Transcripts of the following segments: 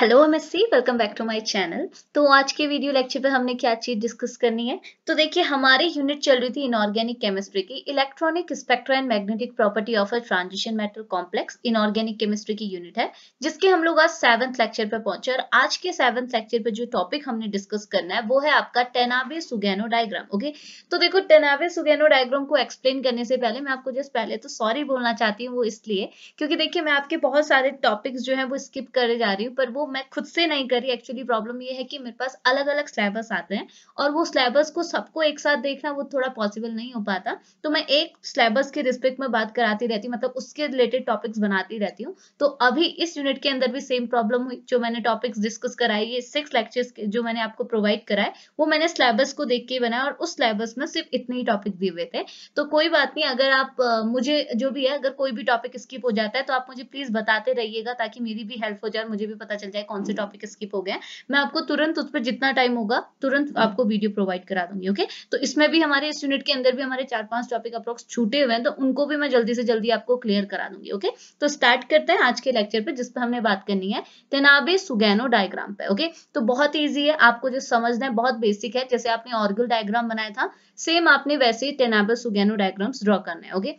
Hello M S C welcome back to my channel तो आज के वीडियो लेक्चर पे हमने क्या चीज डिस्कस करनी है तो देखिए हमारी यूनिट चल रही थी इनऑर्गेनिक केमिस्ट्री की electronic spectra and magnetic property of a transition metal complex inorganic chemistry की यूनिट है जिसके हम लोग आज सेवंथ लेक्चर पर पहुंचे और आज के सेवंथ लेक्चर पर जो टॉपिक हमने डिस्कस करना है वो है आपका टेनाबे सुगैनो डायग्राम ओके तो देखो टेनाबे सुगैनो डायग्राम को एक्सप्लेन करने से पहले मैं आपको जस्ट पहले तो सॉरी बोलना चाहती हूँ वो इसलिए क्योंकि देखिये मैं आपके बहुत सारे टॉपिक्स जो है वो स्किप कर जा रही हूँ पर वो मैं खुद से नहीं करी एक्चुअली प्रॉब्लम ये है कि मेरे पास अलग अलग सिलेबस आते हैं और वो सिलेबस को सबको एक साथ देखना वो थोड़ा पॉसिबल नहीं हो पाता तो मैं एक सिलेबस के रिस्पेक्ट में बात कराती रहती हूँ मतलब उसके रिलेटेड टॉपिक्स बनाती रहती हूँ तो अभी इस यूनिट के अंदर भी सेम प्रॉब्लम हुई जो मैंने टॉपिक्स डिस्कस कराई ये सिक्स लेक्चर्स जो मैंने आपको प्रोवाइड कराए वो मैंने सिलेबस को देख के बनाया और उस सिलेबस में सिर्फ इतने ही टॉपिक दिए हुए थे तो कोई बात नहीं अगर आप मुझे जो भी है अगर कोई भी टॉपिक स्किप हो जाता है तो आप मुझे प्लीज बताते रहिएगा ताकि मेरी भी हेल्प हो जाए और मुझे भी पता चल जाए गए कौन से टॉपिक हम्म। स्किप हो गए मैं आपको तुरंत उस पर जितना टाइम होगा तुरंत हम्म। आपको वीडियो प्रोवाइड करा दूंगी ओके तो इसमें भी हमारे इस यूनिट के अंदर भी हमारे चार पांच टॉपिक अप्रोक्स छूटे हुए हैं तो उनको भी मैं जल्दी से जल्दी आपको क्लियर करा दूंगी ओके तो स्टार्ट करते हैं आज के लेक्चर पे जिसपे हमने बात करनी है तेनाबे सुगैनो डायग्राम पे ओके तो बहुत ईजी है आपको जो समझना है बहुत बेसिक है जैसे आपने ऑर्गल डायग्राम बनाया था सेम आपने वैसे ही टेनाबे सुगैनो डायग्राम ड्रॉ करना है ओके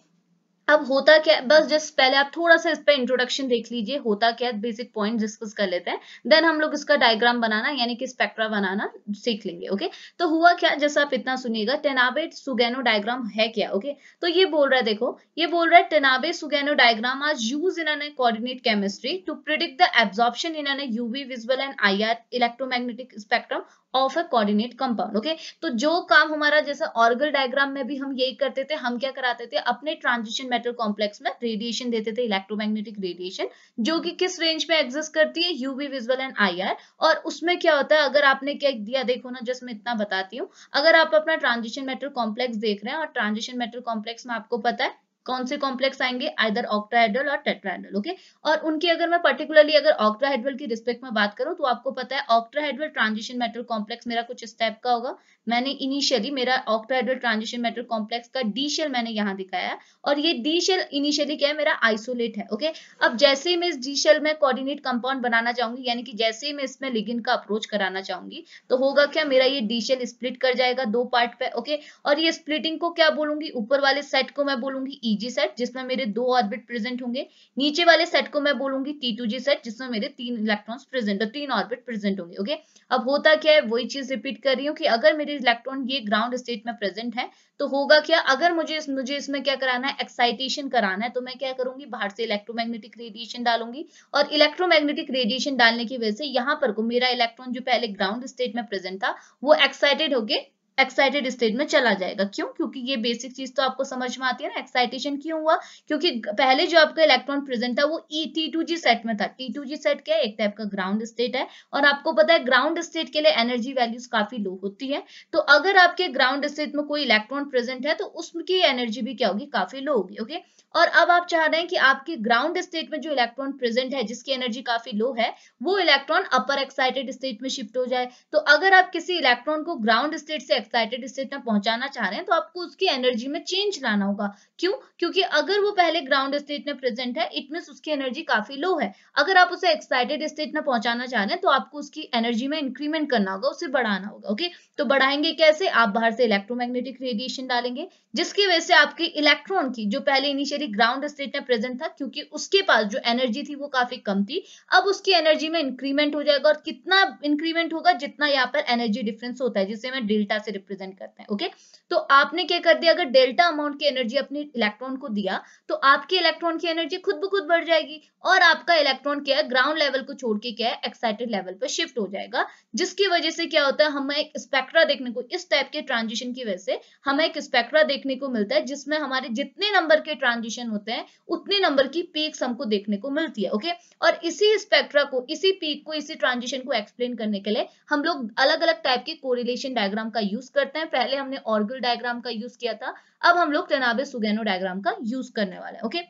अब होता क्या बस जस्ट पहले आप थोड़ा सा इस पर इंट्रोडक्शन देख लीजिए होता क्या बेसिक पॉइंट डिस्कस कर लेते हैं देन हम लोग इसका डायग्राम बनाना यानी कि स्पेक्ट्रा बनाना सीख लेंगे ओके तो हुआ क्या जैसे आप इतना सुनिएगा टेनाबे सुगेनो डायग्राम है क्या ओके तो ये बोल रहा है देखो ये बोल रहा है Tanabe Sugano diagram are used in an coordinate chemistry to predict the absorption in an UV visual and I electromagnetic spectrum of a coordinate compound okay तो जो काम हमारा जैसे ऑर्गल डायग्राम में भी हम यही करते थे हम क्या कराते थे अपने ट्रांजिशन मेटल कॉम्प्लेक्स में रेडिएशन देते थे इलेक्ट्रोमैग्नेटिक रेडिएशन जो कि किस रेंज में एग्जिस्ट करती है यूवी विजुअल एंड आईआर और उसमें क्या होता है अगर आपने क्या दिया देखो ना जस्ट मैं इतना बताती हूँ अगर आप अपना ट्रांजिशन मेटल कॉम्प्लेक्स देख रहे हैं और ट्रांजिशन मेटल कॉम्प्लेक्स में आपको पता है कौन से कॉम्प्लेक्स आएंगे आइदर ऑक्ट्राहेड्रल और टेट्राहेड्रल ओके और उनकी अगर मैं पर्टिकुलरली अगर ऑक्ट्राहेड्रल की रिस्पेक्ट में बात करूं तो आपको पता है ऑक्ट्राहेड्रल ट्रांजिशन मेटल कॉम्प्लेक्स मेरा कुछ इस टाइप का होगा मैंने इनिशियली मेरा ऑक्ट्राहेड्रल ट्रांजिशन मेटल कॉम्प्लेक्स का डी शेल मैंने यहाँ दिखाया और ये डी शेल इनिशियली क्या है मेरा आइसोलेट है ओके अब जैसे ही मैं इस डी शेल में कोऑर्डिनेट कंपाउंड बनाना चाहूंगी यानी कि जैसे ही मैं इसमें लिगिन का अप्रोच कराना चाहूंगी तो होगा क्या मेरा ये डी शेल स्प्लिट कर जाएगा दो पार्ट पे ओके और ये स्प्लिटिंग को क्या बोलूंगी ऊपर वाले सेट को मैं बोलूंगी ई e जी सेट जिसमें मेरे दो ऑर्बिट प्रेजेंट होंगे नीचे वाले सेट को मैं बोलूंगी टी टू जी सेट जिसमें मेरे तीन इलेक्ट्रॉन्स प्रेजेंट और तीन ऑर्बिट प्रेजेंट होंगे ओके अब होता क्या है वही चीज रिपीट कर रही हूँ कि अगर मेरे इलेक्ट्रॉन ये ग्राउंड स्टेट में प्रेजेंट है तो होगा क्या अगर मुझे इस, मुझे इसमें क्या कराना है एक्साइटेशन कराना है तो मैं क्या करूंगी बाहर से इलेक्ट्रोमैग्नेटिक रेडिएशन डालूंगी और इलेक्ट्रोमैग्नेटिक रेडिएशन डालने की वजह से यहाँ पर को मेरा इलेक्ट्रॉन जो पहले ग्राउंड स्टेट में प्रेजेंट था वो एक्साइटेड होकर एक्साइटेड स्टेज में चला जाएगा क्यों क्योंकि ये बेसिक चीज तो आपको समझ में आती है ना एक्साइटेशन क्यों हुआ क्योंकि पहले जो आपका इलेक्ट्रॉन प्रेजेंट था वो E T two G set में था टी टू जी सेट क्या है एक टाइप का ग्राउंड स्टेट है और आपको पता है ग्राउंड स्टेट के लिए एनर्जी वैल्यूज काफी लो होती है तो अगर आपके ग्राउंड स्टेट में कोई इलेक्ट्रॉन प्रेजेंट है तो उसकी एनर्जी भी क्या होगी काफी लो होगी ओके और अब आप चाह रहे हैं कि आपके ग्राउंड स्टेट में जो इलेक्ट्रॉन प्रेजेंट है जिसकी एनर्जी काफी लो है वो इलेक्ट्रॉन अपर एक्साइटेड स्टेट में शिफ्ट हो जाए तो अगर आप किसी इलेक्ट्रॉन को ग्राउंड स्टेट से एक्साइटेड स्टेट में पहुंचाना चाह रहे हैं तो आपको उसकी एनर्जी में चेंज लाना होगा क्यों क्योंकि अगर वो पहले ग्राउंड स्टेट में प्रेजेंट है इट मीन उसकी एनर्जी काफी लो है अगर आप उसे एक्साइटेड स्टेट में पहुंचाना चाह रहे हैं तो आपको उसकी एनर्जी में इंक्रीमेंट करना होगा उसे बढ़ाना होगा ओके तो बढ़ाएंगे कैसे आप बाहर से इलेक्ट्रोमैग्नेटिक रेडिएशन डालेंगे जिसकी वजह से आपके इलेक्ट्रॉन की जो पहले इनिशियली ग्राउंड स्टेट में प्रेजेंट था क्योंकि उसके पास जो एनर्जी थी वो काफी कम थी अब उसकी एनर्जी में इंक्रीमेंट हो जाएगा और कितना इंक्रीमेंट होगा जितना यहाँ पर एनर्जी डिफरेंस होता है जिसे मैं डेल्टा से रिप्रेजेंट करते हैं ओके तो आपने क्या कर दिया अगर डेल्टा अमाउंट की एनर्जी अपने इलेक्ट्रॉन को दिया तो आपके इलेक्ट्रॉन की एनर्जी खुद ब खुद बढ़ जाएगी और आपका इलेक्ट्रॉन क्या है ग्राउंड लेवल को छोड़ के क्या है एक्साइटेड लेवल पर शिफ्ट हो जाएगा जिसकी वजह से क्या होता है हमें एक स्पेक्ट्रा देखने को इस टाइप के ट्रांजिशन की वजह से हमें एक स्पेक्ट्रा देखने को मिलता है जिसमें हमारे जितने नंबर के ट्रांजिशन होते हैं उतने नंबर की पीक हमको देखने को मिलती है ओके और इसी स्पेक्ट्रा को इसी पीक को इसी ट्रांजिशन को एक्सप्लेन करने के लिए हम लोग अलग अलग टाइप के कोरिलेशन डायग्राम का यूज यूज करते हैं पहले हमने ऑर्गल डायग्राम का यूज किया था अब हम लोग टेनाबे सुगेनो डायग्राम का यूज करने वाले हैं ओके okay?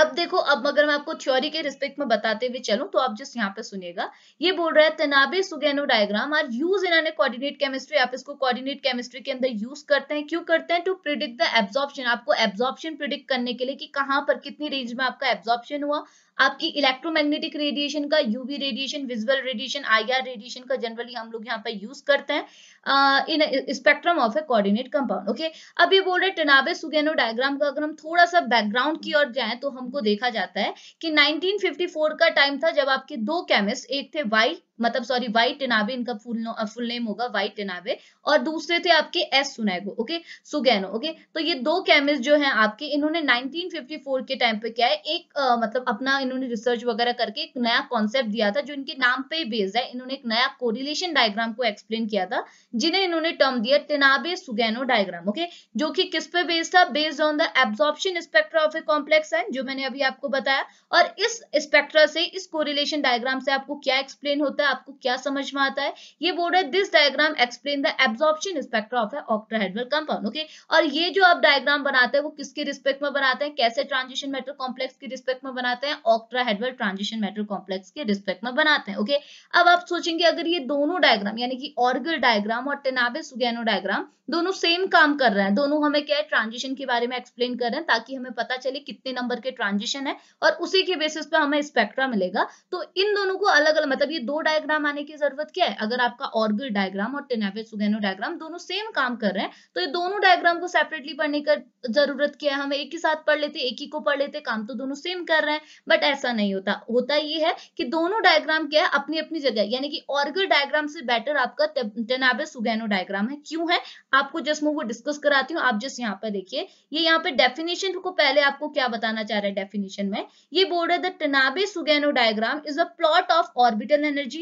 अब देखो अब अगर मैं आपको थ्योरी के रिस्पेक्ट में बताते हुए चलूं तो आप जिस यहाँ पे सुनेगा ये बोल रहा है Tanabe Sugano diagram are use in coordinate chemistry आप इसको कोऑर्डिनेट केमिस्ट्री के अंदर यूज करते हैं क्यों करते हैं टू प्रिडिक्ट द एब्जॉर्प्शन आपको एब्जॉर्प्शन प्रिडिक्ट करने के लिए कि कहाँ पर कितनी रेंज में आपका एब्जॉर्प्शन हुआ आपकी इलेक्ट्रोमैग्नेटिक रेडिएशन का UV radiation visual radiation IR radiation का जनरली हम लोग यहाँ पर यूज करते हैं in spectrum of a coordinate compound okay अब ये बोल रहे टनाबे सुगेनो डायग्राम का अगर हम थोड़ा सा बैकग्राउंड की ओर जाए तो हम हमको देखा जाता है कि 1954 का टाइम था जब आपके दो केमिस्ट एक थे वाई मतलब सॉरी वाइट टेनाबे इनका फुल फुल नेम होगा वाइट टेनाबे और दूसरे थे आपके एस सुनैगो ओके सुगैनो ओके तो ये दो केमिस्ट जो हैं आपके इन्होंने 1954 के टाइम पे क्या है एक आ, मतलब अपना इन्होंने रिसर्च वगैरह करके एक नया कॉन्सेप्ट दिया था जो इनके नाम पे बेस्ड है इन्होंने एक नया कोरिलेशन डायग्राम को एक्सप्लेन किया था जिन्हें इन्होंने टर्म दिया टेनाबे सुगैनो डायग्राम ओके जो कि किस पे बेस्ड था based on the absorption spectra of a complex है जो मैंने अभी आपको बताया और इस स्पेक्ट्रा से इस कोरिलेशन डायग्राम से आपको क्या एक्सप्लेन होता है आपको क्या समझ में आता है ये बोर्ड है this diagram explain the absorption spectra of octahedral compound okay और ये जो आप डायग्राम बनाते हैं वो किसके रिस्पेक्ट में बनाते हैं कैसे ट्रांजिशन मेटल कॉम्प्लेक्स के रिस्पेक्ट में बनाते हैं ऑक्ट्राहेड्रल ट्रांजिशन मेटल कॉम्प्लेक्स के रिस्पेक्ट में बनाते हैं ओके अब आप सोचेंगे अगर ये दोनों डायग्राम यानी कि ऑर्गल डायग्राम और टेनाबे सुगेनो डायग्राम दोनों सेम काम कर रहे हैं दोनों हमें क्या है ट्रांजिशन के बारे में एक्सप्लेन कर रहे हैं ताकि हमें पता चले कितने नंबर के ट्रांजिशन है और उसी के बेसिस पे हमें स्पेक्ट्रा मिलेगा तो इन दोनों को अलग अलग मतलब ये दो डायग्राम आने की जरूरत क्या है अगर आपका ऑर्गल डायग्राम और टेनाफेनो डायग्राम दोनों सेम काम कर रहे हैं तो ये दोनों डायग्राम को सेपरेटली पढ़ने का जरूरत क्या है हम एक ही साथ पढ़ लेते एक ही को पढ़ लेते काम तो दोनों सेम कर रहे हैं बट ऐसा नहीं होता होता ये है कि दोनों डायग्राम क्या है अपनी अपनी जगह यानी कि ऑर्गल डायग्राम से बेटर आपका टेनावेज सुगेनो डायग्राम है क्यों है आपको जस्ट मैं वो डिस्कस कराती हूँ आप जस्ट यहाँ पर देखिए ये यहाँ पे डेफिनेशन को पहले आपको क्या बताना चाह रहे हैं डेफिनेशन में ये बोर्ड है the Tanabe Sugano diagram is a plot of orbital energy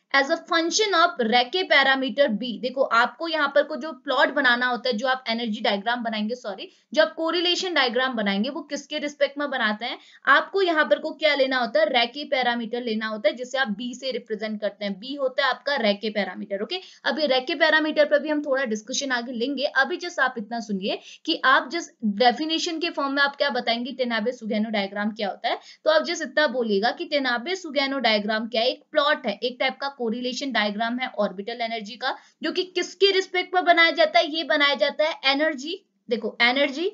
as a function of Racah parameter B देखो आपको यहाँ पर को जो प्लॉट बनाना होता है जो आप एनर्जी डायग्राम बनाएंगे सॉरी जो आप कोरिलेशन डायग्राम बनाएंगे वो किसके रिस्पेक्ट में बनाते हैं आपको यहाँ पर को क्या लेना होता है रेके पैरामीटर लेना होता है जिसे आप बी से रिप्रेजेंट करते हैं बी होता है आपका रेके पैरामीटर ओके अभी रेके पैरामीटर पर भी हम थोड़ा डिस्कशन आगे लेंगे अभी जस्ट आप इतना सुनिए कि आप जिस डेफिनेशन के फॉर्म में आप क्या बताएंगे टेनाबे सुगैनो डायग्राम क्या होता है तो आप जस्ट इतना बोलिएगा कि टेनाबे सुगैनो डायग्राम क्या एक प्लॉट है एक टाइप का कोरिलेशन डायग्राम है ऑर्बिटल एनर्जी का जो कि किसके रिस्पेक्ट पर बनाया जाता है ये बनाया जाता है एनर्जी देखो एनर्जी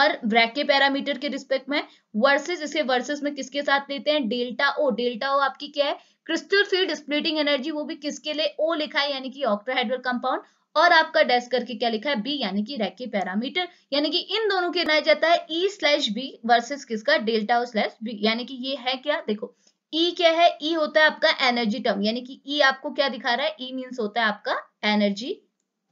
और ब्रैके पैरामीटर के रिस्पेक्ट में वर्सेस इसे वर्सेस में किसके साथ लेते हैं डेल्टा ओ डेल्टा ओ आपकी क्या है क्रिस्टल फील्ड स्प्लिटिंग एनर्जी वो भी किसके लिए ओ लिखा है यानी कि ऑक्टाहाइड्रल कंपाउंड और आपका डेस्क करके क्या लिखा है बी यानी कि रैके पैरामीटर यानी कि इन दोनों के बनाया जाता है ई स्लैश बी वर्सेज किसका डेल्टा ओ स्लैश बी यानी कि ये है क्या देखो ई e क्या है ई e होता है आपका एनर्जी टर्म यानी कि ई e आपको क्या दिखा रहा है ई e मीन्स होता है आपका एनर्जी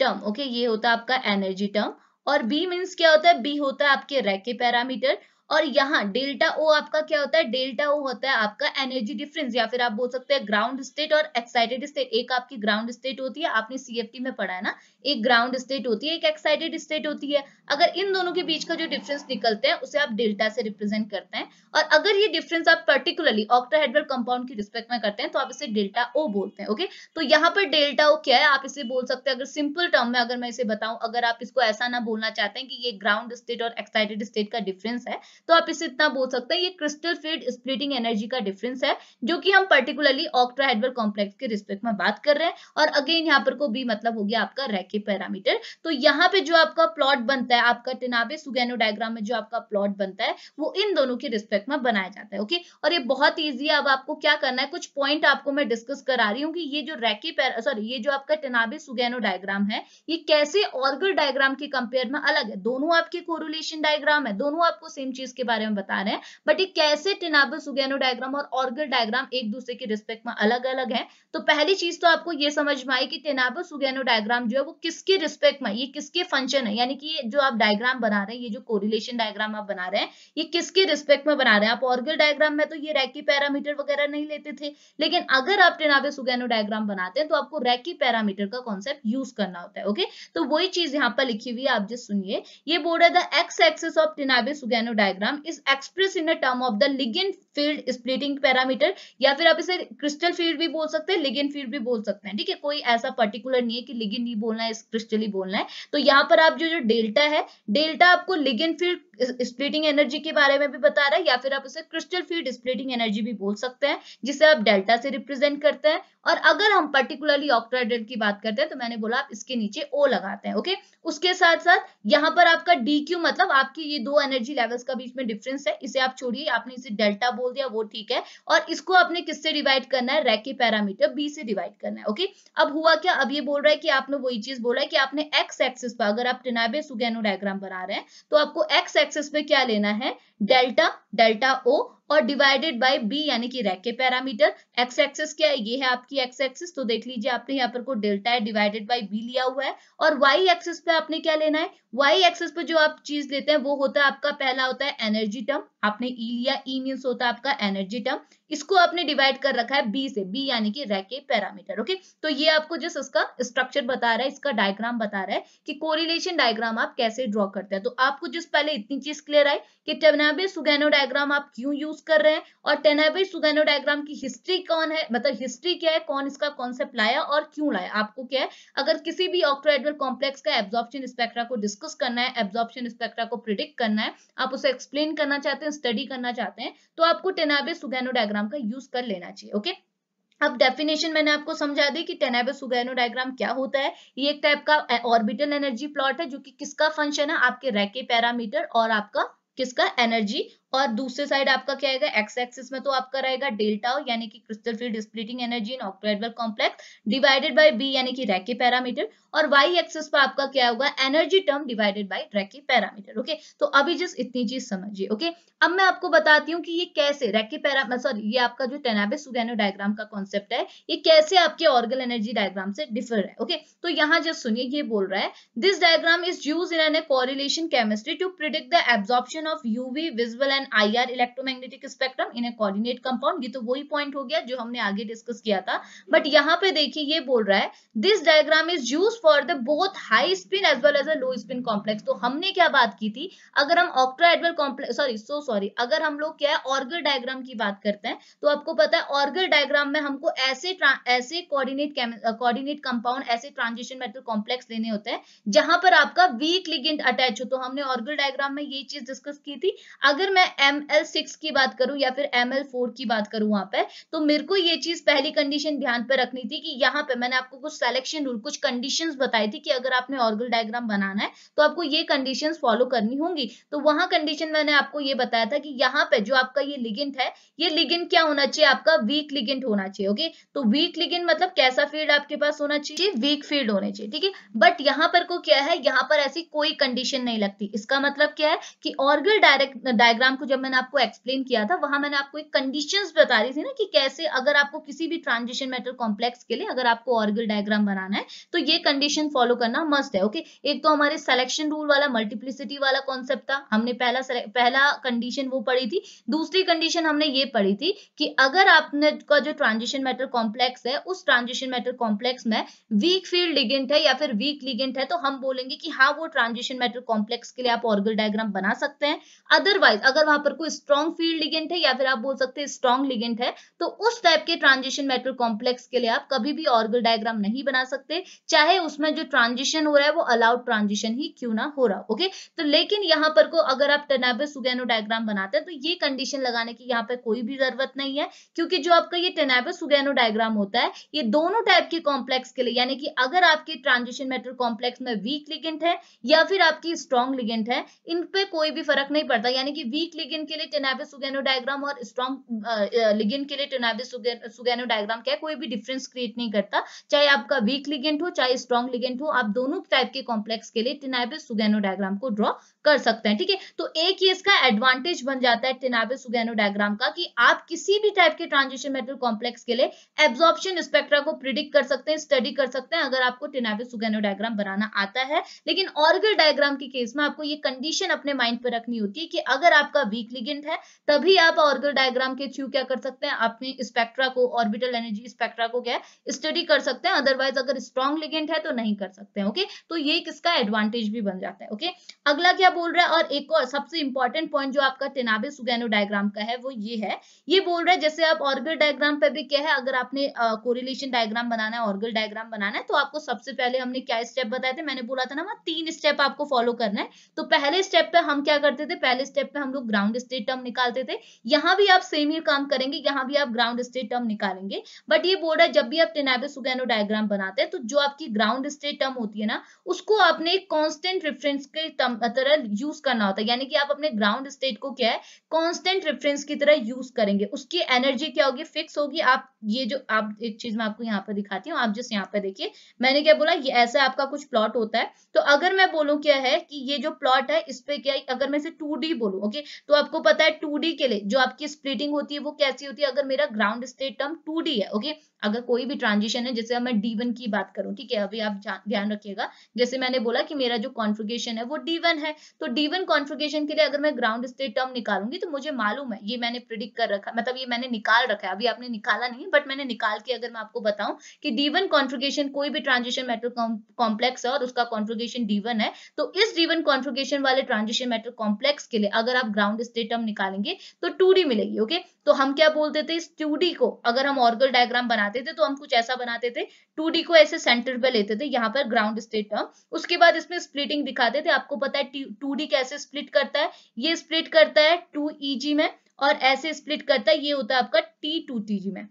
टर्म ओके ये होता है आपका एनर्जी टर्म और बी मीन्स क्या होता है बी होता है आपके रैके पैरामीटर और यहाँ डेल्टा ओ आपका क्या होता है डेल्टा ओ होता है आपका एनर्जी डिफरेंस या फिर आप बोल सकते हैं ग्राउंड स्टेट और एक्साइटेड स्टेट एक आपकी ग्राउंड स्टेट होती है आपने सीएफटी में पढ़ा है ना एक ग्राउंड स्टेट होती है एक एक्साइटेड स्टेट होती है अगर इन दोनों के बीच का जो डिफरेंस निकलते हैं उसे आप डेल्टा से रिप्रेजेंट करते हैं और अगर ये डिफरेंस आप पर्टिकुलरली ऑक्टाहेड्रल कंपाउंड की रिस्पेक्ट में करते हैं तो आप इसे डेल्टा ओ बोलते हैं ओके तो यहाँ पर डेल्टा ओ क्या है आप इसे बोल सकते हैं अगर सिंपल टर्म में अगर मैं इसे बताऊं अगर आप इसको ऐसा ना बोलना चाहते हैं कि ये ग्राउंड स्टेट और एक्साइटेड स्टेट का डिफरेंस है तो आप इसे इतना बोल सकते हैं ये क्रिस्टल फील्ड स्प्लिटिंग एनर्जी का डिफरेंस है जो कि हम पर्टिकुलरली ऑक्ट्राहेडवर कॉम्प्लेक्स के रिस्पेक्ट में बात कर रहे हैं और अगेन यहाँ पर को बी मतलब हो गया आपका रैके पैरामीटर तो यहाँ पे जो आपका प्लॉट बनता है आपका टिनाबे सुगेनो डायग्राम में जो आपका प्लॉट बनता है वो इन दोनों के रिस्पेक्ट में बनाया जाता है ओके और ये बहुत ईजी है अब आपको क्या करना है कुछ पॉइंट आपको मैं डिस्कस करा रही हूँ कि ये जो रैके सॉरी ये जो आपका टिनाबे सुगैनो डायग्राम है ये कैसे ऑर्गल डायग्राम के कंपेयर में अलग है दोनों आपके कोरुलेशन डायग्राम है दोनों आपको सेम चीज स्पीशीज के बारे में बता रहे हैं बट ये कैसे टिनाबल सुगैनो डायग्राम और ऑर्गल डायग्राम एक दूसरे के रिस्पेक्ट में अलग अलग है तो पहली चीज तो आपको ये समझ में आई कि टेनाबल सुगैनो डायग्राम जो है वो किसके रिस्पेक्ट में ये किसके फंक्शन है यानी कि जो आप डायग्राम बना रहे हैं ये जो कोरिलेशन डायग्राम आप बना रहे हैं ये किसके रिस्पेक्ट में बना रहे हैं आप ऑर्गल डायग्राम में तो ये रैकी पैरामीटर वगैरह नहीं लेते थे लेकिन अगर आप टेनाबल सुगैनो डायग्राम बनाते हैं तो आपको रैकी पैरामीटर का कॉन्सेप्ट यूज करना होता है ओके तो वही चीज यहाँ पर लिखी हुई है आप जिस सुनिए ये बोर्ड है the X axis of Tanabe Sugano diagram diagram is express in term of the ligand field splitting parameter या फिर आप इसे क्रिस्टल फील्ड भी बोल सकते हैं लिगिन फील्ड भी बोल सकते हैं ठीक है कोई ऐसा पर्टिकुलर नहीं है कि लिगिन ही बोलना है क्रिस्टल ही बोलना है तो यहाँ पर आप जो जो डेल्टा है डेल्टा आपको लिगिन फील्ड स्प्लिटिंग एनर्जी के बारे में भी बता रहा है या फिर आप उसे क्रिस्टल फील्ड स्प्लिटिंग एनर्जी भी बोल सकते हैं जिसे आप डेल्टा से रिप्रेजेंट करते हैं और अगर हम पर्टिकुलरली ऑक्टाहाइड्रल की बात करते हैं तो मैंने बोला आप इसके नीचे ओ लगाते हैं ओके उसके साथ साथ यहाँ पर आपका डी क्यू मतलब आपकी ये दो एनर्जी लेवल्स का बीच में डिफरेंस है इसे आप छोड़िए आपने इसे डेल्टा बोल दिया वो ठीक है और इसको आपने किससे डिवाइड करना है रैके पैरामीटर बी से डिवाइड करना है ओके अब हुआ क्या अब ये बोल रहा है कि आपने वही चीज बोला है कि आपने एक्स एक्सिस पर अगर आप टिनाबे सुगेनो डायग्राम बना रहे हैं तो आपको एक्स एक्सेस पे क्या लेना है डेल्टा डेल्टा ओ और डिवाइडेड बाय बी यानी कि रैक के पैरामीटर एक्स एक्सेस क्या है ये है आपकी एक्स एक्सेस तो देख लीजिए आपने यहाँ पर को डेल्टा है डिवाइडेड बाय बी लिया हुआ है और वाई एक्सेस पे आपने क्या लेना है वाई एक्सेस पे जो आप चीज लेते हैं वो होता है आपका पहला होता है एनर्जी टर्म आपने ई e लिया ई e मीन्स होता है आपका एनर्जी टर्म इसको आपने डिवाइड कर रखा है बी से बी यानी कि के पैरामीटर ओके तो ये आपको जस्ट उसका स्ट्रक्चर बता रहा है इसका डायग्राम बता रहा है कि कोरिलेशन डायग्राम आप कैसे ड्रॉ करते हैं तो आपको जस्ट पहले इतनी चीज क्लियर आई कि टेनाबे सुगैनो डायग्राम आप क्यों यूज कर रहे हैं और टेनाबे सुगैनो डायग्राम की हिस्ट्री कौन है मतलब हिस्ट्री क्या है कौन इसका कॉन्सेप्ट लाया और क्यों लाया आपको क्या है अगर किसी भी ऑक्ट्रोएडवल कॉम्प्लेक्स का एब्जॉर्प्शन स्पेक्ट्रा को डिस्कस करना है एब्जॉर्प्शन स्पेक्ट्रा को प्रिडिक्ट करना है आप उसे एक्सप्लेन करना चाहते हैं स्टडी करना चाहते हैं तो आपको टेनाबे सुगैनो डायग्राम डायग्राम का यूज कर लेना चाहिए ओके अब डेफिनेशन मैंने आपको समझा दी कि टेनाबे सुगैनो डायग्राम क्या होता है ये एक टाइप का ऑर्बिटल एनर्जी प्लॉट है जो कि किसका फंक्शन है आपके रैके पैरामीटर और आपका किसका एनर्जी और दूसरे साइड आपका क्या आएगा एक्स एक्सिस में तो आपका रहेगा डेल्टा यानी कि crystal field splitting energy in octahedral complex divided by B यानी कि रैके पैरामीटर और वाई एक्सिस पर आपका क्या होगा energy term divided by Racah parameter okay तो अभी जस्ट इतनी चीज समझिए ओके अब मैं आपको बताती हूँ कि ये कैसे रैके पैरा सॉरी ये आपका जो टेनाबे सुगैनो डायग्राम का कॉन्सेप्ट है ये कैसे आपके ऑर्गन एनर्जी डायग्राम से डिफर है ओके तो यहाँ जस्ट सुनिए ये बोल रहा है this diagram is use in an correlation chemistry to predict the absorption of UV visual and I R electromagnetic spectrum in a coordinate compound ये तो वही पॉइंट हो गया जो हमने आगे डिस्कस किया था बट यहाँ पे देखिए ये बोल रहा है this diagram is use for the both high spin as well as a low spin complex तो हमने क्या बात की थी अगर हम octa octahedral complex sorry so sorry अगर हम लोग क्या है ऑर्गर डायग्राम की बात करते हैं तो आपको पता है ऑर्गर डायग्राम में हमको ऐसे ऐसे कॉर्डिनेट कॉर्डिनेट कंपाउंड ऐसे ट्रांजिशन मेटल कॉम्प्लेक्स लेने होते हैं जहां पर आपका वीक लिगेंड अटैच हो तो हमने ऑर्गल डायग्राम में ये चीज डिस्कस की थी अगर मैं एम एल सिक्स की बात करूं या फिर एम एल फोर की बात करूं वहां पर तो मेरे को ये चीज पहली कंडीशन ध्यान पर रखनी थी कि यहाँ पे मैंने आपको कुछ सेलेक्शन रूल कुछ कंडीशन बताई थी कि अगर आपने ऑर्गल डायग्राम बनाना है तो आपको ये कंडीशन फॉलो करनी होंगी तो वहां कंडीशन मैंने आपको ये बताया था कि यहाँ पे जो आपका ये लिगेंट है ये लिगेंट क्या होना चाहिए आपका वीक लिगेंट होना चाहिए ओके तो वीक लिगेंट मतलब कैसा फील्ड आपके पास होना चाहिए वीक फील्ड होने चाहिए ठीक है बट यहाँ पर को क्या है यहाँ पर ऐसी कोई कंडीशन नहीं लगती इसका मतलब क्या है कि ऑर्गल डायरेक्ट डायग्राम को जब मैंने आपको एक्सप्लेन किया था वहां मैंने आपको एक कंडीशंस बता रही थी ना कि कैसे अगर आपको किसी भी ट्रांजिशन मेटल कॉम्प्लेक्स के लिए अगर आपको ऑर्गल डायग्राम बनाना है तो ये कंडीशन फॉलो करना मस्ट है ओके एक तो हमारे सिलेक्शन रूल वाला मल्टीप्लिसिटी वाला कॉन्सेप्ट था हमने पहला पहला कंडीशन वो पढ़ी थी दूसरी कंडीशन हमने ये पढ़ी थी कि अगर आपने का जो ट्रांजिशन मेटल कॉम्प्लेक्स है उस ट्रांजिशन मेटल कॉम्प्लेक्स में वीक फील्ड लिगेंट है या फिर वीक लिगेंट है तो हम बोलेंगे कि हाँ वो ट्रांजिशन मेटल कॉम्प्लेक्स के लिए आप ऑर्गल डायग्राम बना सकते हैं अदरवाइज अगर वहां पर कोई स्ट्रॉन्ग फील्ड लिगेंट है या फिर आप बोल सकते हैं स्ट्रॉन्ग लिगेंट है तो उस टाइप के ट्रांजिशन मेटल कॉम्प्लेक्स के लिए आप कभी भी ऑर्गल डायग्राम नहीं बना सकते चाहे उसमें जो ट्रांजिशन हो रहा है वो अलाउड ट्रांजिशन ही क्यों ना हो रहा ओके तो लेकिन यहाँ पर को अगर आप टेनाबस सुगैनो डायग्राम बनाते हैं तो ये कंडीशन लगाने की यहाँ पर कोई भी जरूरत नहीं है क्योंकि जो आपका ये टेनाबस सुगैनो डायग्राम होता है ये दोनों टाइप के कॉम्प्लेक्स के लिए यानी कि अगर आपके ट्रांजिशन मेटल कॉम्प्लेक्स में वीक लिगेंट है या फिर आपकी स्ट्रॉन्ग लिगेंट है इन पे कोई भी फर्क नहीं पड़ता यानी कि वीक वीक लिगिन के लिए टेनाबिस सुगेनो डायग्राम और स्ट्रॉन्ग लिगिन के लिए टेनाबिस सुगेनो डायग्राम क्या कोई भी डिफरेंस क्रिएट नहीं करता चाहे आपका वीक लिगेंट हो चाहे स्ट्रॉन्ग लिगेंट हो आप दोनों टाइप के कॉम्प्लेक्स के लिए टेनाबिस सुगैनो डायग्राम को ड्रॉ कर सकते हैं ठीक है तो एक ये इसका एडवांटेज बन जाता है टेनाबे सुगेनो डायग्राम का कि आप किसी भी टाइप के ट्रांजिशन मेटल कॉम्प्लेक्स के लिए एब्जॉर्प्शन स्पेक्ट्रा को प्रिडिक्ट कर सकते हैं स्टडी कर सकते हैं अगर आपको टेनाबे सुगेनो डायग्राम बनाना आता है लेकिन ऑर्गल डायग्राम के केस में आपको ये कंडीशन अपने माइंड पर रखनी होती है कि अगर आपका वीक लिगेंट है तभी आप ऑर्गल डायग्राम के थ्रू क्या कर सकते हैं अपने स्पेक्ट्रा को ऑर्बिटल एनर्जी स्पेक्ट्रा को क्या स्टडी कर सकते हैं अदरवाइज अगर स्ट्रॉन्ग लिगेंट है तो नहीं कर सकते हैं ओके तो ये किसका एडवांटेज भी बन जाता है ओके अगला क्या क्या बोल रहा है और एक और सबसे इंपॉर्टेंट पॉइंट जो आपका टेनाबे सुगैनो डायग्राम का है वो ये है ये बोल रहा है जैसे आप ऑर्गल डायग्राम पे भी क्या है अगर आपने कोरिलेशन डायग्राम बनाना है ऑर्गल डायग्राम बनाना है तो आपको सबसे पहले हमने क्या स्टेप बताए थे मैंने बोला था ना वहाँ तीन स्टेप आपको फॉलो करना है तो पहले स्टेप पे हम क्या करते थे पहले स्टेप पे हम लोग ग्राउंड स्टेट टर्म निकालते थे यहाँ भी आप सेम ही काम करेंगे यहाँ भी आप ग्राउंड स्टेट टर्म निकालेंगे बट ये बोल रहा है जब भी आप टेनाबे सुगैनो डायग्राम बनाते हैं तो जो आपकी ग्राउंड स्टेट टर्म होती है ना उसको आपने कॉन्स्टेंट रेफरेंस के तरह यूज करना होता है यानी कि आप अपने ग्राउंड स्टेट को क्या है कांस्टेंट रेफरेंस की तरह यूज करेंगे उसकी एनर्जी क्या होगी फिक्स होगी आप ये जो आप एक चीज मैं आपको यहाँ पर दिखाती हूँ आप जिस यहाँ पर देखिए मैंने क्या बोला ये ऐसा आपका कुछ प्लॉट होता है तो अगर मैं बोलूँ क्या है कि ये जो प्लॉट है इस पे क्या अगर मैं इसे टू डी ओके तो आपको पता है टू के लिए जो आपकी स्प्लिटिंग होती है वो कैसी होती है अगर मेरा ग्राउंड स्टेट टर्म टू है ओके अगर कोई भी ट्रांजिशन है जैसे मैं डी की बात करूँ ठीक है अभी आप ध्यान रखिएगा जैसे मैंने बोला कि मेरा जो कॉन्फ्रिगेशन है वो डी है तो डी वन के लिए अगर मैं ग्राउंड स्टेट टर्म निकालूंगी तो मुझे मालूम है ये मैंने प्रिडिक्ट कर रखा मतलब ये मैंने निकाल रखा है अभी आपने निकाला नहीं बट मैंने निकाल के अगर मैं आपको बताऊं कि डी वन कोई भी ट्रांजिशन मेटल कॉम्प्लेक्स है और उसका कॉन्फ्रिगेशन डी है तो इस डी वन वाले ट्रांजिशन मेटल कॉम्प्लेक्स के लिए अगर आप ग्राउंड स्टेट टर्म निकालेंगे तो टू मिलेगी ओके तो हम क्या बोलते थे इस टू को अगर हम ऑर्गल डायग्राम बनाते बनाते थे तो हम कुछ ऐसा बनाते थे टू को ऐसे सेंटर पे लेते थे यहाँ पर ग्राउंड स्टेट टर्म उसके बाद इसमें स्प्लिटिंग दिखाते थे आपको पता है टू कैसे स्प्लिट करता है ये स्प्लिट करता है टू में और ऐसे स्प्लिट करता है ये होता है आपका टी टू में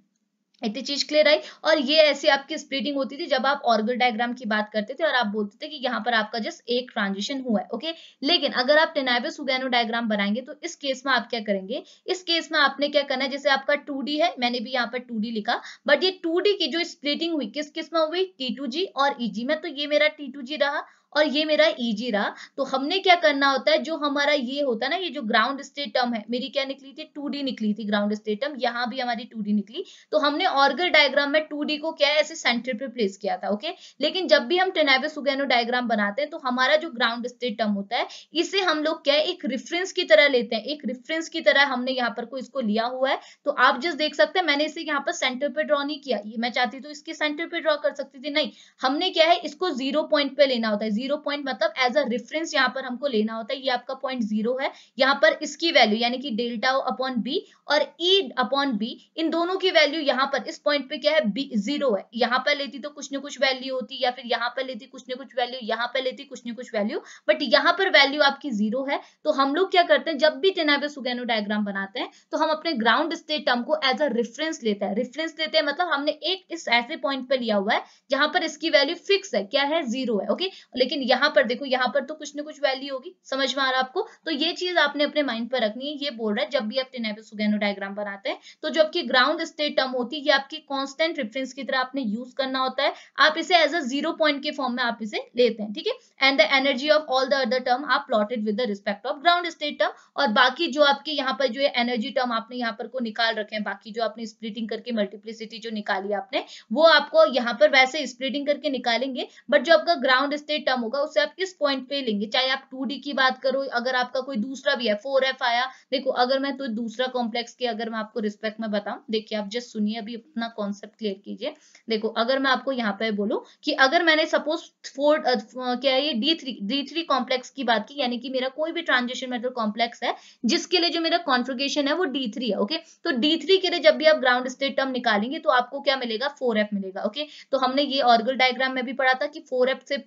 इतनी चीज क्लियर आई और ये ऐसी आपकी स्प्लिटिंग होती थी जब आप ऑर्गल डायग्राम की बात करते थे और आप बोलते थे कि यहाँ पर आपका जस्ट एक ट्रांजिशन हुआ है ओके लेकिन अगर आप टेनाइबस उगैनो डायग्राम बनाएंगे तो इस केस में आप क्या करेंगे इस केस में आपने क्या करना है जैसे आपका टू है मैंने भी यहाँ पर टू लिखा बट ये टू की जो स्प्लिटिंग हुई किस किस में हुई टी और ई e में तो ये मेरा टी रहा और ये मेरा ईजी रहा तो हमने क्या करना होता है जो हमारा ये होता है ना ये जो ग्राउंड स्टेट टर्म है मेरी क्या निकली थी टू निकली थी ग्राउंड स्टेट टर्म यहाँ भी हमारी टू निकली तो हमने ऑर्गर डायग्राम में टू को क्या है ऐसे सेंटर पे प्लेस किया था ओके लेकिन जब भी हम टेनाबिस डायग्राम बनाते हैं तो हमारा जो ग्राउंड स्टेट टर्म होता है इसे हम लोग क्या है एक रेफरेंस की तरह लेते हैं एक रेफरेंस की तरह हमने यहाँ पर को इसको लिया हुआ है तो आप जस्ट देख सकते हैं मैंने इसे यहाँ पर सेंटर पे ड्रॉ नहीं किया ये मैं चाहती तो इसके सेंटर पे ड्रॉ कर सकती थी नहीं हमने क्या है इसको जीरो पॉइंट पे लेना होता है जीरो पॉइंट मतलब एज अ रेफरेंस यहाँ पर हमको लेना होता है ये आपका पॉइंट जीरो है यहाँ पर इसकी वैल्यू यानी कि डेल्टा अपॉन बी और ई अपॉन बी इन दोनों की वैल्यू यहाँ पर इस पॉइंट पे क्या है बी जीरो है यहाँ पर लेती तो कुछ न कुछ वैल्यू होती या फिर यहाँ पर लेती कुछ न कुछ वैल्यू यहाँ पर लेती कुछ न कुछ वैल्यू बट यहाँ पर वैल्यू आपकी जीरो है तो हम लोग क्या करते हैं जब भी टेनाबे सुगेनो डायग्राम बनाते हैं तो हम अपने ग्राउंड स्टेट टर्म को एज अ रेफरेंस लेते हैं रेफरेंस लेते हैं मतलब हमने एक इस ऐसे पॉइंट पर लिया हुआ है जहां पर इसकी वैल्यू फिक्स है क्या है जीरो है ओके लेकिन लेकिन यहाँ पर देखो यहाँ पर तो कुछ ना कुछ वैल्यू होगी समझ में आ रहा आपको तो ये चीज आपने अपने माइंड पर रखनी है ये बोल रहा है जब भी आप सुगेनो डायग्राम बनाते हैं तो जो आपकी ग्राउंड स्टेट टर्म होती है ये आपकी कॉन्स्टेंट रेफरेंस की तरह आपने यूज करना होता है आप इसे एज अ जीरो पॉइंट के फॉर्म में आप इसे लेते हैं ठीक है and the energy of all the other term आप plotted with the respect of ground state term और बाकी जो आपके यहाँ पर जो एनर्जी टर्म आपने यहाँ पर को निकाल रखे हैं बाकी जो आपने स्प्लिटिंग करके मल्टीप्लिसिटी जो निकाली आपने वो आपको यहाँ पर वैसे स्प्लिटिंग करके निकालेंगे बट जो आपका ग्राउंड स्टेट टर्म कम होगा उससे आप किस पॉइंट पे लेंगे चाहे आप टू की बात करो अगर आपका कोई दूसरा भी है फोर आया देखो अगर मैं तो दूसरा कॉम्प्लेक्स की अगर मैं आपको रिस्पेक्ट में बताऊं देखिए आप जस्ट सुनिए अभी अपना कॉन्सेप्ट क्लियर कीजिए देखो अगर मैं आपको यहाँ पे बोलूँ की अगर मैंने सपोज फोर क्या है ये D three D three complex की बात की यानी कि मेरा कोई भी ट्रांजेक्शन मेटल कॉम्प्लेक्स है जिसके लिए जो मेरा कॉन्फ्रिगेशन है वो डी थ्री है ओके तो डी थ्री के लिए जब भी आप ग्राउंड स्टेट टर्म निकालेंगे तो आपको क्या मिलेगा फोर एफ मिलेगा ओके तो हमने ये ऑर्गल डायग्राम में भी पढ़ा था कि फोर एफ से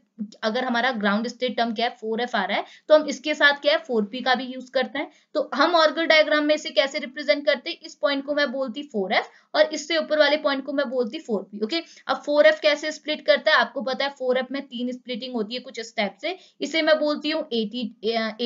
अगर हमारा ग्राउंड स्टेट टर्म क्या है फोर एफ आ रहा है तो हम इसके साथ क्या है फोर पी का भी यूज करते हैं तो हम ऑर्गल डायग्राम में इसे कैसे रिप्रेजेंट करते हैं इस पॉइंट को मैं बोलती फोर एफ और इससे ऊपर वाले पॉइंट को मैं बोलती फोर पी ओके अब फोर एफ कैसे स्प्लिट करता है आपको पता है फोर एफ में तीन स्प्लिटिंग होती है कुछ स्टेप से इसे मैं बोलती हूँ ए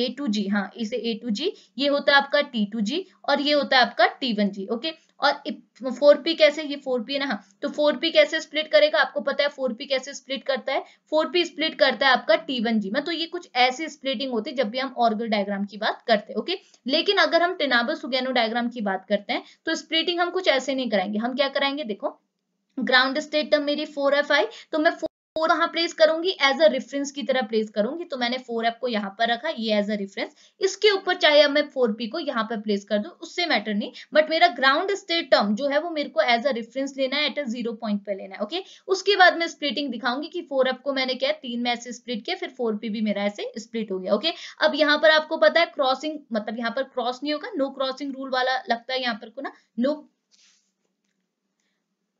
ए टू जी हाँ इसे ए टू जी ये होता है आपका टी टू जी और ये होता है आपका टी वन जी ओके और फोर पी कैसे ये फोर पी है ना हाँ। तो फोर पी कैसे स्प्लिट करेगा आपको पता है फोर पी कैसे स्प्लिट करता है फोर पी स्प्लिट करता है आपका टी वन जी मैं तो ये कुछ ऐसी स्प्लिटिंग होती है जब भी हम ऑर्गल डायग्राम की बात करते हैं ओके लेकिन अगर हम टेनाबस सुगेनो डायग्राम की बात करते हैं तो स्प्लिटिंग हम कुछ ऐसे नहीं कराएंगे हम क्या कराएंगे देखो ग्राउंड स्टेट टर्म मेरी फोर एफ आई तो मैं फोर कहाँ प्लेस करूंगी एज अ रेफरेंस की तरह प्लेस करूंगी तो मैंने फोर एप को यहाँ पर रखा ये एज अ रेफरेंस इसके ऊपर चाहे अब मैं फोर पी को यहाँ पर प्लेस कर दू उससे मैटर नहीं बट मेरा ग्राउंड स्टेट टर्म जो है वो मेरे को एज अ रेफरेंस लेना है एट अ जीरो पॉइंट पर लेना है ओके उसके बाद मैं स्प्लिटिंग दिखाऊंगी कि फोर एप को मैंने क्या तीन में ऐसे स्प्लिट किया फिर फोर पी भी मेरा ऐसे स्प्लिट हो गया ओके अब यहाँ पर आपको पता है क्रॉसिंग मतलब यहाँ पर क्रॉस नहीं होगा नो क्रॉसिंग रूल वाला लगता है यहाँ पर को ना नो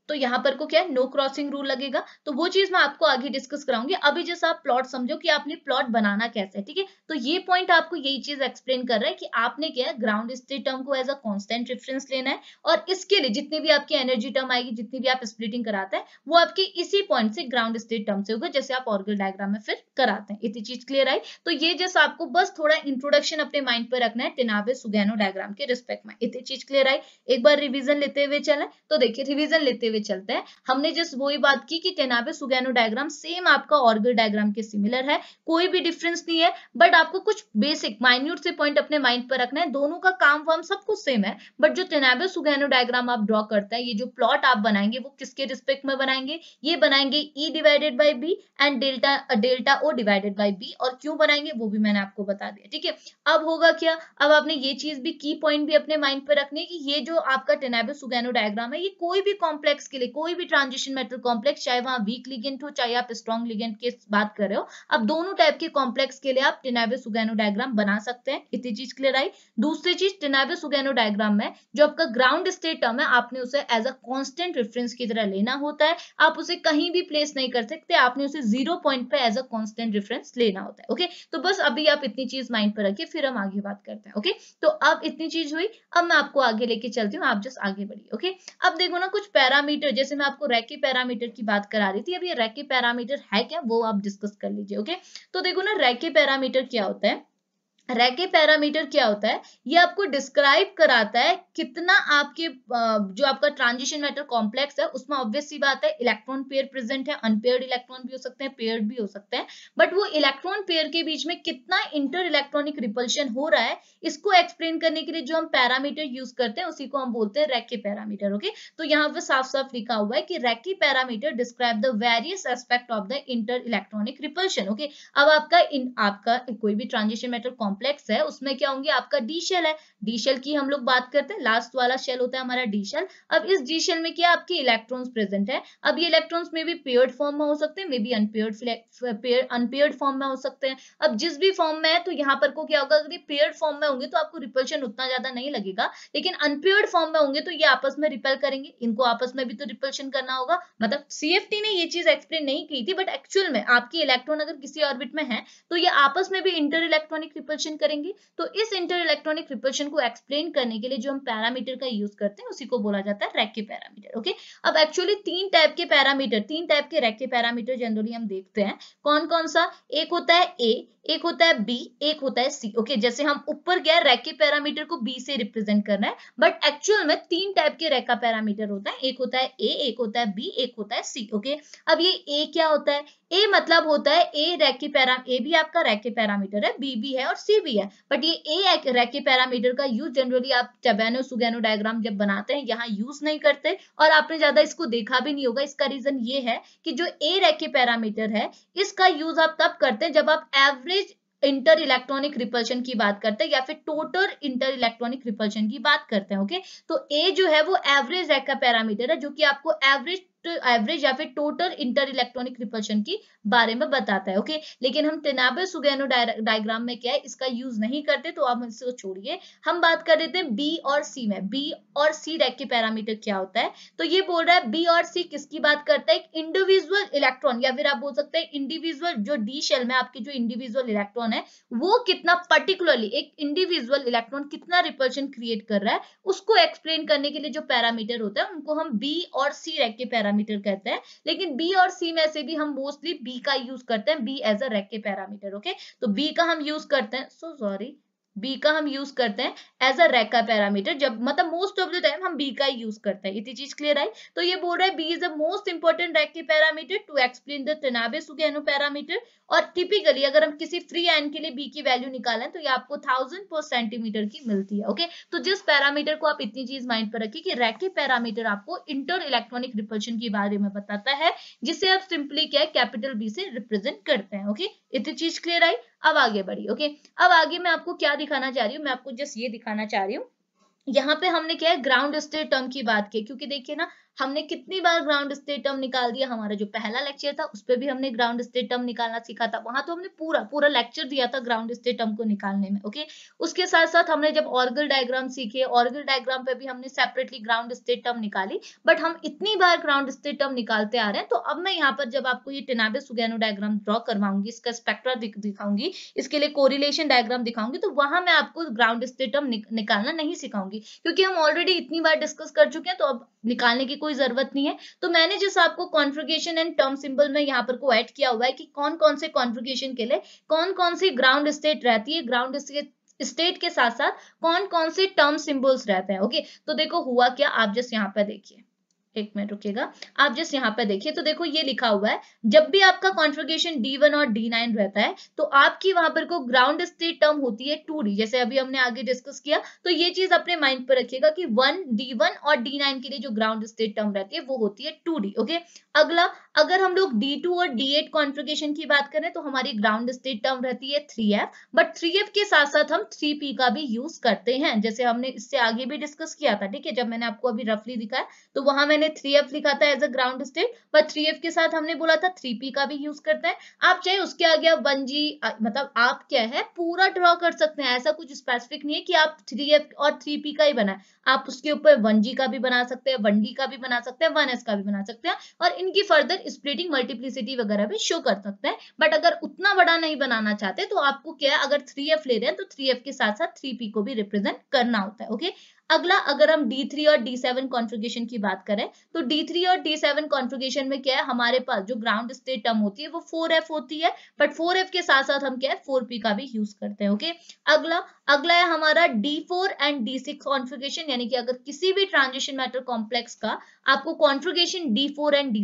तो यहाँ पर को क्या है नो क्रॉसिंग रूल लगेगा तो वो चीज मैं आपको आगे डिस्कस कराऊंगी अभी जैसा आप प्लॉट समझो कि आपने प्लॉट बनाना कैसे है ठीक है तो ये पॉइंट आपको यही चीज एक्सप्लेन कर रहा है कि आपने क्या है ग्राउंड स्टेट टर्म को एज अ कॉन्स्टेंट रेफरेंस लेना है और इसके लिए जितनी भी आपकी एनर्जी टर्म आएगी जितनी भी आप स्प्लिटिंग कराते हैं वो आपके इसी पॉइंट से ग्राउंड स्टेट टर्म से होगा जैसे आप ऑर्गल डायग्राम में फिर कराते हैं इतनी चीज क्लियर आई तो ये जैसा आपको बस थोड़ा इंट्रोडक्शन अपने माइंड पर रखना है टेनावे सुगैनो डायग्राम के रिस्पेक्ट में इतनी चीज क्लियर आई एक बार रिविजन लेते हुए चले तो देखिए रिविजन लेते हुए हुए चलते हैं हमने जस्ट वही बात की कि टेनाबे सुगैनो डायग्राम सेम आपका ऑर्गल डायग्राम के सिमिलर है कोई भी डिफरेंस नहीं है बट आपको कुछ बेसिक माइन्यूट से पॉइंट अपने माइंड पर रखना है दोनों का काम वाम सब कुछ सेम है बट जो टेनाबे सुगैनो डायग्राम आप ड्रॉ करते हैं ये जो प्लॉट आप बनाएंगे वो किसके रिस्पेक्ट में बनाएंगे ये बनाएंगे E divided by B and delta delta O divided by B और क्यों बनाएंगे वो भी मैंने आपको बता दिया ठीक है अब होगा क्या अब आपने ये चीज भी की पॉइंट भी अपने माइंड पर रखनी है कि ये जो आपका टेनाबे सुगैनो डायग्राम है ये कोई भी कॉम्प्लेक्स के लिए कोई भी ट्रांजिशन मेटल कॉम्प्लेक्स चाहे वहां वीक लिगेंट हो चाहे आप स्ट्रॉन्ग लिगेंट की बात कर रहे हो आप दोनों टाइप के कॉम्प्लेक्स के लिए आप टिनाविस सुगैनो डायग्राम बना सकते हैं इतनी चीज क्लियर आई दूसरी चीज टिनाविस सुगैनो डायग्राम में जो आपका ग्राउंड स्टेट टर्म है आपने उसे एज अ कॉन्स्टेंट रेफरेंस की तरह लेना होता है आप उसे कहीं भी प्लेस नहीं कर सकते आपने उसे जीरो पॉइंट पे एज अ कॉन्स्टेंट रेफरेंस लेना होता है ओके तो बस अभी आप इतनी चीज माइंड पर रखिए फिर हम आगे बात करते हैं ओके तो अब इतनी चीज हुई अब मैं आपको आगे लेके चलती हूँ आप जस्ट आगे बढ़िए ओके अब देखो ना कुछ पैरामीटर पैरामीटर जैसे मैं आपको रैकी पैरामीटर की बात करा रही थी अब ये रैकी पैरामीटर है क्या वो आप डिस्कस कर लीजिए ओके तो देखो ना रैकी पैरामीटर क्या होता है रैके पैरामीटर क्या होता है ये आपको डिस्क्राइब कराता है कितना आपके जो आपका ट्रांजिशन मैटर कॉम्प्लेक्स है उसमें ऑब्वियस सी बात है इलेक्ट्रॉन पेयर प्रेजेंट है अनपेयर्ड इलेक्ट्रॉन भी हो सकते हैं पेयर्ड भी हो सकते हैं बट वो इलेक्ट्रॉन पेयर के बीच में कितना इंटर इलेक्ट्रॉनिक रिपल्शन हो रहा है इसको एक्सप्लेन करने के लिए जो हम पैरामीटर यूज करते हैं उसी को हम बोलते हैं रैके पैरामीटर ओके तो यहाँ पे साफ साफ लिखा हुआ है कि Racah parameter describe the various aspect of the inter electronic repulsion okay अब आपका इन आपका कोई भी ट्रांजिशन मैटर कॉम्प्लेक्स कॉम्प्लेक्स है उसमें क्या होंगे आपका डी शेल है डी शेल की हम लोग बात करते हैं लास्ट वाला शेल होता है हमारा डी शेल अब इस डी शेल में क्या आपके इलेक्ट्रॉन्स प्रेजेंट है अब ये इलेक्ट्रॉन्स में भी पेयर्ड फॉर्म में हो सकते हैं maybe unpaired unpaired form में हो सकते हैं अब जिस भी फॉर्म में है तो यहाँ पर को क्या होगा अगर पेयर्ड फॉर्म में होंगे तो आपको रिपल्शन उतना ज्यादा नहीं लगेगा लेकिन अनपेयर्ड फॉर्म में होंगे तो ये आपस में रिपेल करेंगे इनको आपस में भी तो रिपल्शन करना होगा मतलब सीएफटी ने ये चीज एक्सप्लेन नहीं की थी बट एक्चुअल में आपकी इलेक्ट्रॉन अगर किसी ऑर्बिट में है तो ये आपस में भी इंटर इलेक्ट्रॉनिक रिपल्शन रिपल्शन करेंगे तो इस इंटर इलेक्ट्रॉनिक रिपल्शन को एक्सप्लेन करने के लिए जो हम पैरामीटर का यूज करते हैं उसी को बोला जाता है रैके पैरामीटर ओके अब एक्चुअली तीन टाइप के पैरामीटर तीन टाइप के रैके पैरामीटर जनरली हम देखते हैं कौन कौन सा एक होता है ए एक होता है बी एक होता है सी ओके जैसे हम ऊपर गया रैक के पैरामीटर को बी से रिप्रेजेंट कर रहे हैं बट एक्चुअल में तीन टाइप के रैक का पैरामीटर होता है एक होता है ए एक होता है बी एक होता है सी ओके अब ये ए क्या होता है ए मतलब होता है ए रैक के पैरा ए भी आपका रैक के पैरामीटर है बी भी है और सी भी है बट ये ए रैक के पैरामीटर का यूज जनरली आप चबैनो सुगैनो डायग्राम जब बनाते हैं यहाँ यूज नहीं करते और आपने ज्यादा इसको देखा भी नहीं होगा इसका रीजन ये है कि जो ए रैक के पैरामीटर है इसका यूज आप तब करते हैं जब आप एवरेज इंटर इलेक्ट्रॉनिक रिपल्शन की बात करते हैं या फिर टोटल इंटर इलेक्ट्रॉनिक रिपल्शन की बात करते हैं ओके तो ए जो है वो एवरेज रैक का पैरामीटर है जो कि आपको एवरेज एवरेज या फिर टोटल इंटर इलेक्ट्रॉनिक रिपल्शन की बारे में बताता है ओके लेकिन हम तेनाबे सुगेनो डायग्राम में क्या है इसका यूज नहीं करते तो आप इसको छोड़िए हम बात कर लेते हैं बी और सी में बी और सी डेक के पैरामीटर क्या होता है तो ये बोल रहा है बी और सी किसकी बात करता है इंडिविजुअल इलेक्ट्रॉन या फिर आप बोल सकते हैं इंडिविजुअल जो डी शेल में आपके जो इंडिविजुअल इलेक्ट्रॉन है वो कितना पर्टिकुलरली एक इंडिविजुअल इलेक्ट्रॉन कितना रिपल्शन क्रिएट कर रहा है उसको एक्सप्लेन करने के लिए जो पैरामीटर होता है उनको हम बी और सी डेक के पैरामीटर पैरामीटर कहते हैं लेकिन बी और सी में से भी हम मोस्टली बी का यूज करते हैं B as a Racah parameter okay तो बी का हम यूज करते हैं सो सॉरी बी का हम यूज करते हैं एज अ रेका पैरामीटर जब मतलब मोस्ट ऑफ द टाइम हम बी का यूज करते हैं इतनी चीज क्लियर आई तो ये बोल रहा है B is the most important Racah parameter to explain the parameter और टिपिकली अगर हम किसी फ्री एन के लिए बी की वैल्यू निकालें तो ये आपको थाउजेंड पर सेंटीमीटर की मिलती है ओके तो जिस पैरामीटर को आप इतनी चीज माइंड पर रखिए कि के पैरामीटर आपको इंटर इलेक्ट्रॉनिक रिपल्शन के बारे में बताता है जिसे आप सिंपली क्या है कैपिटल बी से रिप्रेजेंट करते हैं ओके इतनी चीज क्लियर आई अब आगे बढ़ी ओके अब आगे मैं आपको क्या दिखाना चाह रही हूँ मैं आपको जस्ट ये दिखा दिखाना चाह रही हूँ यहाँ पे हमने क्या है ग्राउंड स्टेट टर्म की बात की क्योंकि देखिए ना हमने कितनी बार ग्राउंड स्टेट टर्म निकाल दिया हमारा जो पहला लेक्चर था उस पर भी हमने ग्राउंड स्टेट टर्म निकालना सीखा था वहां तो हमने पूरा पूरा लेक्चर दिया था ग्राउंड स्टेट टर्म को निकालने में ओके उसके साथ साथ हमने जब ऑर्गल डायग्राम सीखे ऑर्गल डायग्राम पे भी हमने सेपरेटली ग्राउंड स्टेट टर्म निकाली बट हम इतनी बार ग्राउंड स्टेट टर्म निकालते आ रहे हैं तो अब मैं यहाँ पर जब आपको ये टेनाबे सुगैनो डायग्राम ड्रॉ करवाऊंगी इसका स्पेक्ट्रा दिखाऊंगी इसके लिए कोरिलेशन डायग्राम दिखाऊंगी तो वहां मैं आपको ग्राउंड स्टेट टर्म निकालना नहीं सिखाऊंगी क्योंकि हम ऑलरेडी इतनी बार डिस्कस कर चुके हैं तो अब निकालने की कोई कोई जरूरत नहीं है तो मैंने जिस आपको कॉन्फ्रिगेशन एंड टर्म सिंबल में यहाँ पर को ऐड किया हुआ है कि कौन कौन से कॉन्फ्रिगेशन के लिए कौन कौन सी ग्राउंड स्टेट रहती है ग्राउंड स्टेट स्टेट के साथ साथ कौन कौन से टर्म सिंबल्स रहते हैं ओके तो देखो हुआ क्या आप जस्ट यहाँ पर देखिए एक मिनट रुकेगा आप जस्ट यहाँ पे देखिए तो देखो ये लिखा हुआ है जब भी आपका कॉन्फ़िगरेशन D1 और D9 रहता है तो आपकी वहां पर को ग्राउंड स्टेट टर्म होती है 2D जैसे अभी हमने आगे डिस्कस किया तो ये चीज अपने माइंड पर रखिएगा कि 1 D1 और D9 के लिए जो ग्राउंड स्टेट टर्म रहती है वो होती है 2D ओके अगला अगर हम लोग D2 और D8 कॉन्फ़िगरेशन की बात करें तो हमारी ग्राउंड स्टेट टर्म रहती है 3F बट 3F के साथ साथ हम 3P का भी यूज करते हैं जैसे हमने इससे आगे भी डिस्कस किया था ठीक है जब मैंने आपको अभी रफली दिखाया तो वहां मैंने 3F लिखा था as a ground state but 3F के साथ हमने बोला था 3P का भी यूज करते हैं आप चाहे उसके आगे आप वन जी मतलब आप क्या है पूरा ड्रॉ कर सकते हैं ऐसा कुछ स्पेसिफिक नहीं है कि आप थ्री और थ्री का ही बनाए आप उसके ऊपर वन जी का भी बना सकते हैं वन डी का भी बना सकते हैं वन एस का भी बना सकते हैं और इनकी फर्दर स्प्लिटिंग मल्टीप्लिसिटी वगैरह भी शो कर सकते हैं बट अगर उतना बड़ा नहीं बनाना चाहते तो आपको क्या है अगर थ्री एफ ले रहे हैं तो थ्री एफ के साथ साथ थ्री पी को भी रिप्रेजेंट करना होता है ओके अगला अगर हम D3 और D7 कॉन्फ़िगरेशन की बात करें तो D3 और D7 कॉन्फ़िगरेशन में क्या है हमारे पास जो ग्राउंड स्टेट टर्म होती है वो 4F होती है बट 4F के साथ साथ हम क्या है 4P का भी यूज करते हैं ओके अगला अगला है हमारा D4 एंड D6 कॉन्फ़िगरेशन यानी कि अगर किसी भी ट्रांजिशन मैटर कॉम्प्लेक्स का आपको कॉन्फ्रिगेशन D4 एंड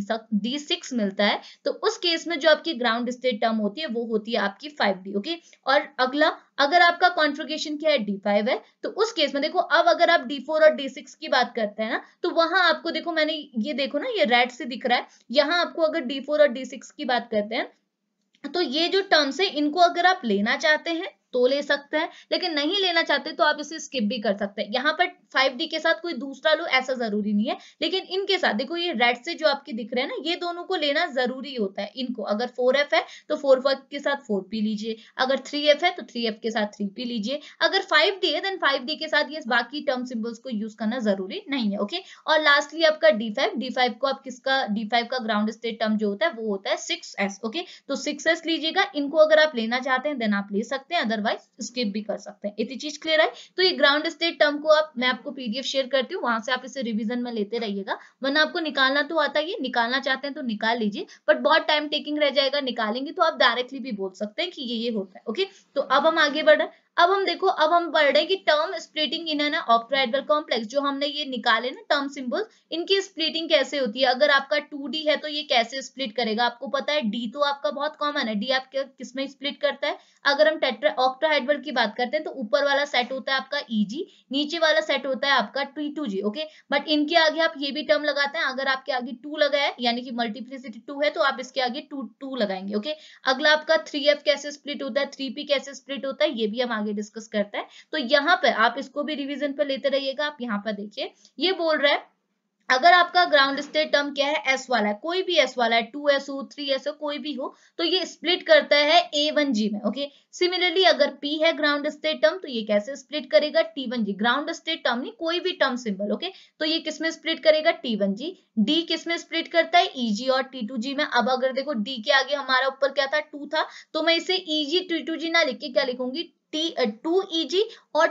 D6 मिलता है तो उस केस में जो आपकी ग्राउंड स्टेट टर्म होती है वो होती है आपकी 5D ओके और अगला अगर आपका कॉन्ट्रोगेशन क्या है डी फाइव है तो उस केस में देखो अब अगर आप डी फोर और डी सिक्स की बात करते हैं ना तो वहां आपको देखो मैंने ये देखो ना ये रेड से दिख रहा है यहाँ आपको अगर डी फोर और डी सिक्स की बात करते हैं तो ये जो टर्म्स है इनको अगर आप लेना चाहते हैं तो ले सकते हैं लेकिन नहीं लेना चाहते तो आप इसे स्किप भी कर सकते हैं यहाँ पर 5D के साथ कोई दूसरा लो ऐसा जरूरी नहीं है लेकिन इनके साथ देखो ये रेड से जो आपके दिख रहे हैं ना ये दोनों को लेना जरूरी होता है इनको अगर 4F है तो 4F के साथ 4P लीजिए अगर 3F है तो 3F के साथ 3P लीजिए अगर 5D है देन 5D के साथ ये बाकी टर्म सिंबल्स को यूज करना जरूरी नहीं है ओके और लास्टली आपका डी फाइव को आप किसका D5 का ग्राउंड स्टेट टर्म जो होता है वो होता है सिक्स ओके तो सिक्स लीजिएगा इनको अगर आप लेना चाहते हैं देन आप ले सकते हैं अदरवाइज अदरवाइज स्किप भी कर सकते हैं इतनी चीज क्लियर है तो ये ग्राउंड स्टेट टर्म को आप मैं आपको पीडीएफ शेयर करती हूँ वहां से आप इसे रिविजन में लेते रहिएगा वरना आपको निकालना तो आता ही निकालना चाहते हैं तो निकाल लीजिए बट बहुत टाइम टेकिंग रह जाएगा निकालेंगे तो आप डायरेक्टली भी बोल सकते हैं कि ये ये होता है ओके तो अब हम आगे बढ़ रहे अब हम देखो अब हम पढ़ रहे हैं कि term splitting in an octahedral complex जो हमने ये निकाले ना टर्म सिंबल इनकी स्प्लिटिंग कैसे होती है अगर आपका टू है तो ये कैसे स्प्लिट करेगा आपको पता है डी तो आपका बहुत कॉमन है डी आपके किसमें स्प्लिट करता है अगर हम टेट्रा ऑक्ट्राइडल की बात करते हैं तो ऊपर वाला सेट होता है आपका ईजी e नीचे वाला सेट होता है आपका T two G okay but इनके आगे आप ये भी टर्म लगाते हैं अगर आपके आगे टू लगा है यानी कि मल्टीप्लिसिटी टू है तो आप इसके आगे टू टू लगाएंगे ओके अगला आपका थ्री कैसे स्प्लिट होता है थ्री कैसे स्प्लिट होता है ये भी हम आगे आगे डिस्कस करता है तो यहाँ पर आप इसको भी रिविजन पर लेते रहिएगा आप यहाँ पर देखिए ये बोल रहा है अगर आपका ग्राउंड स्टेट टर्म क्या है एस वाला है कोई भी एस वाला है टू एस हो थ्री एस हो कोई भी हो तो ये स्प्लिट करता है ए वन जी में ओके सिमिलरली अगर पी है ग्राउंड स्टेट टर्म तो ये कैसे स्प्लिट करेगा T one G ground state term नहीं कोई भी टर्म सिंबल ओके तो ये किसमें स्प्लिट करेगा टी वन जी डी किसमें स्प्लिट करता है ई e जी और टी टू जी में अब अगर देखो डी के आगे हमारा ऊपर क्या था टू था तो मैं इसे ई जी टी टू जी ना लिख के क्या लिखूंगी टू uh, e और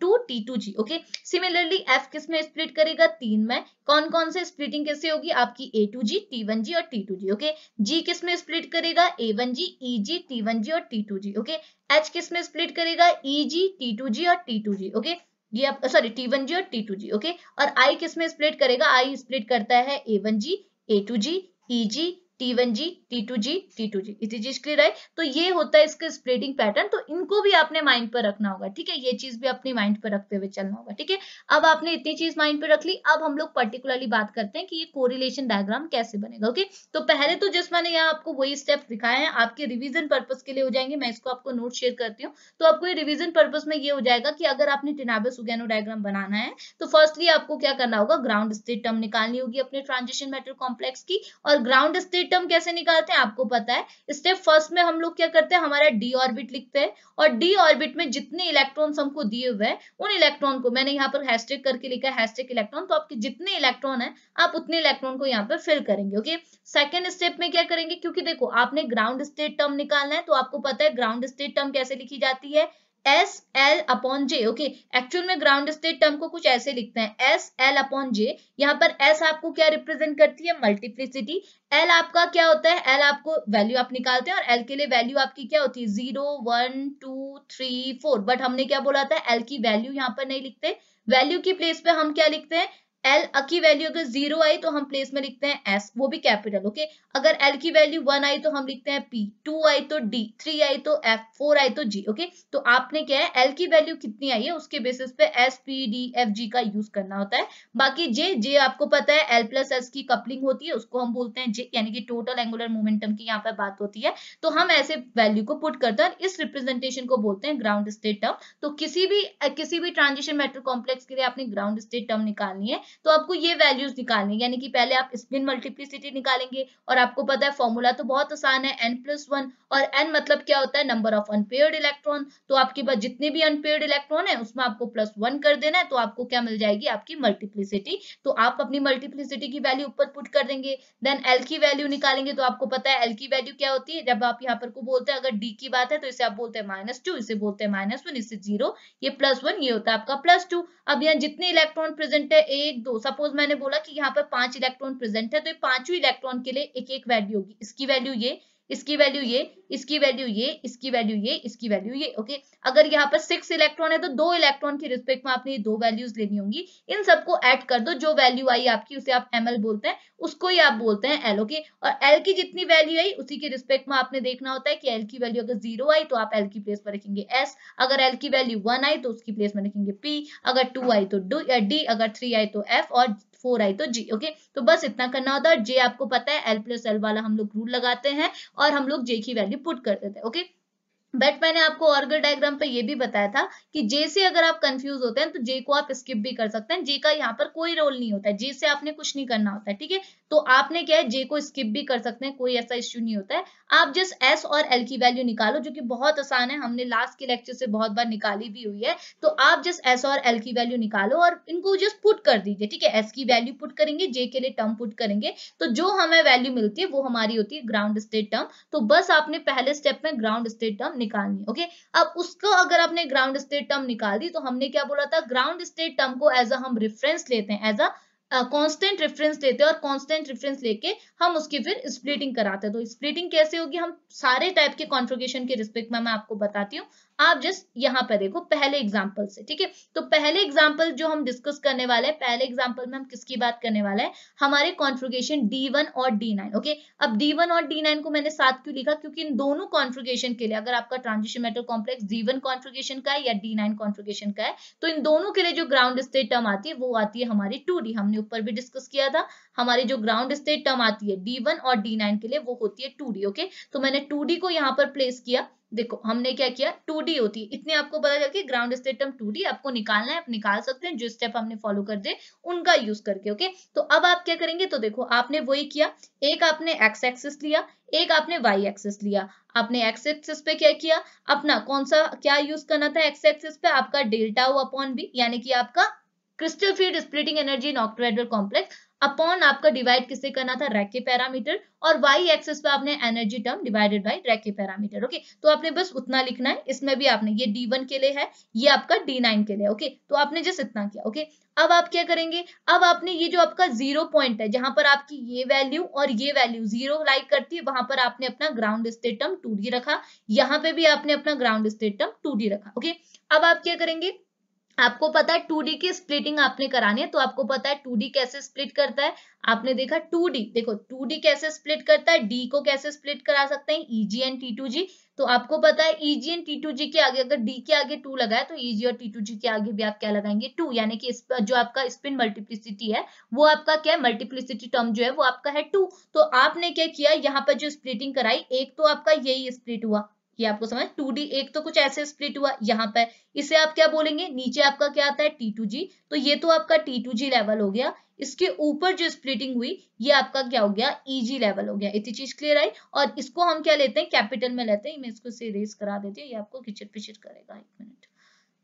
two T two G okay similarly F किस में स्प्लिट करेगा तीन में कौन कौन से स्प्लिटिंग कैसे होगी आपकी A two ji T one G और T two G okay G किस में स्प्लिट करेगा A one ji E ji T one G और T two G okay H किस में स्प्लिट करेगा ई जी टी टू जी और टी टू जी ओके ये आप सॉरी टी वन जी और टी टू जी ओके और आई किस में स्प्लिट करेगा आई स्प्लिट करता है A one ji A two ji E ji T one G T two ji T two G इतनी चीज क्लियर तो ये होता है स्प्रेडिंग पैटर्न तो इनको भी आपने माइंड पर रखना होगा ठीक है ये चीज भी अपने माइंड पर रखते हुए चलना होगा ठीक है अब आपने इतनी चीज माइंड पर रख ली अब हम लोग पर्टिकुलरली बात करते हैं कि ये कोरिलेशन डायग्राम कैसे बनेगा ओके तो पहले तो जिस मैंने यहाँ आपको वही स्टेप दिखाए हैं आपके रिविजन पर्पज के लिए हो जाएंगे मैं इसको आपको नोट शेयर करती हूँ तो आपको ये रिविजन पर्पज में ये हो जाएगा कि अगर आपने टिनाबस उगैनो डायग्राम बनाना है तो फर्स्टली आपको क्या करना होगा ग्राउंड स्टेट टर्म निकालनी होगी अपने ट्रांजिशन मेटर कॉम्प्लेक्स की और ग्राउंड स्टेट टर्म कैसे निकालते हैं आपको पता है स्टेप फर्स्ट में हम लोग क्या करते हैं हमारा डी ऑर्बिट लिखते हैं और डी ऑर्बिट में जितने इलेक्ट्रॉन हमको दिए हुए हैं उन इलेक्ट्रॉन को मैंने यहाँ पर हैस्टेक करके लिखा है हैशटेक इलेक्ट्रॉन तो आपके जितने इलेक्ट्रॉन है आप उतने इलेक्ट्रॉन को यहाँ पर फिल करेंगे ओके सेकेंड स्टेप में क्या करेंगे क्योंकि देखो आपने ग्राउंड स्टेट टर्म निकालना है तो आपको पता है ग्राउंड स्टेट टर्म कैसे लिखी जाती है S L upon J okay actual में ग्राउंड स्टेट टर्म को कुछ ऐसे लिखते हैं एस एल अपॉन जे यहाँ पर एस आपको क्या रिप्रेजेंट करती है मल्टीप्लिसिटी एल आपका क्या होता है एल आपको वैल्यू आप निकालते हैं और एल के लिए वैल्यू आपकी क्या होती है zero one two three four but हमने क्या बोला था एल की वैल्यू यहाँ पर नहीं लिखते वैल्यू की प्लेस पे हम क्या लिखते हैं एल की वैल्यू अगर जीरो आई तो हम प्लेस में लिखते हैं एस वो भी कैपिटल ओके okay? अगर एल की वैल्यू वन आई तो हम लिखते हैं पी टू आई तो डी थ्री आई तो एफ फोर आई तो जी ओके okay? तो आपने क्या है एल की वैल्यू कितनी आई है उसके बेसिस पे S P D F G का यूज करना होता है बाकी जे जे आपको पता है एल प्लस एस की कपलिंग होती है उसको हम बोलते हैं जे यानी कि टोटल एंगुलर मोमेंटम की यहाँ पर बात होती है तो हम ऐसे वैल्यू को पुट करते हैं इस रिप्रेजेंटेशन को बोलते हैं ग्राउंड स्टेट टर्म तो किसी भी किसी भी ट्रांजिशन मेट्रो कॉम्प्लेक्स के लिए आपने ग्राउंड स्टेट टर्म निकालनी है तो आपको ये वैल्यूज निकालने यानी कि पहले आप स्पिन मल्टीप्लिसिटी निकालेंगे और आपको पता है फॉर्मूला तो बहुत आसान है एन प्लस वन और एन मतलब क्या होता है नंबर ऑफ अनपेयर्ड इलेक्ट्रॉन तो आपके पास जितने भी अनपेयर्ड इलेक्ट्रॉन है उसमें आपको प्लस वन कर देना है तो आपको क्या मिल जाएगी आपकी मल्टीप्लिसिटी तो आप अपनी मल्टीप्लिसिटी की वैल्यू ऊपर पुट कर देंगे देन एल की वैल्यू निकालेंगे तो आपको पता है एल की वैल्यू क्या होती है जब आप यहाँ पर को बोलते हैं अगर डी की बात है तो इसे आप बोलते हैं माइनस टू इसे बोलते हैं माइनस वन इसे जीरो ये प्लस वन ये होता है आपका प्लस टू अब यहाँ जितने इलेक्ट्रॉन प्रेजेंट है एक दो तो सपोज मैंने बोला कि यहाँ पर पांच इलेक्ट्रॉन प्रेजेंट है तो ये पांचों इलेक्ट्रॉन के लिए एक एक वैल्यू होगी इसकी वैल्यू ये इसकी वैल्यू ये इसकी वैल्यू ये इसकी वैल्यू ये इसकी वैल्यू ये ओके अगर यहाँ पर सिक्स इलेक्ट्रॉन है तो दो इलेक्ट्रॉन के रिस्पेक्ट में आपने ये दो वैल्यूज लेनी होंगी इन सबको ऐड कर दो जो वैल्यू आई आपकी उसे आप एम बोलते हैं उसको ही आप बोलते हैं एल ओके और एल की जितनी वैल्यू आई उसी के रिस्पेक्ट में आपने देखना होता है कि एल की वैल्यू अगर जीरो आई तो आप एल की प्लेस पर रखेंगे एस अगर एल की वैल्यू वन आई तो उसकी प्लेस में रखेंगे पी अगर टू आई तो डी अगर थ्री आई तो एफ और फोर आई तो जी ओके तो बस इतना करना होता है जे आपको पता है एल प्लस एल वाला हम लोग रूल लगाते हैं और हम लोग जे की वैल्यू पुट कर देते हैं ओके बट मैंने आपको ऑर्गर डायग्राम पे ये भी बताया था कि जे से अगर आप कंफ्यूज होते हैं तो जे को आप स्किप भी कर सकते हैं जे का यहाँ पर कोई रोल नहीं होता है जे से आपने कुछ नहीं करना होता है ठीक है तो आपने क्या है जे को स्किप भी कर सकते हैं कोई ऐसा इश्यू नहीं होता है आप जस्ट एस और एल की वैल्यू निकालो जो कि बहुत आसान है हमने लास्ट के लेक्चर से बहुत बार निकाली भी हुई है तो आप जस्ट एस और एल की वैल्यू निकालो और इनको जस्ट पुट कर दीजिए ठीक है एस की वैल्यू पुट करेंगे जे के लिए टर्म पुट करेंगे तो जो हमें वैल्यू मिलती है वो हमारी होती है ग्राउंड स्टेट टर्म तो बस आपने पहले स्टेप में ग्राउंड स्टेट टर्म निकालनी ओके अब उसको अगर आपने ग्राउंड स्टेट टर्म निकाल दी तो हमने क्या बोला था ग्राउंड स्टेट टर्म को एज अ हम रेफरेंस लेते हैं एज अ कांस्टेंट रेफरेंस लेते हैं और कांस्टेंट रेफरेंस लेके हम उसकी फिर स्प्लिटिंग कराते हैं तो स्प्लिटिंग कैसे होगी हम सारे टाइप के कॉन्फ़िगरेशन के रिस्पेक्ट में मैं आपको बताती हूँ आप जस्ट यहाँ पर देखो पहले एग्जाम्पल से ठीक है तो पहले एग्जाम्पल जो हम डिस्कस करने वाले हैं पहले एग्जाम्पल में हम किसकी बात करने वाले हैं हमारे कॉन्फ्रुगेशन D1 और D9 ओके अब D1 और D9 को मैंने साथ क्यों लिखा क्योंकि इन दोनों कॉन्फ्रुगेशन के लिए अगर आपका ट्रांजिशन मेटल कॉम्प्लेक्स D1 कॉन्फ्रुगेशन का है या D9 कॉन्फ्रुगेशन का है तो इन दोनों के लिए जो ग्राउंड स्टेट टर्म आती है वो आती है हमारी टू हमने ऊपर भी डिस्कस किया था हमारी जो ग्राउंड स्टेट टर्म आती है डी और डी के लिए वो होती है टू ओके तो मैंने टू को यहाँ पर प्लेस किया देखो हमने क्या किया 2D होती है इतने आपको पता चल के ग्राउंड स्टेटम 2D आपको निकालना है आप निकाल सकते हैं जो स्टेप हमने फॉलो कर करते उनका यूज करके ओके तो अब आप क्या करेंगे तो देखो आपने वही किया एक आपने x एक्सिस लिया एक आपने y एक्सिस लिया आपने x एक्सिस पे क्या किया अपना कौन सा क्या यूज करना था एक्स एक्सिस पे आपका डेल्टा अपॉन बी यानी कि आपका crystal field splitting energy in octahedral complex upon आपका डिवाइड किससे करना था रैके पैरामीटर और वाई एक्सेस पे आपने energy term divided by Racah parameter okay तो आपने बस उतना लिखना है इसमें भी आपने ये डी वन के लिए है ये आपका डी नाइन के लिए ओके तो आपने जस्ट इतना किया ओके अब आप क्या करेंगे अब आपने ये जो आपका जीरो पॉइंट है जहां पर आपकी ये वैल्यू और ये वैल्यू जीरो लाइक करती है वहां पर आपने अपना ग्राउंड स्टेट टर्म टू रखा यहाँ पे भी आपने अपना ग्राउंड स्टेट टर्म टू रखा ओके अब आप क्या करेंगे आपको पता है टू डी की स्प्लिटिंग आपने करानी है तो आपको पता है टू डी कैसे स्प्लिट करता है आपने देखा टू डी देखो टू डी कैसे स्प्लिट करता है डी को कैसे स्प्लिट करा सकते हैं EG एंड T2G तो आपको पता है EG and T two G के आगे अगर डी के आगे टू लगाए तो ईजी e और टी टू जी के आगे भी आप क्या लगाएंगे टू यानी कि जो आपका स्पिन मल्टीप्लिसिटी है वो आपका क्या है मल्टीप्लिसिटी टर्म जो है वो आपका है टू तो आपने क्या किया यहाँ पर जो स्प्लिटिंग कराई एक तो आपका यही स्प्लिट हुआ ये आपको समझ टू डी एक तो कुछ ऐसे स्प्लिट हुआ यहाँ पर इसे आप क्या बोलेंगे नीचे आपका क्या आता है टी टू जी तो ये तो आपका टी टू जी लेवल हो गया इसके ऊपर जो स्प्लिटिंग हुई ये आपका क्या हो गया ई जी लेवल हो गया इतनी चीज क्लियर आई और इसको हम क्या लेते हैं कैपिटल में लेते हैं मैं इसको से रेस करा देती हूँ ये आपको खिचड़ पिचड़ करेगा एक मिनट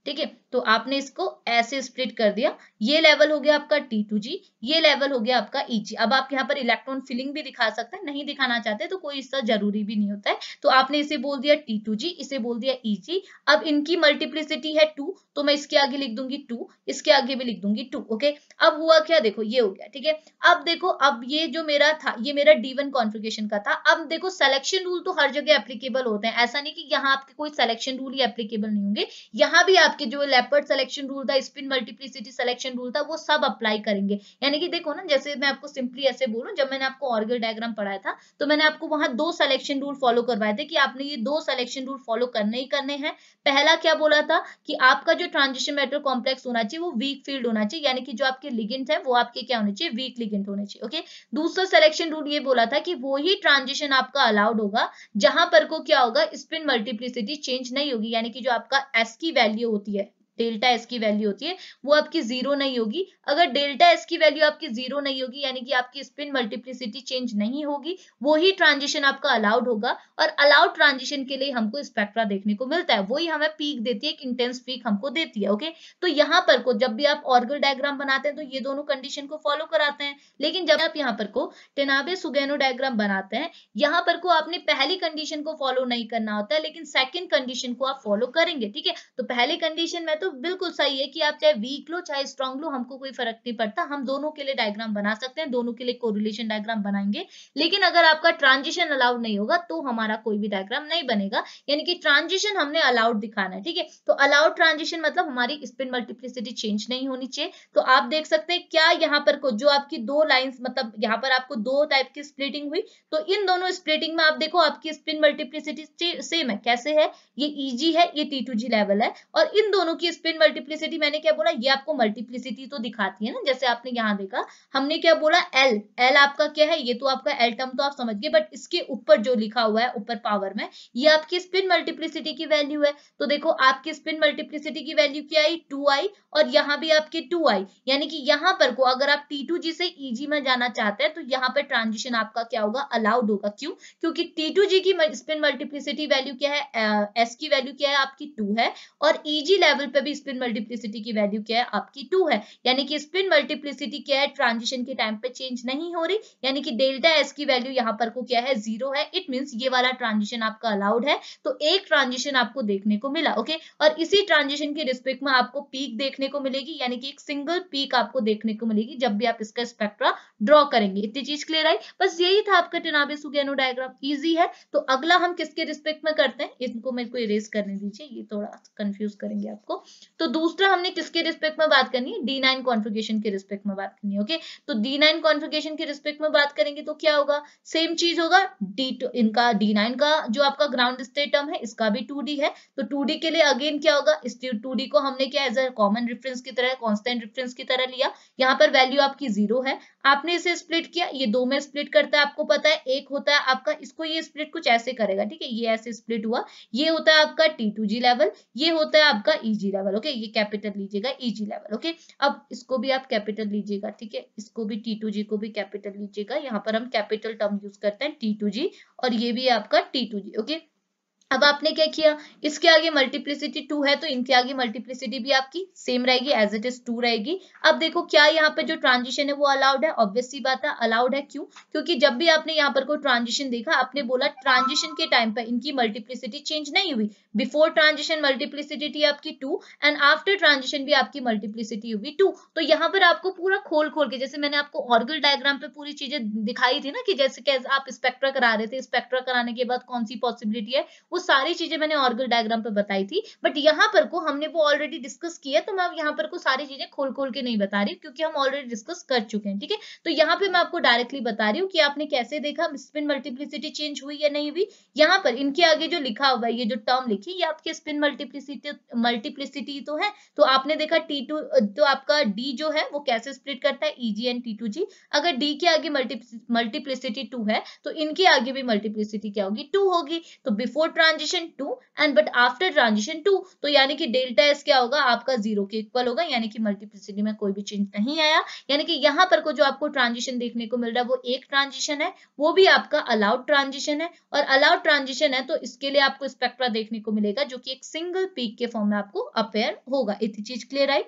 ठीक है तो आपने इसको ऐसे स्प्लिट कर दिया ये लेवल हो गया आपका टी टू जी ये लेवल हो गया आपका ई e जी अब आप यहाँ पर इलेक्ट्रॉन फिलिंग भी दिखा सकते हैं नहीं दिखाना चाहते तो कोई इसका जरूरी भी नहीं होता है तो आपने इसे बोल दिया टी टू जी इसे बोल दिया ई e जी अब इनकी मल्टीप्लिसिटी है टू तो मैं इसके आगे लिख दूंगी टू इसके आगे भी लिख दूंगी टू ओके अब हुआ क्या देखो ये हो गया ठीक है अब देखो अब ये जो मेरा था ये मेरा डी वन का था अब देखो सेलेक्शन रूल तो हर जगह एप्लीकेबल होते हैं ऐसा नहीं कि यहाँ आपके कोई सेलेक्शन रूल ही एप्लीकेबल नहीं होंगे यहाँ भी आपके जो लेपर्ड सिलेक्शन रूल था स्पिन मल्टीप्लिसिटी सिलेक्शन रूल था वो सब अप्लाई करेंगे यानी कि देखो ना जैसे मैं आपको सिंपली ऐसे बोलूं जब मैंने आपको ऑर्गल डायग्राम पढ़ाया था तो मैंने आपको वहां दो सिलेक्शन रूल फॉलो करवाए थे कि आपने ये दो सिलेक्शन रूल फॉलो करने ही करने हैं पहला क्या बोला था कि आपका जो ट्रांजिशन मेटल कॉम्प्लेक्स होना चाहिए वो वीक फील्ड होना चाहिए यानी कि जो आपके लिगेंट है वो आपके क्या होने चाहिए वीक लिगेंट होने चाहिए ओके दूसरा सिलेक्शन रूल ये बोला था कि वो ही ट्रांजिशन आपका अलाउड होगा जहां पर को क्या होगा स्पिन मल्टीप्लिसिटी चेंज नहीं होगी यानी कि जो आपका एस की वैल्यू होती है डेल्टा एस की वैल्यू होती है वो आपकी जीरो नहीं होगी अगर डेल्टा एस की वैल्यू आपकी जीरो नहीं होगी यानी कि आपकी स्पिन मल्टीप्लिसिटी चेंज नहीं होगी वही ट्रांजिशन आपका अलाउड होगा और अलाउड ट्रांजिशन के लिए हमको स्पेक्ट्रा देखने को मिलता है वही हमें पीक देती है एक इंटेंस पीक हमको देती है ओके तो यहाँ पर को जब भी आप ऑर्गल डायग्राम बनाते हैं तो ये दोनों कंडीशन को फॉलो कराते हैं लेकिन जब आप यहाँ पर को टेनाबे सुगेनो डायग्राम बनाते हैं यहाँ पर को आपने पहली कंडीशन को फॉलो नहीं करना होता है लेकिन सेकेंड कंडीशन को आप फॉलो करेंगे ठीक है तो पहली कंडीशन में तो तो बिल्कुल सही है कि आप चाहे वीक लो चाहे स्ट्रॉन्ग लो हमको कोई फर्क नहीं पड़ता हम दोनों के लिए डायग्राम बना सकते हैं दोनों के लिए कोरिलेशन डायग्राम बनाएंगे लेकिन अगर आपका ट्रांजिशन अलाउड नहीं होगा तो हमारा कोई भी डायग्राम नहीं बनेगा यानी कि ट्रांजिशन हमने अलाउड दिखाना है ठीक है तो अलाउड ट्रांजिशन मतलब हमारी स्पिन मल्टीप्लिसिटी चेंज नहीं होनी चाहिए तो आप देख सकते हैं क्या यहाँ पर जो आपकी दो लाइन मतलब यहाँ पर आपको दो टाइप की स्प्लिटिंग हुई तो इन दोनों स्प्लिटिंग में आप देखो आपकी स्पिन मल्टीप्लिसिटी सेम है कैसे है ये ईजी है ये टी लेवल है और इन दोनों की स्पिन मल्टीप्लिसिटी मैंने क्या बोला ये आपको मल्टीप्लिसिटी तो दिखाती है ना जैसे आपने यहाँ देखा हमने क्या बोला एल एल आपका क्या है ये तो आपका एल टर्म तो आप समझ गए बट इसके ऊपर जो लिखा हुआ है ऊपर पावर में ये आपकी स्पिन मल्टीप्लिसिटी की वैल्यू है तो देखो आपकी स्पिन मल्टीप्लिसिटी की वैल्यू क्या आई टू आई और यहाँ भी आपकी टू आई यानी कि यहाँ पर को अगर आप टी टू जी से ई e में जाना चाहते हैं तो यहाँ पर ट्रांजिशन आपका क्या होगा अलाउड होगा क्यों क्योंकि टी टू जी की स्पिन मल्टीप्लिसिटी वैल्यू क्या है एस की वैल्यू क्या है आपकी टू है और ईजी e लेवल पे भी स्पिन मल्टीप्लिसिटी की वैल्यू क्या है आपकी टू है यानी कि स्पिन मल्टीप्लिसिटी क्या है ट्रांजिशन के टाइम पे चेंज नहीं हो रही यानी कि डेल्टा एस की वैल्यू यहाँ पर को क्या है जीरो है इट मीन्स ये वाला ट्रांजिशन आपका अलाउड है तो एक ट्रांजिशन आपको देखने को मिला ओके और इसी ट्रांजिशन के रिस्पेक्ट में आपको पीक देखने को मिलेगी यानी कि एक सिंगल पीक आपको देखने को मिलेगी जब भी आप इसका स्पेक्ट्रा ड्रॉ करेंगे इतनी चीज क्लियर आई बस यही था आपका टिनाबे सुगेनो डायग्राम इजी है तो अगला हम किसके रिस्पेक्ट में करते हैं इनको मेरे को इरेज करने दीजिए ये थोड़ा कंफ्यूज करेंगे आपको तो दूसरा हमने किसके रिस्पेक्ट में बात करनी है डी नाइन कॉन्फिगेशन के रिस्पेक्ट में बात करनी है ओके तो डी नाइन कॉन्फिगेशन के रिस्पेक्ट में बात करेंगे तो क्या होगा सेम चीज होगा डी टू इनका डी नाइन का जो आपका ग्राउंड स्टेट टर्म है इसका भी टू है तो टू के लिए अगेन क्या होगा इस टू को हमने क्या एज अ कॉमन रेफरेंस की तरह कॉन्स्टेंट रेफरेंस की तरह लिया यहाँ पर वैल्यू आपकी जीरो है आपने इसे स्प्लिट किया ये दो में स्प्लिट करता है आपको पता है एक होता है आपका इसको ये स्प्लिट कुछ ऐसे करेगा ठीक है ये ऐसे स्प्लिट हुआ ये होता है आपका टी लेवल ये होता है आपका E e level level okay ये कैपिटल लीजिएगा ईजी लेवल ओके अब इसको भी आप कैपिटल लीजिएगा ठीक है इसको भी टी टू जी को भी कैपिटल लीजिएगा यहाँ पर हम कैपिटल टर्म यूज करते हैं टी टू जी और ये भी आपका टी टू जी ओके अब आपने क्या किया इसके आगे मल्टीप्लिसिटी टू है तो इनके आगे मल्टीप्लिसिटी भी आपकी सेम रहेगी एज इट इज टू रहेगी अब देखो क्या यहाँ पर जो ट्रांजिशन है वो अलाउड है ऑब्वियसली बात है अलाउड है क्यों क्योंकि जब भी आपने यहाँ पर कोई ट्रांजिशन देखा आपने बोला ट्रांजिशन के टाइम पर इनकी मल्टीप्लिसिटी चेंज नहीं हुई बिफोर ट्रांजिशन मल्टीप्लिसिटी थी आपकी टू एंड आफ्टर ट्रांजिशन भी आपकी मल्टीप्लिसिटी हुई टू तो यहाँ पर आपको पूरा खोल खोल के जैसे मैंने आपको ऑर्गल डायग्राम पर पूरी चीजें दिखाई थी ना कि जैसे आप स्पेक्ट्रा करा रहे थे स्पेक्ट्रा कराने के बाद कौन सी पॉसिबिलिटी है सारी चीजें मैंने ऑर्गल डायग्राम पर बताई थी बट यहाँ पर को हमने वो ऑलरेडी डिस्कस किया तो मैं यहाँ पर को सारी चीजें खोल खोल के नहीं बता रही क्योंकि हम ऑलरेडी डिस्कस कर चुके हैं ठीक है तो यहाँ पे मैं आपको डायरेक्टली बता रही हूँ कि आपने कैसे देखा स्पिन मल्टीप्लिसिटी चेंज हुई या नहीं हुई यहाँ पर इनके आगे जो लिखा हुआ है ये जो टर्म लिखी ये आपके स्पिन मल्टीप्लिसिटी मल्टीप्लिसिटी तो है तो आपने देखा टी तो आपका डी जो है वो कैसे स्प्लिट करता है E G and T two G अगर डी के आगे मल्टीप्लिसिटी टू है तो इनके आगे भी मल्टीप्लिसिटी क्या होगी टू होगी तो before trans transition two and but after transition two तो यानी कि डेल्टा एस क्या होगा आपका जीरो के इक्वल होगा यानी कि मल्टीप्लिसिटी में कोई भी चेंज नहीं आया यानी कि यहाँ पर को जो आपको ट्रांजिशन देखने को मिल रहा है वो एक ट्रांजिशन है वो भी आपका अलाउड ट्रांजिशन है और अलाउड ट्रांजिशन है तो इसके लिए आपको स्पेक्ट्रा देखने को मिलेगा जो की एक सिंगल पीक के फॉर्म में आपको अपेयर होगा इतनी चीज क्लियर आई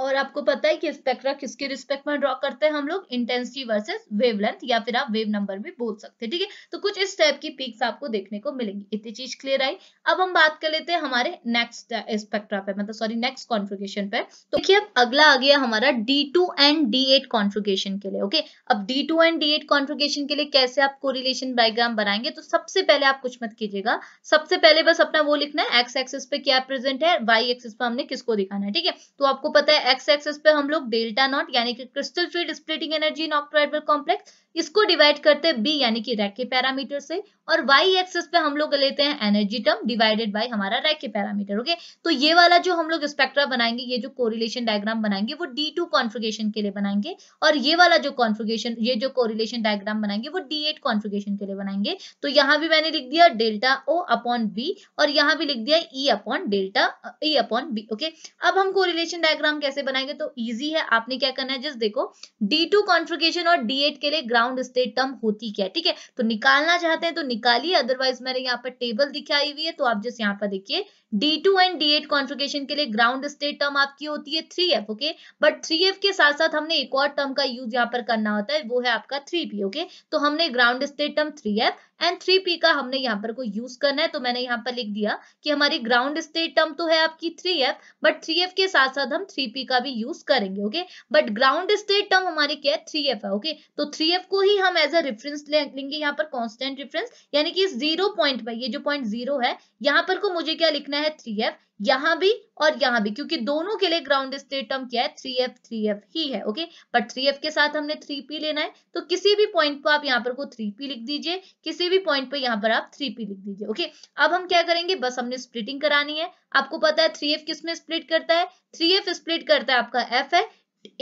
और आपको पता है कि स्पेक्ट्रा किसके रिस्पेक्ट में ड्रॉ करते हैं हम लोग इंटेंसिटी वर्सेस वेवलेंथ या फिर आप वेव नंबर भी बोल सकते हैं ठीक है तो कुछ इस टाइप की पीक्स आपको देखने को मिलेंगी इतनी चीज क्लियर आई अब हम बात कर लेते हैं हमारे नेक्स्ट स्पेक्ट्रा पे मतलब सॉरी नेक्स्ट कॉन्फ्रिगेशन पे तो देखिए अब अगला आ गया हमारा D two and D eight configuration के लिए ओके अब D two and D eight configuration के लिए कैसे आप कोरिलेशन डायग्राम बनाएंगे तो सबसे पहले आप कुछ मत कीजिएगा सबसे पहले बस अपना वो लिखना है एक्स एक्सिस पे क्या प्रेजेंट है वाई एक्सिस पे हमने किसको दिखाना है ठीक है तो आपको पता है एक्स एक्सेस पे हम लोग डेल्टा नॉट यानी कि crystal field splitting energy in octahedral complex इसको डिवाइड करते हैं बी यानी कि रैके पैरामीटर से और वाई एक्सेस पे हम लोग लेते हैं एनर्जी टर्म डिवाइडेड बाय हमारा रैके पैरामीटर ओके तो ये वाला जो हम लोग स्पेक्ट्रा बनाएंगे ये जो कोरिलेशन डायग्राम बनाएंगे वो डी टू कॉन्फ्रिगेशन के लिए बनाएंगे और ये वाला जो कॉन्फ्रिगेशन ये जो कोरिलेशन डायग्राम बनाएंगे वो डी एट के लिए बनाएंगे तो यहाँ भी मैंने लिख दिया डेल्टा ओ अपॉन बी और यहाँ भी लिख दिया E upon delta E upon B okay अब हम कोरिलेशन डायग्राम कैसे कैसे बनाएंगे तो इजी है आपने क्या करना है जस्ट देखो डी टू कॉन्ट्रीगेशन और डी एट के लिए ग्राउंड स्टेट टर्म होती क्या है ठीक है तो निकालना चाहते हैं तो निकालिए अदरवाइज मैंने यहाँ पर टेबल दिखाई हुई है तो आप जस्ट यहाँ पर देखिए D two and D eight configuration के लिए ग्राउंड स्टेट टर्म आपकी होती है three F okay but three F के साथ साथ हमने एक और टर्म का यूज यहाँ पर करना होता है वो है आपका थ्री पी ओके तो हमने ground state term three F and three P का हमने यहाँ पर कोई यूज करना है तो मैंने यहाँ पर लिख दिया कि हमारी ग्राउंड स्टेट टर्म तो है आपकी three F but three F के साथ साथ हम थ्री पी का भी यूज करेंगे okay but ground state term हमारी क्या है थ्री एफ है ओके तो थ्री एफ को ही हम एज अ रेफरेंस लेंगे यहाँ पर कॉन्स्टेंट रेफरेंस यानी कि जीरो पॉइंट पर ये जो पॉइंट जीरो है यहाँ पर को मुझे क्या लिखना है है थ्री एफ यहां भी और यहां भी क्योंकि दोनों के लिए ग्राउंड स्टेट टर्म क्या है थ्री एफ थ्री एफ ही है ओके बट थ्री एफ के साथ हमने थ्री पी लेना है तो किसी भी पॉइंट पर आप यहाँ पर को थ्री पी लिख दीजिए किसी भी पॉइंट पर यहाँ पर आप थ्री पी लिख दीजिए ओके अब हम क्या करेंगे बस हमने स्प्लिटिंग करानी है आपको पता है थ्री एफ किस में स्प्लिट करता है थ्री एफ स्प्लिट करता है आपका एफ है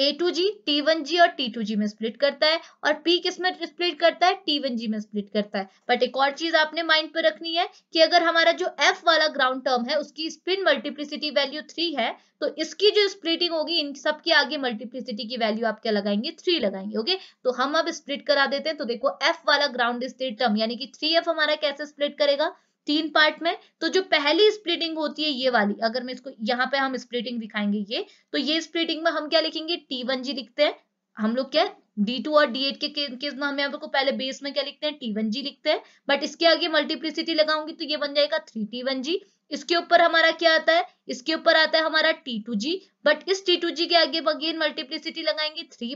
A two ji T one G और टी टू जी में स्प्लिट करता है और पी किस में स्प्लिट करता है टी वन जी में स्प्लिट करता है बट एक और चीज आपने माइंड पर रखनी है कि अगर हमारा जो एफ वाला ग्राउंड टर्म है उसकी स्पिन मल्टीप्लिसिटी वैल्यू थ्री है तो इसकी जो स्प्लिटिंग होगी इन सबके आगे मल्टीप्लिसिटी की वैल्यू आप क्या लगाएंगे थ्री लगाएंगे ओके तो हम अब स्प्लिट करा देते हैं तो देखो एफ वाला ग्राउंड स्टेट टर्म यानी कि थ्री हमारा कैसे स्प्लिट करेगा तीन पार्ट में तो जो पहली स्प्लिटिंग होती है ये वाली अगर मैं इसको यहाँ पे हम स्प्लिटिंग दिखाएंगे ये तो ये स्प्लिटिंग में हम क्या लिखेंगे टी वन जी लिखते हैं हम लोग क्या डी टू और डी एट के केस में हम आपको पहले बेस में क्या लिखते हैं टी वन जी लिखते हैं बट इसके आगे मल्टीप्लिसिटी लगाऊंगी तो ये बन जाएगा थ्री टी वन जी इसके ऊपर हमारा क्या आता है इसके ऊपर आता है हमारा टी टू जी बट इस टी टू जी के आगे अगेन मल्टीप्लिसिटी लगाएंगे three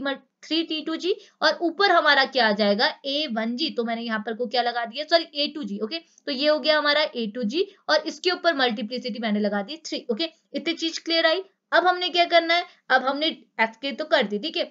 three T two G और ऊपर हमारा क्या आ जाएगा ए वन जी तो मैंने यहाँ पर को क्या लगा दिया sorry A two G okay तो ये हो गया हमारा ए टू जी और इसके ऊपर मल्टीप्लिसिटी मैंने लगा दी थ्री ओके इतनी चीज क्लियर आई अब हमने क्या करना है अब हमने एफ के तो कर दी ठीक है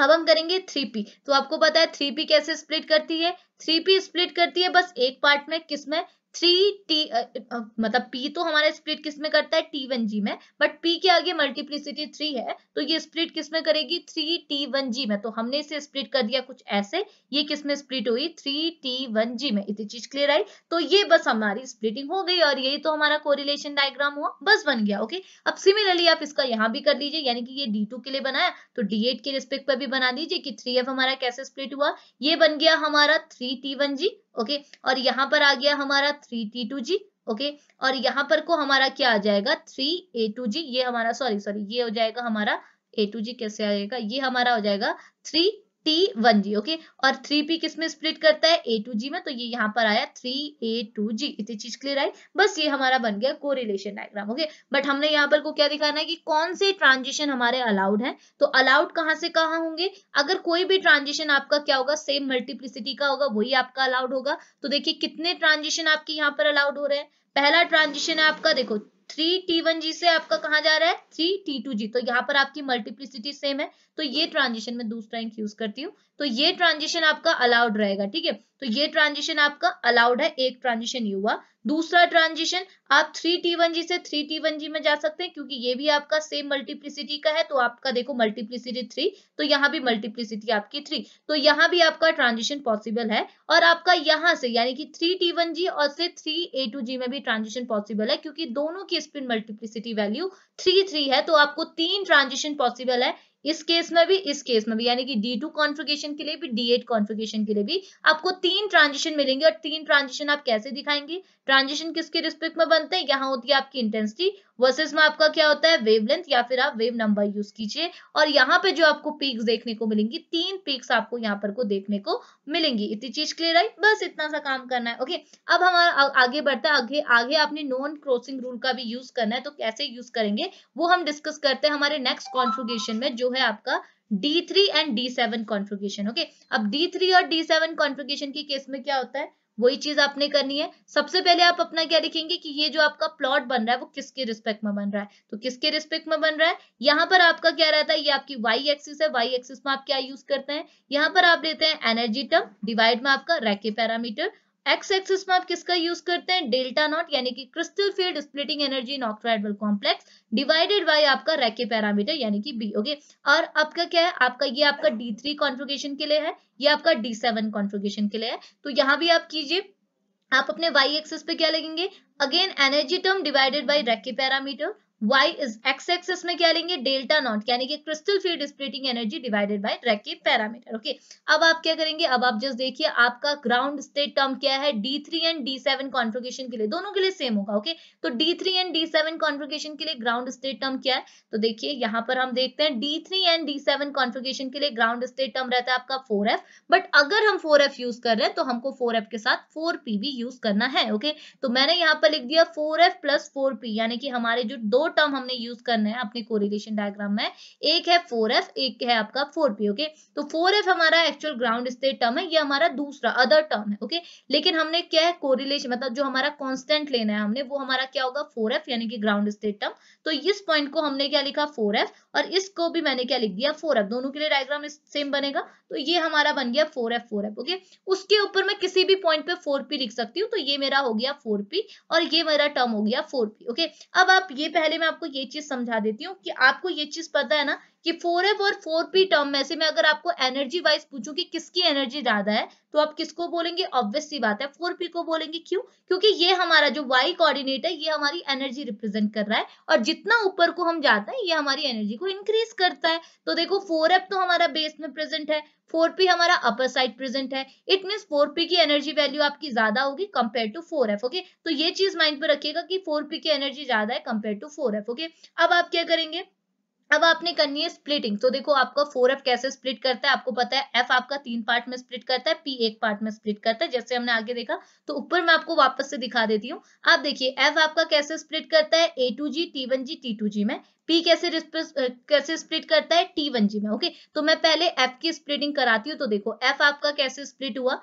अब हम करेंगे थ्री पी तो आपको पता है थ्री पी कैसे स्प्लिट करती है थ्री पी स्प्लिट करती है बस एक पार्ट में किस में थ्री टी uh, uh, मतलब पी तो हमारा स्प्लिट किसमें करता है टी वन जी में बट पी के आगे मल्टीप्लिसिटी थ्री है तो ये स्प्लिट किसमें करेगी थ्री टी वन जी में तो हमने इसे स्प्लिट कर दिया कुछ ऐसे ये किसमें स्प्लिट हुई थ्री टी वन जी में इतनी चीज क्लियर आई तो ये बस हमारी स्प्लिटिंग हो गई और यही तो हमारा कोरिलेशन डायग्राम हुआ बस बन गया ओके अब सिमिलरली आप इसका यहाँ भी कर लीजिए यानी कि ये डी के लिए बनाया तो डी के रिस्पेक्ट पर भी बना दीजिए कि थ्री हमारा कैसे स्प्लिट हुआ ये बन गया हमारा थ्री टी वन जी ओके और यहाँ पर आ गया हमारा three T two G okay और यहाँ पर को हमारा क्या आ जाएगा थ्री ए टू जी ये हमारा सॉरी सॉरी ये हो जाएगा हमारा ए टू जी कैसे आएगा ये हमारा हो जाएगा थ्री टी वन जी ओके और थ्री पी किस में स्प्लिट करता है ए टू जी में तो ये यहाँ पर आया थ्री ए टू जी इतनी चीज क्लियर आई बस ये हमारा बन गया कोरिलेशन डायग्राम ओके बट हमने यहाँ पर को क्या दिखाना है कि कौन से ट्रांजिशन हमारे अलाउड है तो अलाउड कहाँ से कहा होंगे अगर कोई भी ट्रांजिशन आपका क्या होगा सेम मल्टीप्लिसिटी का होगा वही आपका अलाउड होगा तो देखिए कितने ट्रांजिशन आपके यहाँ पर अलाउड हो रहे हैं पहला ट्रांजिशन है आपका देखो थ्री टी वन जी से आपका कहा जा रहा है थ्री टी टू जी तो यहाँ पर आपकी मल्टीप्लिसिटी सेम है तो ये ट्रांजिशन में दूसरा इंक यूज करती हूँ तो ये ट्रांजिशन आपका अलाउड रहेगा ठीक है तो ये ट्रांजिशन आपका अलाउड है एक ट्रांजिशन ये हुआ दूसरा ट्रांजिशन आप थ्री टी वन जी से थ्री टी वन जी में जा सकते हैं क्योंकि ये भी आपका सेम मल्टीप्लिसिटी का है तो आपका देखो मल्टीप्लिसिटी थ्री तो यहाँ भी मल्टीप्लिसिटी आपकी थ्री तो यहाँ भी आपका ट्रांजिशन पॉसिबल है और आपका यहाँ से यानी कि थ्री टी वन जी और से थ्री ए टू जी में भी ट्रांजिशन पॉसिबल है क्योंकि दोनों के spin multiplicity value three three है तो आपको तीन ट्रांजिशन पॉसिबल है इस केस में भी इस केस में भी यानी कि डी टू कॉन्फ़िगरेशन के लिए भी डी एट कॉन्फ़िगरेशन के लिए भी आपको तीन ट्रांजिशन मिलेंगे और तीन ट्रांजिशन आप कैसे दिखाएंगे ट्रांजिशन किसके रिस्पेक्ट में बनते हैं यहाँ होती है आपकी इंटेंसिटी वर्सेस में आपका क्या होता है वेवलेंथ या फिर आप वेव नंबर यूज कीजिए और यहाँ पे जो आपको पीक्स देखने को मिलेंगी तीन पीक्स आपको यहाँ पर को देखने को मिलेंगी इतनी चीज क्लियर आई बस इतना सा काम करना है ओके अब हमारा आगे बढ़ता है आगे आगे आपने नॉन क्रॉसिंग रूल का भी यूज करना है तो कैसे यूज करेंगे वो हम डिस्कस करते हैं हमारे नेक्स्ट कॉन्फ्रिगेशन में जो है आपका D3 and D7 seven okay okay? अब D3 और D7 सेवन की केस में क्या होता है वही चीज आपने करनी है सबसे पहले आप अपना क्या लिखेंगे कि ये जो आपका प्लॉट बन रहा है वो किसके रिस्पेक्ट में बन रहा है तो किसके रिस्पेक्ट में बन रहा है यहाँ पर आपका क्या रहता है ये आपकी वाई एक्सिस है वाई एक्सिस में आप क्या यूज करते हैं यहाँ पर आप लेते हैं एनर्जी टर्म डिवाइड में आपका रैके पैरामीटर एक्स एक्सिस में आप किसका यूज करते हैं डेल्टा नॉट यानी कि crystal field splitting energy in octahedral complex divided by आपका रैके पैरामीटर यानी कि बी ओके और आपका क्या है आपका ये आपका डी थ्री कॉन्फ्रिगेशन के लिए है ये आपका डी सेवन कॉन्फ्रिगेशन के लिए है तो यहाँ भी आप कीजिए आप अपने वाई एक्सिस पे क्या लगेंगे again energy term divided by Racah parameter y is x axis में क्या लेंगे डेल्टा नॉट यानी कि crystal field splitting energy divided by drag के पैरामीटर ओके अब आप क्या करेंगे अब आप जस्ट देखिए आपका ग्राउंड स्टेट टर्म क्या है d3 एंड डी सेवन के लिए दोनों के लिए सेम होगा ओके तो डी एंड डी सेवन के लिए ग्राउंड स्टेट टर्म क्या है तो देखिए यहाँ पर हम देखते हैं D three and D seven configuration के लिए ग्राउंड स्टेट टर्म रहता है आपका फोर एफ बट अगर हम फोर एफ यूज कर रहे हैं तो हमको फोर एफ के साथ फोर पी भी यूज करना है ओके तो मैंने यहां पर लिख दिया four F plus four P यानी कि हमारे जो दो टर्म हमने यूज करना है अपने कोरिलेशन डायग्राम में एक है फोर एफ एक है आपका फोर पी ओके तो फोर एफ हमारा एक्चुअल ग्राउंड स्टेट टर्म है ये हमारा दूसरा अदर टर्म है ओके लेकिन हमने क्या है कोरिलेशन मतलब जो हमारा कॉन्स्टेंट लेना है हमने वो हमारा क्या होगा फोर एफ यानी कि ग्राउंड स्टेट टर्म तो इस पॉइंट को हमने क्या लिखा फोर एफ और इसको भी मैंने क्या लिख दिया फोर एफ दोनों के लिए डायग्राम सेम बनेगा तो ये हमारा बन गया four F four F okay उसके ऊपर मैं किसी भी पॉइंट पे फोर पी लिख सकती हूँ तो ये मेरा हो गया फोर पी और ये मेरा टर्म हो गया फोर पी ओके अब आप ये पहले पहले मैं आपको ये चीज समझा देती हूँ कि आपको ये चीज पता है ना कि फोर एफ और फोर पी टर्म में से मैं अगर आपको एनर्जी वाइज पूछूं कि किसकी एनर्जी ज्यादा है तो आप किसको बोलेंगे ऑब्वियस सी बात है 4P को बोलेंगे क्यों क्योंकि ये हमारा जो वाई कोऑर्डिनेट है ये हमारी एनर्जी रिप्रेजेंट कर रहा है और जितना ऊपर को हम जाते हैं ये हमारी एनर्जी को इंक्रीज करता है तो देखो फोर एफ तो हमारा बेस में प्रेजेंट है फोर पी हमारा अपर साइड प्रेजेंट है इट मीन फोर पी की एनर्जी वैल्यू आपकी ज्यादा होगी compare to four F okay तो ये चीज माइंड पर रखिएगा कि फोर पी की एनर्जी ज्यादा है compare to four F okay अब आप क्या करेंगे अब आपने करनी है स्प्लिटिंग तो देखो आपका फोर एफ कैसे स्प्लिट करता है आपको पता है एफ आपका तीन पार्ट में स्प्लिट करता है पी एक पार्ट में स्प्लिट करता है जैसे हमने आगे देखा तो ऊपर मैं आपको वापस से दिखा देती हूँ आप देखिए एफ आपका कैसे स्प्लिट करता है A two ji T one G T two G में पी कैसे कैसे स्प्लिट करता है टी वन जी में ओके तो मैं पहले एफ की स्प्लिटिंग कराती हूँ तो देखो एफ आपका कैसे स्प्लिट हुआ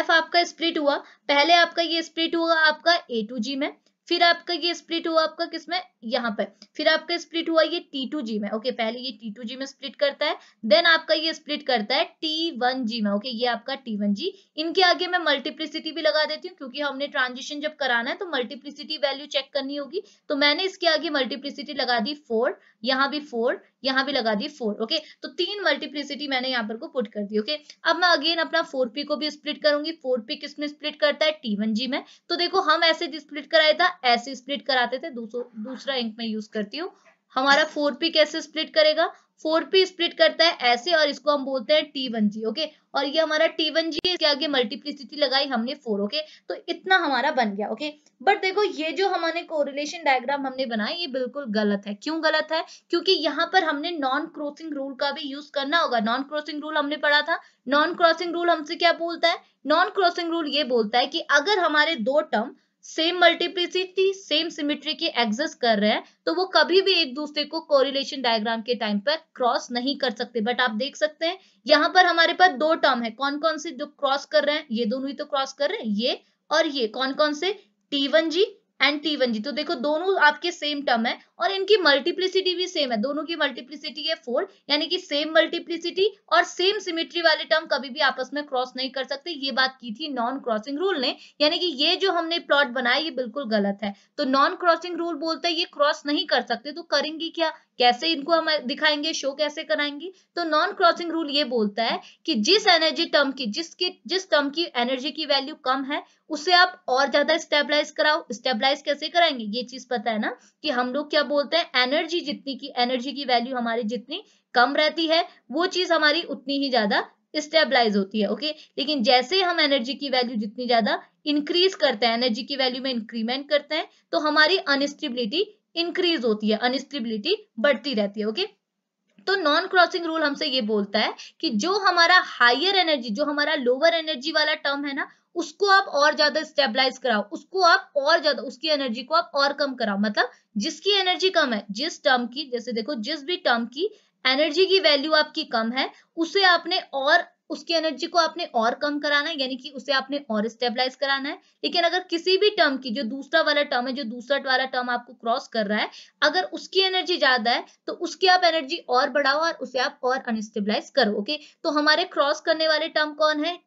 एफ आपका स्प्लिट हुआ पहले आपका ये स्प्लिट हुआ आपका ए टू जी में फिर आपका ये स्प्लिट हुआ आपका किसमें यहाँ पर फिर आपका स्प्लिट हुआ ये टी टू जी में ओके पहले ये टी टू जी में स्प्लिट करता है देन आपका ये स्प्लिट करता है टी वन जी में ओके ये आपका टी वन जी इनके आगे मैं मल्टीप्लिसिटी भी लगा देती हूँ क्योंकि हमने ट्रांजिशन जब कराना है तो मल्टीप्लिसिटी वैल्यू चेक करनी होगी तो मैंने इसके आगे मल्टीप्लिसिटी लगा दी फोर यहाँ भी फोर यहाँ भी लगा दी फोर ओके तो तीन मल्टीप्लिसिटी मैंने यहाँ पर को पुट कर दी ओके अब मैं अगेन अपना फोर पी को भी स्प्लिट करूंगी फोर पी किस में स्प्लिट करता है टी वन जी में तो देखो हम ऐसे स्प्लिट कराया था ऐसे स्प्लिट कराते थे दूसरा दूसरा इंक में यूज करती हूँ हमारा फोर पी कैसे स्प्लिट करेगा फोर पी स्प्लिट करता है ऐसे और इसको हम बोलते हैं टी वन जी ओके और ये हमारा टी वन जी इसके आगे मल्टीप्लिसिटी लगाई हमने फोर ओके okay? तो इतना हमारा बन गया ओके okay? बट देखो ये जो हमारे कोरिलेशन डायग्राम हमने बनाया ये बिल्कुल गलत है क्यों गलत है क्योंकि यहाँ पर हमने नॉन क्रॉसिंग रूल का भी यूज करना होगा नॉन क्रॉसिंग रूल हमने पढ़ा था नॉन क्रॉसिंग रूल हमसे क्या बोलता है नॉन क्रॉसिंग रूल ये बोलता है कि अगर हमारे दो term same multiplicity same symmetry की एग्जिस्ट कर रहे हैं तो वो कभी भी एक दूसरे को कोरिलेशन डायग्राम के टाइम पर क्रॉस नहीं कर सकते बट आप देख सकते हैं यहाँ पर हमारे पास दो टर्म है कौन कौन से जो क्रॉस कर रहे हैं ये दोनों ही तो क्रॉस कर रहे हैं ये और ये कौन कौन से T one G and T one G तो देखो दोनों आपके सेम टर्म है और इनकी मल्टीप्लिसिटी भी सेम है दोनों की मल्टीप्लिसिटी है फोर यानी कि सेम मल्टीप्लिसिटी और सेम सिमिट्री वाले टर्म कभी भी आपस में क्रॉस नहीं कर सकते ये बात की थी नॉन क्रॉसिंग रूल ने यानी कि ये जो हमने प्लॉट बनाया ये बिल्कुल गलत है तो नॉन क्रॉसिंग रूल बोलते हैं ये क्रॉस नहीं कर सकते तो करेंगे क्या कैसे इनको हम दिखाएंगे शो कैसे कराएंगे तो नॉन क्रॉसिंग रूल ये बोलता है कि जिस एनर्जी टर्म की जिसके जिस टर्म की एनर्जी की वैल्यू कम है उसे आप और ज्यादा स्टेबलाइज कराओ स्टेबलाइज कैसे कराएंगे ये चीज पता है ना कि हम लोग क्या बोलते हैं एनर्जी जितनी की एनर्जी की वैल्यू हमारी जितनी कम रहती है वो चीज हमारी उतनी ही ज्यादा स्टेबलाइज होती है ओके लेकिन जैसे हम एनर्जी की वैल्यू जितनी ज्यादा इंक्रीज करते हैं एनर्जी की वैल्यू में इंक्रीमेंट करते हैं तो हमारी अनस्टेबिलिटी इंक्रीज होती है अनस्टेबिलिटी बढ़ती रहती है ओके तो नॉन क्रॉसिंग रूल हमसे ये बोलता है कि जो हमारा हायर एनर्जी जो हमारा लोअर एनर्जी वाला टर्म है ना उसको आप और ज्यादा स्टेबलाइज कराओ उसको आप और ज्यादा उसकी एनर्जी को आप और कम कराओ मतलब जिसकी एनर्जी कम है जिस टर्म की जैसे देखो जिस भी टर्म की एनर्जी की वैल्यू आपकी कम है उसे आपने और उसकी एनर्जी को आपने और कम कराना है यानी कि उसे आपने और स्टेबलाइज कराना है लेकिन अगर किसी भी टर्म की जो दूसरा वाला टर्म है जो दूसरा वाला टर्म आपको क्रॉस कर रहा है अगर उसकी एनर्जी ज्यादा है तो उसकी आप एनर्जी और बढ़ाओ और उसे आप और अनस्टेबलाइज करो ओके तो हमारे क्रॉस करने वाले टर्म कौन है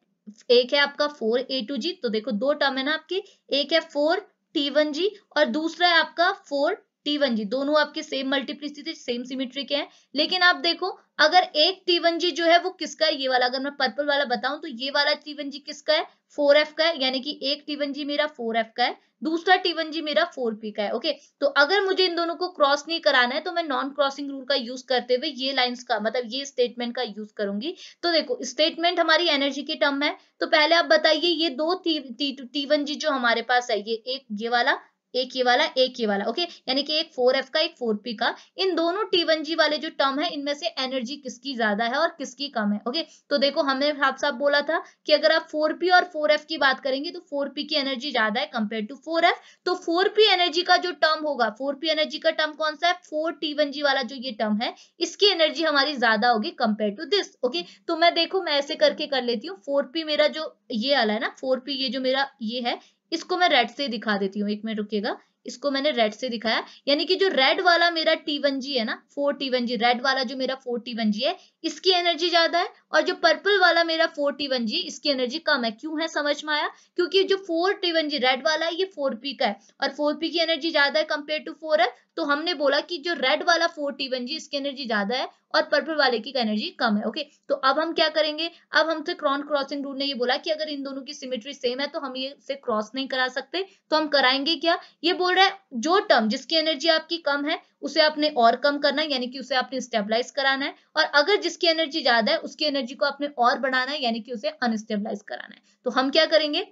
एक है आपका फोर ए टू जी तो देखो दो टर्म है ना आपके एक है फोर टी वन जी और दूसरा है आपका फोर टी वन जी दोनों आपके सेम मल्टीप्लिसिटी सेम सिमिट्री के हैं लेकिन आप देखो अगर एक टी वन जी जो है वो किसका है ये वाला अगर मैं पर्पल वाला बताऊं तो ये वाला टी वन जी किसका है फोर एफ का है यानी कि एक टी वन जी मेरा फोर एफ का है दूसरा टी वन जी मेरा फोर पी का है ओके तो अगर मुझे इन दोनों को क्रॉस नहीं कराना है तो मैं नॉन क्रॉसिंग रूल का यूज करते हुए ये लाइन का मतलब ये स्टेटमेंट का यूज करूंगी तो देखो स्टेटमेंट हमारी एनर्जी की टर्म है तो पहले आप बताइए ये दो टी वन जी जो हमारे पास है ये एक ये वाला एक ये वाला एक ये वाला ओके यानी कि एक फोर एफ का एक फोर पी का इन दोनों टी वन जी वाले जो टर्म है इनमें से एनर्जी किसकी ज्यादा है और किसकी कम है ओके तो देखो हमने आप साहब बोला था कि अगर आप फोर पी और फोर एफ की बात करेंगे तो फोर पी की एनर्जी ज्यादा है कंपेयर टू फोर एफ तो फोर पी एनर्जी का जो टर्म होगा फोर पी एनर्जी का टर्म कौन सा है फोर टी वन जी वाला जो ये टर्म है इसकी एनर्जी हमारी ज्यादा होगी कंपेयर टू दिस ओके तो मैं देखो मैं ऐसे करके कर लेती हूँ फोर पी मेरा जो ये वाला है ना फोर पी ये जो मेरा ये है इसको मैं रेड से दिखा देती हूँ एक मिनट रुकेगा इसको मैंने रेड से दिखाया यानी कि जो रेड वाला मेरा टी वन जी है ना four T one G red वाला जो मेरा फोर टी वन जी है इसकी एनर्जी ज्यादा है और जो पर्पल वाला मेरा फोर टी वन जी इसकी एनर्जी कम है क्यों है समझ में आया क्योंकि जो four T one G red वाला है ये फोर पी का है और फोर पी की एनर्जी ज्यादा है कंपेयर टू फोर है तो हमने बोला कि जो रेड वाला फोर टी वन जी इसकी एनर्जी ज्यादा है और पर्पल वाले की एनर्जी कम है ओके तो अब हम क्या करेंगे अब हमसे क्रॉन क्रॉसिंग रूल ने ये बोला कि अगर इन दोनों की सिमेट्री सेम है तो हम ये से क्रॉस नहीं करा सकते तो हम कराएंगे क्या ये बोल रहा है जो टर्म जिसकी एनर्जी आपकी कम है उसे आपने और कम करना है यानी कि उसे आपने स्टेबलाइज कराना है और अगर जिसकी एनर्जी ज्यादा है उसकी एनर्जी को आपने और बढ़ाना है यानी कि उसे अनस्टेबलाइज कराना है तो हम क्या करेंगे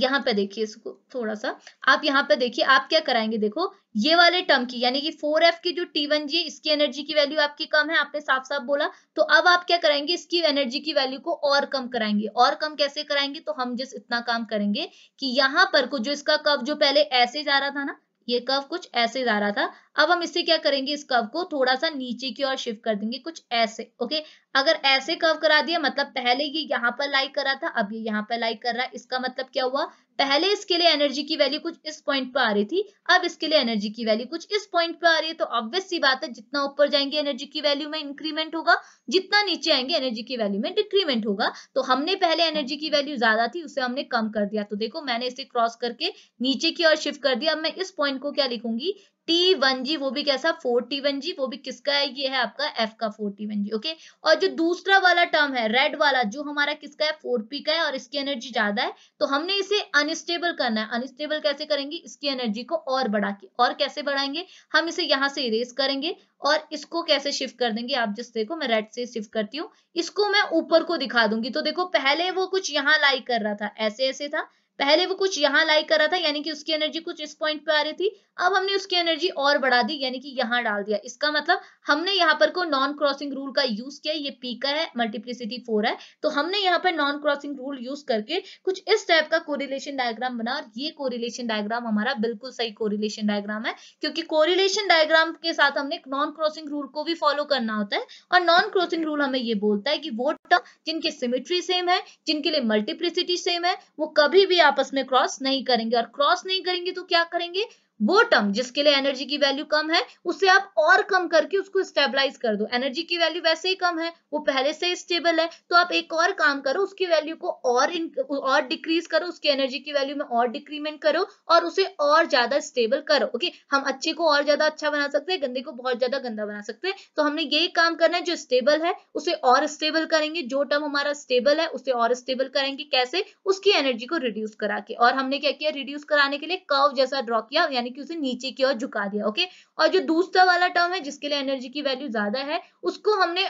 यहाँ पे देखिए इसको थोड़ा सा आप यहाँ पे देखिए आप क्या कराएंगे देखो ये वाले टर्म की यानी कि 4f की जो वन जी इसकी एनर्जी की वैल्यू आपकी कम है आपने साफ साफ बोला तो अब आप क्या कराएंगे इसकी एनर्जी की वैल्यू को और कम कराएंगे और कम कैसे कराएंगे तो हम जिस इतना काम करेंगे कि यहाँ पर को जो इसका कव जो पहले ऐसे जा रहा था ना ये कव कुछ ऐसे जा रहा था अब हम इससे क्या करेंगे इस कव को थोड़ा सा नीचे की ओर शिफ्ट कर देंगे कुछ ऐसे ओके अगर ऐसे कर्व करा दिया मतलब पहले ये यहाँ पर लाइक करा था अब ये यहाँ पर लाइक कर रहा है इसका मतलब क्या हुआ पहले इसके लिए एनर्जी की वैल्यू कुछ इस पॉइंट पर आ रही थी अब इसके लिए एनर्जी की वैल्यू कुछ इस पॉइंट पर आ रही है तो ऑब्वियस सी बात है जितना ऊपर जाएंगे एनर्जी की वैल्यू में इंक्रीमेंट होगा जितना नीचे आएंगे एनर्जी की वैल्यू में डिक्रीमेंट होगा तो हमने पहले एनर्जी की वैल्यू ज्यादा थी उसे हमने कम कर दिया तो देखो मैंने इसे क्रॉस करके नीचे की ओर शिफ्ट कर दिया अब मैं इस पॉइंट को क्या लिखूंगी टी वन जी वो भी कैसा फोर टी वन जी वो भी किसका है ये है आपका एफ का फोर टी वन जी ओके और जो दूसरा वाला टर्म है रेड वाला जो हमारा किसका है फोर पी का है और इसकी एनर्जी ज्यादा है तो हमने इसे अनस्टेबल करना है अनस्टेबल कैसे करेंगे इसकी एनर्जी को और बढ़ा के और कैसे बढ़ाएंगे हम इसे यहाँ से इरेज करेंगे और इसको कैसे शिफ्ट कर देंगे आप जिस देखो मैं रेड से शिफ्ट करती हूँ इसको मैं ऊपर को दिखा दूंगी तो देखो पहले वो कुछ यहाँ लाइक कर रहा था ऐसे ऐसे था पहले वो कुछ यहाँ लाइक कर रहा था यानी कि उसकी एनर्जी कुछ इस पॉइंट पे आ रही थी अब हमने उसकी एनर्जी और बढ़ा दी यानी कि यहाँ डाल दिया इसका मतलब हमने यहाँ पर को नॉन क्रॉसिंग रूल का यूज किया ये पी का है मल्टीप्लिसिटी फोर है तो हमने यहाँ पर नॉन क्रॉसिंग रूल यूज करके कुछ इस टाइप का कोरिलेशन डायग्राम बना और ये कोरिलेशन डायग्राम हमारा बिल्कुल सही कोरिलेशन डायग्राम है क्योंकि कोरिलेशन डायग्राम के साथ हमने नॉन क्रॉसिंग रूल को भी फॉलो करना होता है और नॉन क्रॉसिंग रूल हमें ये बोलता है कि वो सकता जिनकी सिमिट्री सेम है जिनके लिए मल्टीप्लिसिटी सेम है वो कभी भी आपस में क्रॉस नहीं करेंगे और क्रॉस नहीं करेंगे तो क्या करेंगे वो टर्म जिसके लिए एनर्जी की वैल्यू कम है उसे आप और कम करके उसको स्टेबलाइज कर दो एनर्जी की वैल्यू वैसे ही कम है वो पहले से स्टेबल है तो आप एक और काम करो उसकी वैल्यू को और इन, और डिक्रीज करो उसकी एनर्जी की वैल्यू में और डिक्रीमेंट करो और उसे और ज्यादा स्टेबल करो ओके हम अच्छे को और ज्यादा अच्छा बना सकते हैं गंदे को बहुत ज्यादा गंदा बना सकते हैं तो हमने ये काम करना है जो स्टेबल है उसे और स्टेबल करेंगे जो टर्म हमारा स्टेबल है उसे और स्टेबल करेंगे कैसे उसकी एनर्जी को रिड्यूस करा के और हमने क्या किया रिड्यूस कराने के लिए कर्व जैसा ड्रॉ किया यानी कि उसे नीचे की ओर झुका दिया ओके और जो दूसरा वाला टर्म है जिसके लिए एनर्जी की वैल्यू ज्यादा है उसको हमने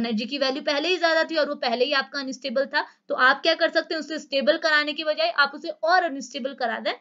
एनर्जी की वैल्यू पहले ही ज्यादा थी और वो पहले ही आपका अनस्टेबल था तो आप क्या कर सकते हैं उसे स्टेबल कराने की बजाय आप उसे और अनस्टेबल करा दें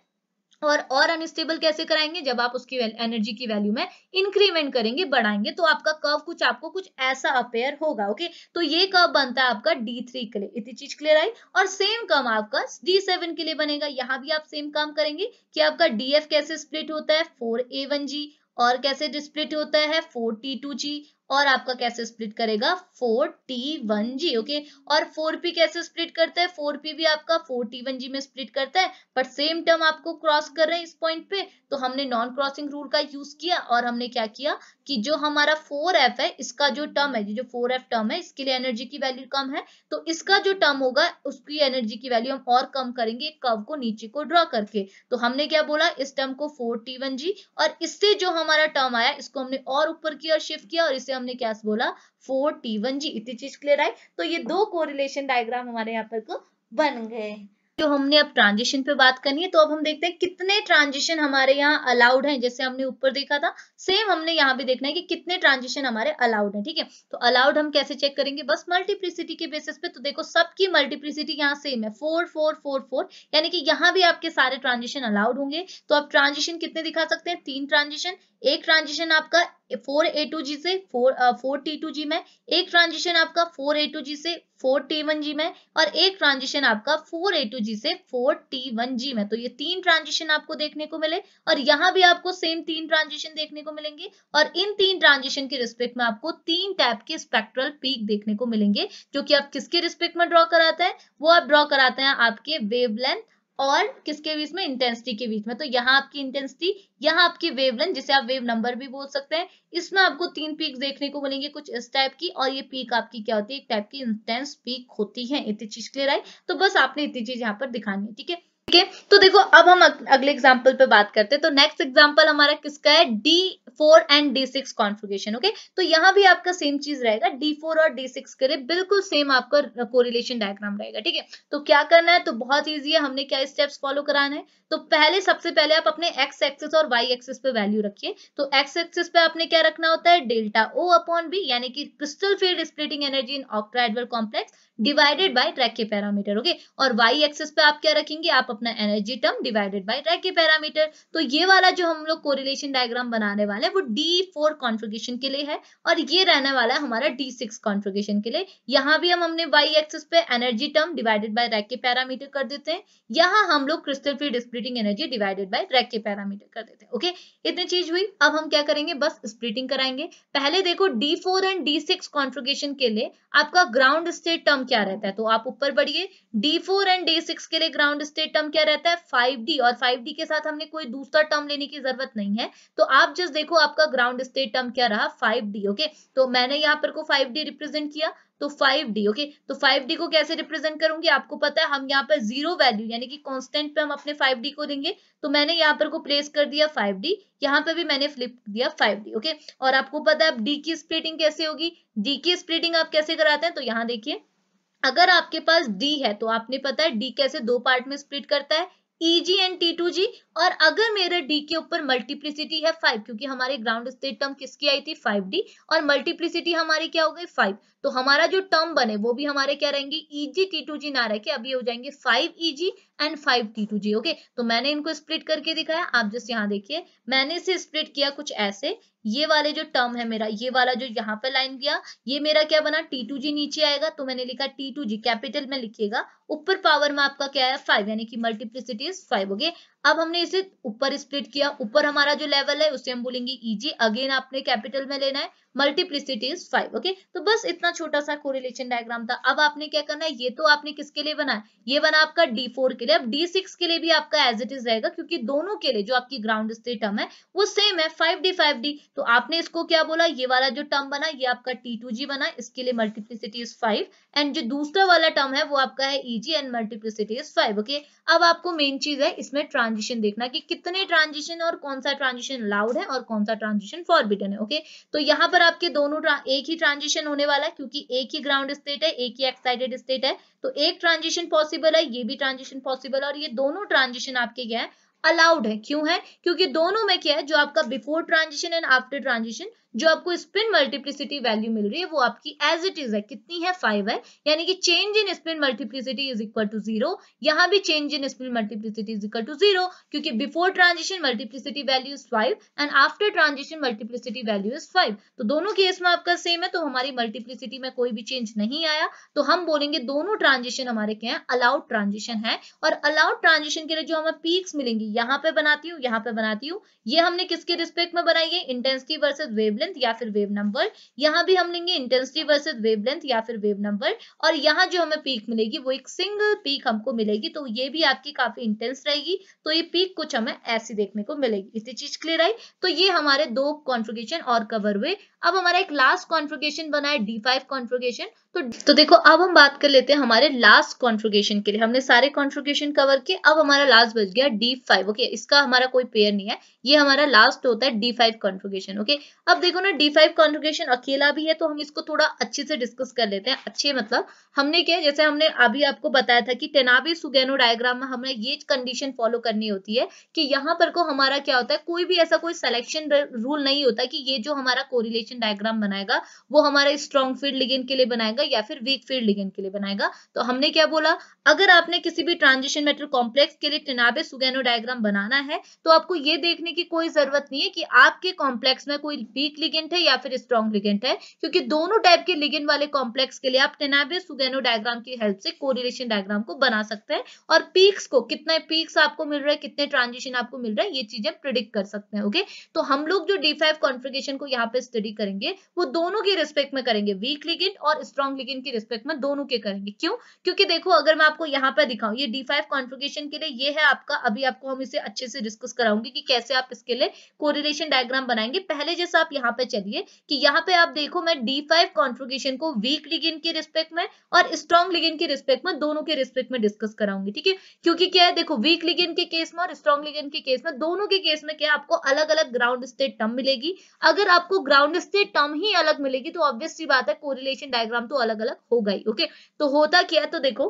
और और अनस्टेबल कैसे कराएंगे जब आप उसकी एनर्जी की वैल्यू में इंक्रीमेंट करेंगे बढ़ाएंगे तो आपका कर्व कुछ आपको कुछ ऐसा अपेयर होगा ओके तो ये कर्व बनता है आपका डी थ्री के लिए इतनी चीज क्लियर आई और सेम कर्व आपका डी सेवन के लिए बनेगा यहाँ भी आप सेम काम करेंगे कि आपका डी कैसे स्प्लिट होता है फोर ए वन जी और कैसे डिस्प्लिट होता है फोर टी टू जी और आपका कैसे स्प्लिट करेगा फोर टी वन जी ओके और फोर पी कैसे स्प्लिट करता है फोर पी भी आपका फोर टी वन जी में स्प्लिट करता है बट सेम टर्म आपको क्रॉस कर रहे हैं इस पॉइंट पे तो हमने नॉन क्रॉसिंग रूल का यूज किया और हमने क्या किया कि जो हमारा फोर एफ है इसका जो टर्म है जो 4f एफ टर्म है इसके लिए एनर्जी की वैल्यू कम है तो इसका जो टर्म होगा उसकी एनर्जी की वैल्यू हम और कम करेंगे कर्व को नीचे को ड्रॉ करके तो हमने क्या बोला इस टर्म को फोर टी वन जी और इससे जो हमारा टर्म आया इसको हमने और ऊपर की और शिफ्ट किया और इसे हमने क्या बोला फोर टी वन जी इतनी चीज क्लियर आई तो ये दो कोरिलेशन डायग्राम हमारे यहाँ पर को तो बन गए जो हमने अब ट्रांजिशन पे बात करनी है तो अब हम देखते हैं कितने ट्रांजिशन हमारे यहाँ अलाउड हैं जैसे हमने ऊपर देखा था सेम हमने यहाँ भी देखना है कि कितने ट्रांजिशन हमारे अलाउड हैं ठीक है तो अलाउड हम कैसे चेक करेंगे बस मल्टीप्लिसिटी के बेसिस पे तो देखो सबकी मल्टीप्लिसिटी यहाँ सेम है फोर फोर फोर फोर यानी कि यहाँ भी आपके सारे ट्रांजिशन अलाउड होंगे तो आप ट्रांजिशन कितने दिखा सकते हैं तीन ट्रांजिशन एक ट्रांजिशन आपका फोर ए टू जी से four four T two G में एक ट्रांजिशन आपका फोर ए टू जी से फोर टी वन जी में और एक ट्रांजिशन आपका फोर ए टू जी से फोर टी वन जी में तो ये तीन ट्रांजिशन आपको देखने को मिले और यहाँ भी आपको सेम तीन ट्रांजिशन देखने को मिलेंगे और इन तीन ट्रांजिशन के रिस्पेक्ट में आपको तीन टाइप के स्पेक्ट्रल पीक देखने को मिलेंगे जो कि आप किसके रिस्पेक्ट में ड्रॉ कराते हैं वो आप ड्रॉ कराते हैं आपके वेवलेंथ और किसके बीच में इंटेंसिटी के बीच में तो यहाँ आपकी इंटेंसिटी यहाँ आपकी वेवलेंथ जिसे आप वेव नंबर भी बोल सकते हैं इसमें आपको तीन पीक देखने को मिलेंगे कुछ इस टाइप की और ये पीक आपकी क्या होती है एक टाइप की इंटेंस पीक होती है इतनी चीज क्लियर आई तो बस आपने इतनी चीज यहाँ पर दिखानी है ठीक है ठीक है तो देखो अब हम अगले एग्जाम्पल पे बात करते हैं तो नेक्स्ट एग्जाम्पल हमारा किसका है D four and D six configuration okay तो यहाँ भी आपका सेम चीज रहेगा डी फोर और डी सिक्स करे बिल्कुल सेम आपका कोरिलेशन डायग्राम रहेगा ठीक है तो क्या करना है तो बहुत ईजी है हमने क्या स्टेप्स फॉलो कराना है तो पहले सबसे पहले आप अपने एक्स एक्सिस और वाई एक्सिस पे वैल्यू रखिए तो एक्स एक्सिस पे आपने क्या रखना होता है डेल्टा ओ अपॉन बी यानी कि crystal field splitting energy in octahedral complex divided by Racah के पैरामीटर ओके और वाई एक्सेस पे आप क्या रखेंगे आप अपना energy term divided by Racah के पैरामीटर तो ये वाला जो हम लोग कोरिलेशन डायग्राम बनाने वाले हैं वो डी फोर के लिए है और ये रहने वाला है हमारा डी सिक्स के लिए यहाँ भी हम हमने वाई एक्सेस पे energy term divided by Racah के पैरामीटर कर देते हैं यहाँ हम लोग crystal field splitting energy divided by Racah के पैरामीटर कर देते हैं ओके इतनी चीज हुई अब हम क्या करेंगे बस स्प्रिटिंग कराएंगे पहले देखो D four and D six के लिए आपका ग्राउंड स्टेट टर्म क्या रहता है तो आप ऊपर बढ़िए d4 four and D six के लिए ग्राउंड स्टेट टर्म क्या रहता है 5d और 5d के साथ हमने कोई दूसरा टर्म लेने की जरूरत नहीं है तो आप जस्ट देखो आपका ग्राउंड स्टेट टर्म क्या रहा 5d ओके तो मैंने यहाँ पर को 5d रिप्रेजेंट किया तो 5d ओके तो 5d को कैसे रिप्रेजेंट करूंगी आपको पता है हम यहाँ पर जीरो वैल्यू यानी कि कांस्टेंट पे हम अपने 5d को देंगे तो मैंने यहाँ पर को प्लेस कर दिया 5d यहाँ पर भी मैंने फ्लिप दिया 5d ओके और आपको पता है अब d की स्प्लिटिंग कैसे होगी d की स्प्लिटिंग आप कैसे कराते हैं तो यहाँ देखिए अगर आपके पास डी है तो आपने पता है डी कैसे दो पार्ट में स्प्लिट करता है E G and T two G और अगर मेरे d के ऊपर मल्टीप्लिसिटी है फाइव क्योंकि हमारे ग्राउंड स्टेट टर्म किसकी आई थी फाइव डी और मल्टीप्लिसिटी हमारी क्या हो गई फाइव तो हमारा जो टर्म बने वो भी हमारे क्या रहेंगे E G T e two G ना रह के अब ये हो जाएंगे five E G and five T two G okay तो मैंने इनको स्प्लिट करके दिखाया आप जस्ट यहाँ देखिए मैंने इसे स्प्लिट किया कुछ ऐसे ये वाले जो टर्म है मेरा ये वाला जो यहाँ पे लाइन दिया ये मेरा क्या बना टी टू जी नीचे आएगा तो मैंने लिखा टी टू जी कैपिटल में लिखिएगा ऊपर पावर में आपका क्या है फाइव यानी कि मल्टीप्लिसिटी इज फाइव ओके अब हमने इसे ऊपर स्प्लिट किया ऊपर हमारा जो लेवल है उसे हम बोलेंगे ईजी e अगेन आपने कैपिटल में लेना है मल्टीप्लिसिटी इज फाइव ओके तो बस इतना छोटा सा कोरिलेशन डायग्राम था अब आपने क्या करना है ये तो आपने किसके लिए बनाया ये बना आपका डी फोर के लिए अब डी सिक्स के लिए भी आपका एज इट इज रहेगा क्योंकि दोनों के लिए जो आपकी ग्राउंड स्टेट टर्म है वो सेम है फाइव डी फाइव डी तो आपने इसको क्या बोला ये वाला जो टर्म बना ये आपका टी टू जी बना इसके लिए मल्टीप्लिसिटी इज फाइव एंड जो दूसरा वाला टर्म है वो आपका है E G and multiplicity is five okay अब आपको मेन चीज है इसमें ट्रांजिशन देखना कि कितने ट्रांजिशन और कौन सा ट्रांजिशन अलाउड है और कौन सा ट्रांजिशन फॉरबिडन है ओके तो यहाँ पर आपके दोनों एक ही ट्रांजिशन होने वाला है क्योंकि एक ही ग्राउंड स्टेट है एक ही एक्साइटेड स्टेट है तो एक ट्रांजिशन पॉसिबल है ये भी ट्रांजिशन पॉसिबल है और ये दोनों ट्रांजिशन आपके क्या है अलाउड है क्यों है क्योंकि दोनों में क्या है जो आपका before transition and after transition जो आपको स्पिन मल्टीप्लिसिटी वैल्यू मिल रही है वो आपकी एज इट इज है कितनी है फाइव है यानी कि change in spin multiplicity is equal to zero यहाँ भी change in spin multiplicity is equal to zero क्योंकि before transition multiplicity value is five and after transition multiplicity value is five तो दोनों केस में आपका सेम है तो हमारी मल्टीप्लिसिटी में कोई भी चेंज नहीं आया तो हम बोलेंगे दोनों ट्रांजिशन हमारे क्या है अलाउड ट्रांजिशन है और अलाउड ट्रांजिशन के लिए जो हमें पीक्स मिलेंगी यहाँ पे बनाती हूँ यहाँ पे बनाती हूँ ये हमने किसके रिस्पेक्ट में बनाई है इंटेंसिटी वर्सेज वेवलेंथ वेवलेंथ या फिर वेव नंबर यहाँ भी हम लेंगे इंटेंसिटी वर्सेज वेवलेंथ या फिर वेव नंबर और यहाँ जो हमें पीक मिलेगी वो एक सिंगल पीक हमको मिलेगी तो ये भी आपकी काफी इंटेंस रहेगी तो ये पीक कुछ हमें ऐसी देखने को मिलेगी इसी चीज क्लियर आई तो ये हमारे दो कॉन्फ्रिगेशन और कवर हुए अब हमारा एक लास्ट कॉन्फ्रोगेशन बना है डी फाइव कॉन्फ्रोगेशन तो तो देखो अब हम बात कर लेते हैं हमारे लास्ट कॉन्फ्रोगेशन के लिए हमने सारे कॉन्फ्रोगेशन कवर किए अब हमारा लास्ट बच गया डी फाइव ओके इसका हमारा कोई पेयर नहीं है ये हमारा लास्ट होता है डी फाइव कॉन्फ्रोगेशन ओके अब देखो ना डी फाइव कॉन्फ्रोगेशन अकेला भी है तो हम इसको थोड़ा अच्छे से डिस्कस कर लेते हैं अच्छे मतलब हमने क्या जैसे हमने अभी आपको बताया था कि टेनाबी सुगैनो डायग्राम में हमें ये कंडीशन फॉलो करनी होती है कि यहाँ पर को हमारा क्या होता है कोई भी ऐसा कोई सिलेक्शन रूल नहीं होता कि ये जो हमारा कोरिलेशन कॉन्सेंट्रेशन डायग्राम बनाएगा वो हमारा स्ट्रॉन्ग फील्ड लिगेंड के लिए बनाएगा या फिर वीक फील्ड लिगेंड के लिए बनाएगा तो हमने क्या बोला अगर आपने किसी भी ट्रांजिशन मेटल कॉम्प्लेक्स के लिए टिनाबे सुगेनो डायग्राम बनाना है तो आपको ये देखने की कोई जरूरत नहीं है कि आपके कॉम्प्लेक्स में कोई वीक लिगेंट है या फिर स्ट्रॉन्ग लिगेंट है क्योंकि दोनों टाइप के लिगेंड वाले कॉम्प्लेक्स के लिए आप टेनाबे सुगेनो डायग्राम की हेल्प से कोरिलेशन डायग्राम को बना सकते हैं और पीक्स को कितने पीक्स आपको मिल रहे हैं कितने ट्रांजिशन आपको मिल रहा है ये चीजें प्रिडिक्ट कर सकते हैं ओके तो हम लोग जो डी फाइव कॉन्फ्रिगेशन को यहाँ पे स्टडी करेंगे वो दोनों के रिस्पेक्ट में करेंगे वीक लिगेंड और स्ट्रॉन्ग लिगेंड के रिस्पेक्ट में दोनों के करेंगे क्यों क्योंकि देखो अगर मैं आपको यहाँ पर दिखाऊं ये डी फाइव कॉन्फ्लिगेशन के लिए ये है आपका अभी आपको हम इसे अच्छे से डिस्कस कराऊंगे कि कैसे आप इसके लिए कोरिलेशन डायग्राम बनाएंगे पहले जैसा आप यहाँ पे चलिए कि यहाँ पे आप देखो मैं डी फाइव कॉन्फ्लिगेशन को वीक लिगेंड के रिस्पेक्ट में और स्ट्रॉन्ग लिगेंड के रिस्पेक्ट में दोनों के रिस्पेक्ट में डिस्कस कराऊंगी ठीक है क्योंकि क्या है देखो वीक लिगेंड के केस में और स्ट्रॉन्ग लिगेंड के केस में दोनों के केस में क्या आपको अलग अलग ग्राउंड स्टेट टर्म मिलेगी अगर आपको ग्राउंड से टर्म ही अलग मिलेगी तो ऑब्वियसली बात है कोरिलेशन डायग्राम तो अलग अलग होगा ही ओके तो होता क्या तो देखो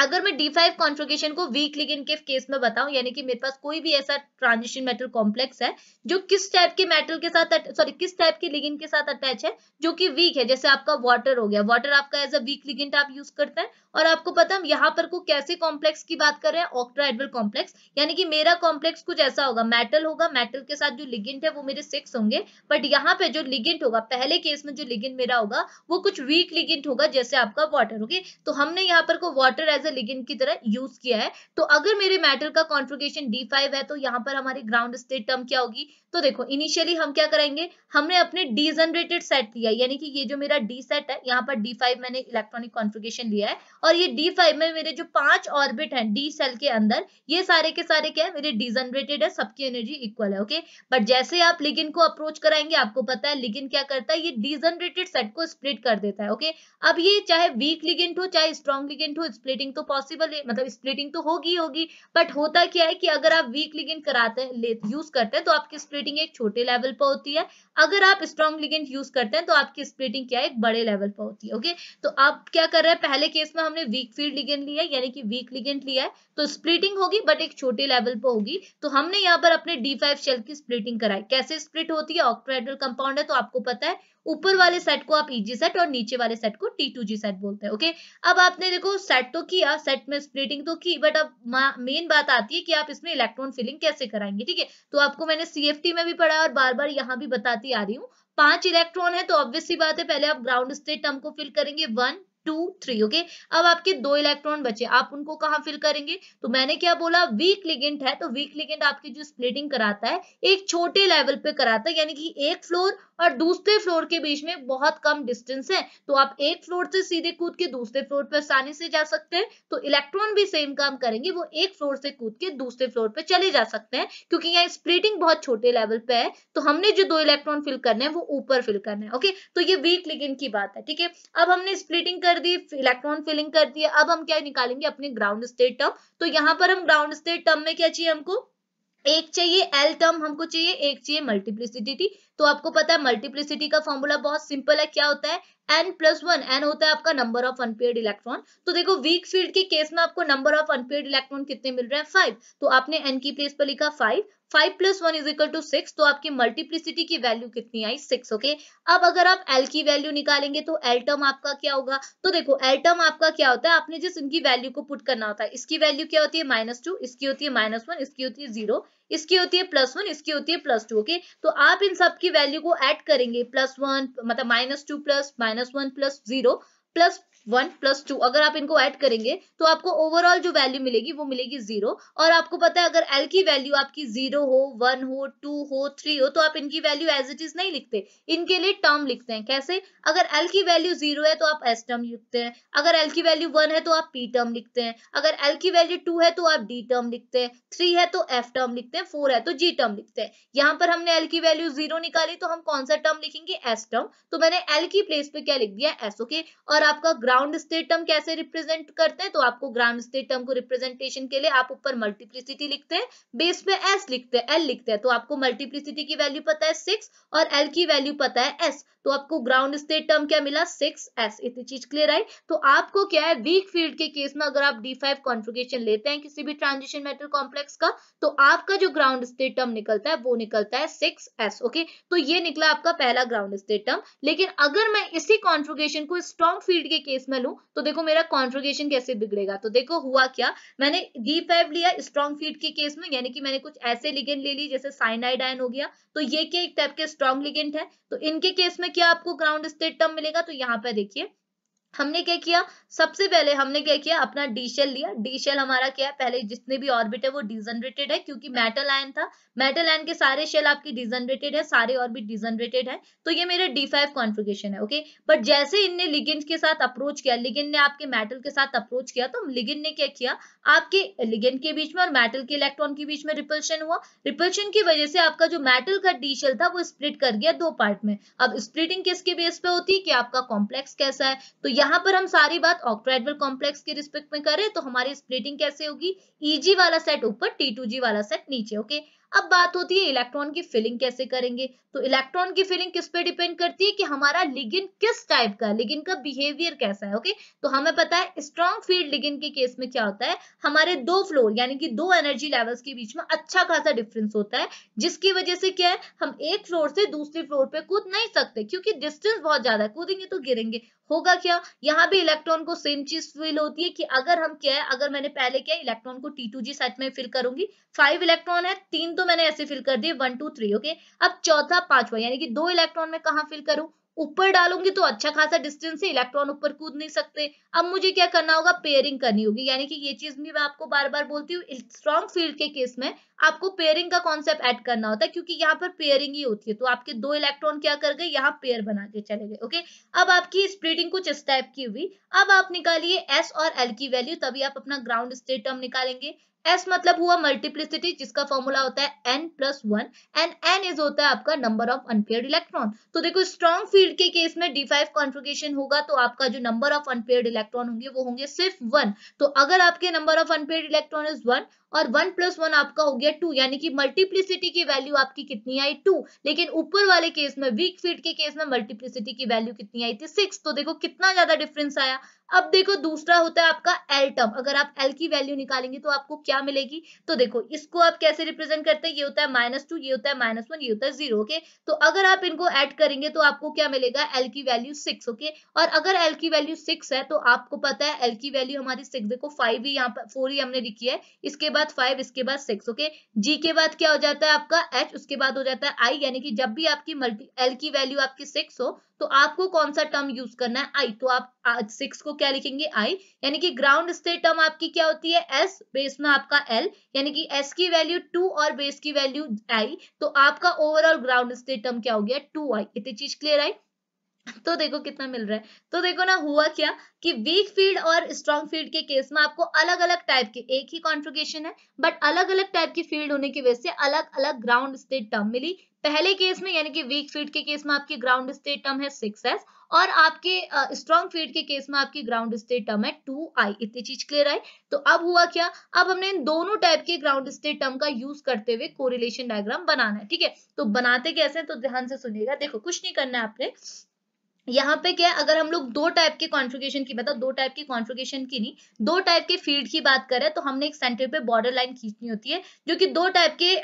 अगर मैं D5 कॉन्फ्रोगेशन को वीक लिगेंड के केस में बताऊं यानी कि मेरे पास कोई भी ऐसा ट्रांजिशन मेटल कॉम्प्लेक्स है जो किस टाइप के मेटल के साथ सॉरी किस टाइप के लिगेंड के साथ अटैच है जो कि वीक है जैसे आपका वाटर हो गया वाटर आपका एज अ वीक लिगेंड आप यूज करते हैं और आपको पता हम यहाँ पर को कैसे कॉम्प्लेक्स की बात कर रहे हैं ऑक्ट्राएडल कॉम्प्लेक्स यानी कि मेरा कॉम्प्लेक्स कुछ ऐसा होगा मेटल होगा मेटल के साथ जो लिगेंट है वो मेरे सिक्स होंगे बट यहाँ पे जो लिगेंट होगा पहले केस में जो लिगेंट मेरा होगा वो कुछ वीक लिगेंट होगा जैसे आपका वाटर ओके तो हमने यहाँ पर को वाटर एज अ लिगेंड की तरह यूज किया है तो अगर मेरे मेटल का कॉन्फ्रिगेशन डी फाइव है तो यहाँ पर हमारी ग्राउंड स्टेट टर्म क्या होगी तो देखो इनिशियली हम क्या करेंगे हमने अपने डी जनरेटेड सेट लिया यानी कि ये जो मेरा डी सेट है यहाँ पर डी फाइव मैंने इलेक्ट्रॉनिक कॉन्फ्रिगेशन लिया है और ये डी फाइव में मेरे जो पांच ऑर्बिट है डी सेल के अंदर ये सारे के सारे क्या है मेरे डी जनरेटेड है सबकी एनर्जी इक्वल है ओके बट जैसे आप लिगिन को अप्रोच कराएंगे आपको पता है लिगिन क्या करता है ये डी जनरेटेड सेट को स्प्लिट कर देता है ओके अब ये चाहे वीक लिगेंट हो चाहे स्ट्रॉन्ग लिगेंट हो स्प्लिटिंग तो तो पॉसिबल है मतलब स्प्लिटिंग तो होगी होगी बट होता क्या है कि अगर आप वीक लिगेंट कराते हैं यूज करते हैं तो आपकी स्प्लिटिंग एक छोटे लेवल पर होती है अगर आप स्ट्रॉन्ग लिगेंट यूज करते हैं तो आपकी स्प्लिटिंग क्या है एक बड़े लेवल पर होती है ओके तो आप क्या कर रहे हैं पहले केस में हमने वीक फील्ड लिगेंट लिया है यानी कि वीक लिगेंट लिया है तो स्प्लिटिंग होगी बट एक छोटे लेवल पर होगी तो हमने यहाँ पर अपने डी फाइव शेल की स्प्लिटिंग कराई कैसे स्प्लिट होती है ऑक्ट्राइड्रल कंपाउंड है तो आपको पता है ऊपर वाले सेट को आप ईजी e सेट और नीचे वाले सेट को टी टू जी सेट बोलते हैं ओके अब आपने देखो सेट तो किया सेट में स्प्लिटिंग तो की बट अब मेन बात आती है कि आप इसमें इलेक्ट्रॉन फिलिंग कैसे कराएंगे ठीक है तो आपको मैंने सीएफटी में भी पढ़ा और बार बार यहाँ भी बताती आ रही हूँ पांच इलेक्ट्रॉन है तो ऑब्वियसली बात है पहले आप ग्राउंड स्टेट टर्म को फिल करेंगे वन टू थ्री ओके अब आपके दो इलेक्ट्रॉन बचे आप उनको कहा फिल करेंगे तो मैंने क्या बोला वीक लिगेंट है तो वीक लिगेंट आपकी जो स्प्लिटिंग कराता है एक छोटे लेवल पे कराता है यानी कि एक फ्लोर और दूसरे फ्लोर के बीच में बहुत कम डिस्टेंस है तो आप एक फ्लोर से सीधे कूद के दूसरे फ्लोर पे आसानी से जा सकते हैं तो इलेक्ट्रॉन भी सेम काम करेंगे वो एक फ्लोर से कूद के दूसरे फ्लोर पे चले जा सकते हैं क्योंकि यहाँ स्प्लिटिंग बहुत छोटे लेवल पे है तो हमने जो दो इलेक्ट्रॉन फिल करने हैं वो ऊपर फिल करने हैं ओके तो ये वीक लिगेंट की बात है ठीक है अब हमने स्प्लिटिंग कर दी इलेक्ट्रॉन फिलिंग कर दी अब हम क्या निकालेंगे अपने ग्राउंड स्टेट टर्म तो यहाँ पर हम ग्राउंड स्टेट टर्म में क्या चाहिए हमको एक चाहिए एल टर्म हमको चाहिए एक चाहिए मल्टीप्लिसिटी तो आपको पता है मल्टीप्लिसिटी का फॉर्मूला बहुत सिंपल है क्या होता है एन प्लस वन एन होता है आपका नंबर ऑफ अनपेड इलेक्ट्रॉन तो देखो वीक फील्ड के केस में आपको नंबर ऑफ अनपेड इलेक्ट्रॉन कितने मिल रहे हैं फाइव तो आपने एन की प्लेस पर लिखा five five plus one is equal to six तो आपकी मल्टीप्लिसिटी की वैल्यू कितनी आई सिक्स ओके अब अगर आप एल की वैल्यू निकालेंगे तो एल टर्म आपका क्या होगा तो देखो एल टर्म आपका क्या होता है आपने जिस इनकी वैल्यू को पुट करना होता है इसकी वैल्यू क्या होती है माइनस टू इसकी होती है माइनस वन इसकी होती है जीरो इसकी होती है प्लस वन इसकी होती है प्लस टू ओके तो आप इन सब की वैल्यू को ऐड करेंगे प्लस वन मतलब minus two plus minus one plus zero plus one plus two अगर आप इनको ऐड करेंगे तो आपको ओवरऑल जो वैल्यू मिलेगी वो मिलेगी जीरो और आपको पता है अगर एल की वैल्यू आपकी जीरो हो वन हो टू हो थ्री हो तो आप इनकी वैल्यू एज इट इज नहीं लिखते इनके लिए टर्म लिखते हैं कैसे अगर एल की वैल्यू जीरो है तो आप एस टर्म लिखते हैं अगर एल की वैल्यू वन है तो आप पी टर्म लिखते हैं अगर एल की वैल्यू टू है तो आप डी टर्म लिखते हैं थ्री है तो एफ टर्म लिखते हैं फोर है तो जी टर्म लिखते हैं यहाँ पर हमने एल की वैल्यू जीरो निकाली तो हम कौन सा टर्म लिखेंगे एस टर्म तो मैंने एल की प्लेस पे क्या लिख दिया एस ओके और आपका ग्राउंड ग्राउंड स्टेट टर्म कैसे रिप्रेजेंट करते हैं तो आपको ग्राउंड स्टेट टर्म को रिप्रेजेंटेशन के लिए आप ऊपर मल्टीप्लिसिटी लिखते हैं बेस पे एस लिखते हैं एल लिखते हैं तो आपको मल्टीप्लिसिटी की वैल्यू पता है सिक्स और एल की वैल्यू पता है एस तो आपको ग्राउंड स्टेट टर्म क्या मिला सिक्स एस इतनी चीज क्लियर आई तो आपको क्या है वीक फील्ड के केस में अगर आप डी फाइव कॉन्फ्रिगेशन लेते हैं किसी भी ट्रांजिशन मेटल कॉम्प्लेक्स का तो आपका जो ग्राउंड स्टेट टर्म निकलता है वो निकलता है सिक्स एस ओके तो ये निकला आपका पहला ग्राउंड स्टेट टर्म लेकिन अगर मैं इसी कॉन्फ्रिगेशन को स्ट्रॉन्ग फील्ड के केस केस में लू तो देखो मेरा कॉन्ट्रोगेशन कैसे बिगड़ेगा तो देखो हुआ क्या मैंने डी फाइव लिया स्ट्रॉन्ग फीड के केस में यानी कि मैंने कुछ ऐसे लिगेंट ले लिए जैसे साइनाइड आयन हो गया तो ये क्या एक टाइप के स्ट्रॉन्ग लिगेंट है तो इनके केस में क्या आपको ग्राउंड स्टेट टर्म मिलेगा तो यहाँ पर देखिए हमने क्या किया सबसे पहले हमने क्या किया अपना डी शेल लिया डी शेल हमारा क्या है पहले जितने भी ऑर्बिट है वो डिजनरेटेड है क्योंकि मेटल आयन था मेटल आयन के सारे शेल आपकी डिजनरेटेड है सारे ऑर्बिट डिजनरेटेड है तो ये मेरे डी फाइव कॉन्फिगेशन है ओके बट जैसे इनने लिगेंड के साथ अप्रोच किया लिगेंड ने आपके मेटल के साथ अप्रोच किया तो लिगेंड ने क्या किया आपके लिगेंड के बीच में और मेटल के इलेक्ट्रॉन के बीच में रिपल्शन हुआ रिपल्शन की वजह से आपका जो मेटल का डी शेल था वो स्प्लिट कर गया दो पार्ट में अब स्प्लिटिंग किसके बेस पे होती है कि आपका कॉम्प्लेक्स कैसा है तो यहाँ पर हम सारी बात ऑक्ट्राइडल कॉम्प्लेक्स के रिस्पेक्ट में करें तो हमारी स्प्लिटिंग कैसे होगी ईजी e वाला सेट ऊपर टी टू जी वाला सेट नीचे ओके अब बात होती है इलेक्ट्रॉन की फिलिंग कैसे करेंगे तो इलेक्ट्रॉन की फिलिंग किस पे डिपेंड करती है कि हमारा लिगिन किस टाइप का लिगिन का बिहेवियर कैसा है ओके तो हमें पता है स्ट्रॉन्ग फील्ड लिगिन के केस में क्या होता है हमारे दो फ्लोर यानी कि दो एनर्जी लेवल्स के बीच में अच्छा खासा डिफरेंस होता है जिसकी वजह से क्या है हम एक फ्लोर से दूसरे फ्लोर पे कूद नहीं सकते क्योंकि डिस्टेंस बहुत ज्यादा है कूदेंगे तो गिरेंगे होगा क्या यहाँ भी इलेक्ट्रॉन को सेम चीज फील होती है कि अगर हम क्या है अगर मैंने पहले क्या इलेक्ट्रॉन को टी टू जी सेट में फिल करूंगी फाइव इलेक्ट्रॉन है तीन तो तो मैंने ऐसे फिल कर दिए वन टू थ्री ओके अब चौथा पांचवा यानी कि दो इलेक्ट्रॉन में कहा फिल करूं ऊपर डालूंगी तो अच्छा खासा डिस्टेंस है इलेक्ट्रॉन ऊपर कूद नहीं सकते अब मुझे क्या करना होगा पेयरिंग करनी होगी यानी कि ये चीज भी मैं आपको बार बार बोलती हूँ स्ट्रॉन्ग फील्ड के केस में आपको पेयरिंग का कॉन्सेप्ट ऐड करना होता है क्योंकि यहाँ पर पेयरिंग ही होती है तो आपके दो इलेक्ट्रॉन क्या कर गए यहाँ पेयर बना के चले गए ओके अब आपकी स्प्रीडिंग कुछ इस टाइप की हुई अब आप निकालिए एस और एल की वैल्यू तभी आप अपना ग्राउंड स्टेट टर्म निकालेंगे एस मतलब हुआ मल्टीप्लिसिटी जिसका फॉर्मूला होता है N plus one and N is होता है आपका नंबर ऑफ अनपेयर इलेक्ट्रॉन तो देखो स्ट्रॉन्ग फील्ड के केस में डी फाइव कॉन्फ्रिगेशन होगा तो आपका जो नंबर ऑफ अनपेयर इलेक्ट्रॉन होंगे वो होंगे सिर्फ वन तो अगर आपके number of unpair electron is one और वन प्लस वन आपका हो गया टू यानी कि मल्टीप्लिसिटी की वैल्यू आपकी कितनी आई टू लेकिन ऊपर वाले केस में वीक फीट के केस में मल्टीप्लिसिटी की वैल्यू कितनी आई थी सिक्स तो देखो कितना ज्यादा डिफरेंस आया अब देखो दूसरा होता है आपका एल टर्म अगर आप एल की वैल्यू निकालेंगे तो आपको क्या मिलेगी तो देखो इसको आप कैसे रिप्रेजेंट करते हैं ये होता है माइनस टू ये होता है माइनस वन ये होता है जीरो ओके तो अगर आप इनको ऐड करेंगे तो आपको क्या मिलेगा एल की वैल्यू सिक्स ओके और अगर एल की वैल्यू सिक्स है तो आपको पता है एल की वैल्यू हमारी सिक्स देखो फाइव ही यहाँ पर फोर ही हमने लिखी है इसके बाद बाद फाइव इसके बाद सिक्स ओके जी के बाद क्या हो जाता है आपका एच उसके बाद हो जाता है आई यानी कि जब भी आपकी मल्टी एल की वैल्यू आपकी सिक्स हो तो आपको कौन सा टर्म यूज करना है आई तो आप सिक्स को क्या लिखेंगे आई यानी कि ग्राउंड स्टेट टर्म आपकी क्या होती है एस बेस में आपका एल यानी कि एस की वैल्यू टू और बेस की वैल्यू आई तो आपका ओवरऑल ग्राउंड स्टेट टर्म क्या हो गया टू आई इतनी चीज क्लियर आई तो देखो कितना मिल रहा है तो देखो ना हुआ क्या कि वीक फील्ड और स्ट्रॉन्ग फील्ड के केस में आपको अलग अलग टाइप के एक ही कॉन्ट्रोगेशन है बट अलग अलग टाइप की फील्ड होने की वजह से अलग अलग ग्राउंड स्टेट टर्म मिली पहले केस में यानी कि वीक फील्ड के केस में आपकी ग्राउंड स्टेट टर्म है सिक्स एस और आपके स्ट्रॉन्ग uh, फील्ड के केस में आपकी ग्राउंड स्टेट टर्म है टू आई इतनी चीज क्लियर आई तो अब हुआ क्या अब हमने इन दोनों टाइप के ग्राउंड स्टेट टर्म का यूज करते हुए कोरिलेशन डायग्राम बनाना है ठीक है तो बनाते कैसे तो ध्यान से सुनिएगा देखो कुछ नहीं करना है आपने यहाँ पे क्या है अगर हम लोग दो टाइप के कॉन्फ़िगरेशन की मतलब दो टाइप के कॉन्फ़िगरेशन की नहीं दो टाइप के फील्ड की बात करें तो हमने एक सेंटर पे बॉर्डर लाइन खींचनी होती है जो कि दो टाइप के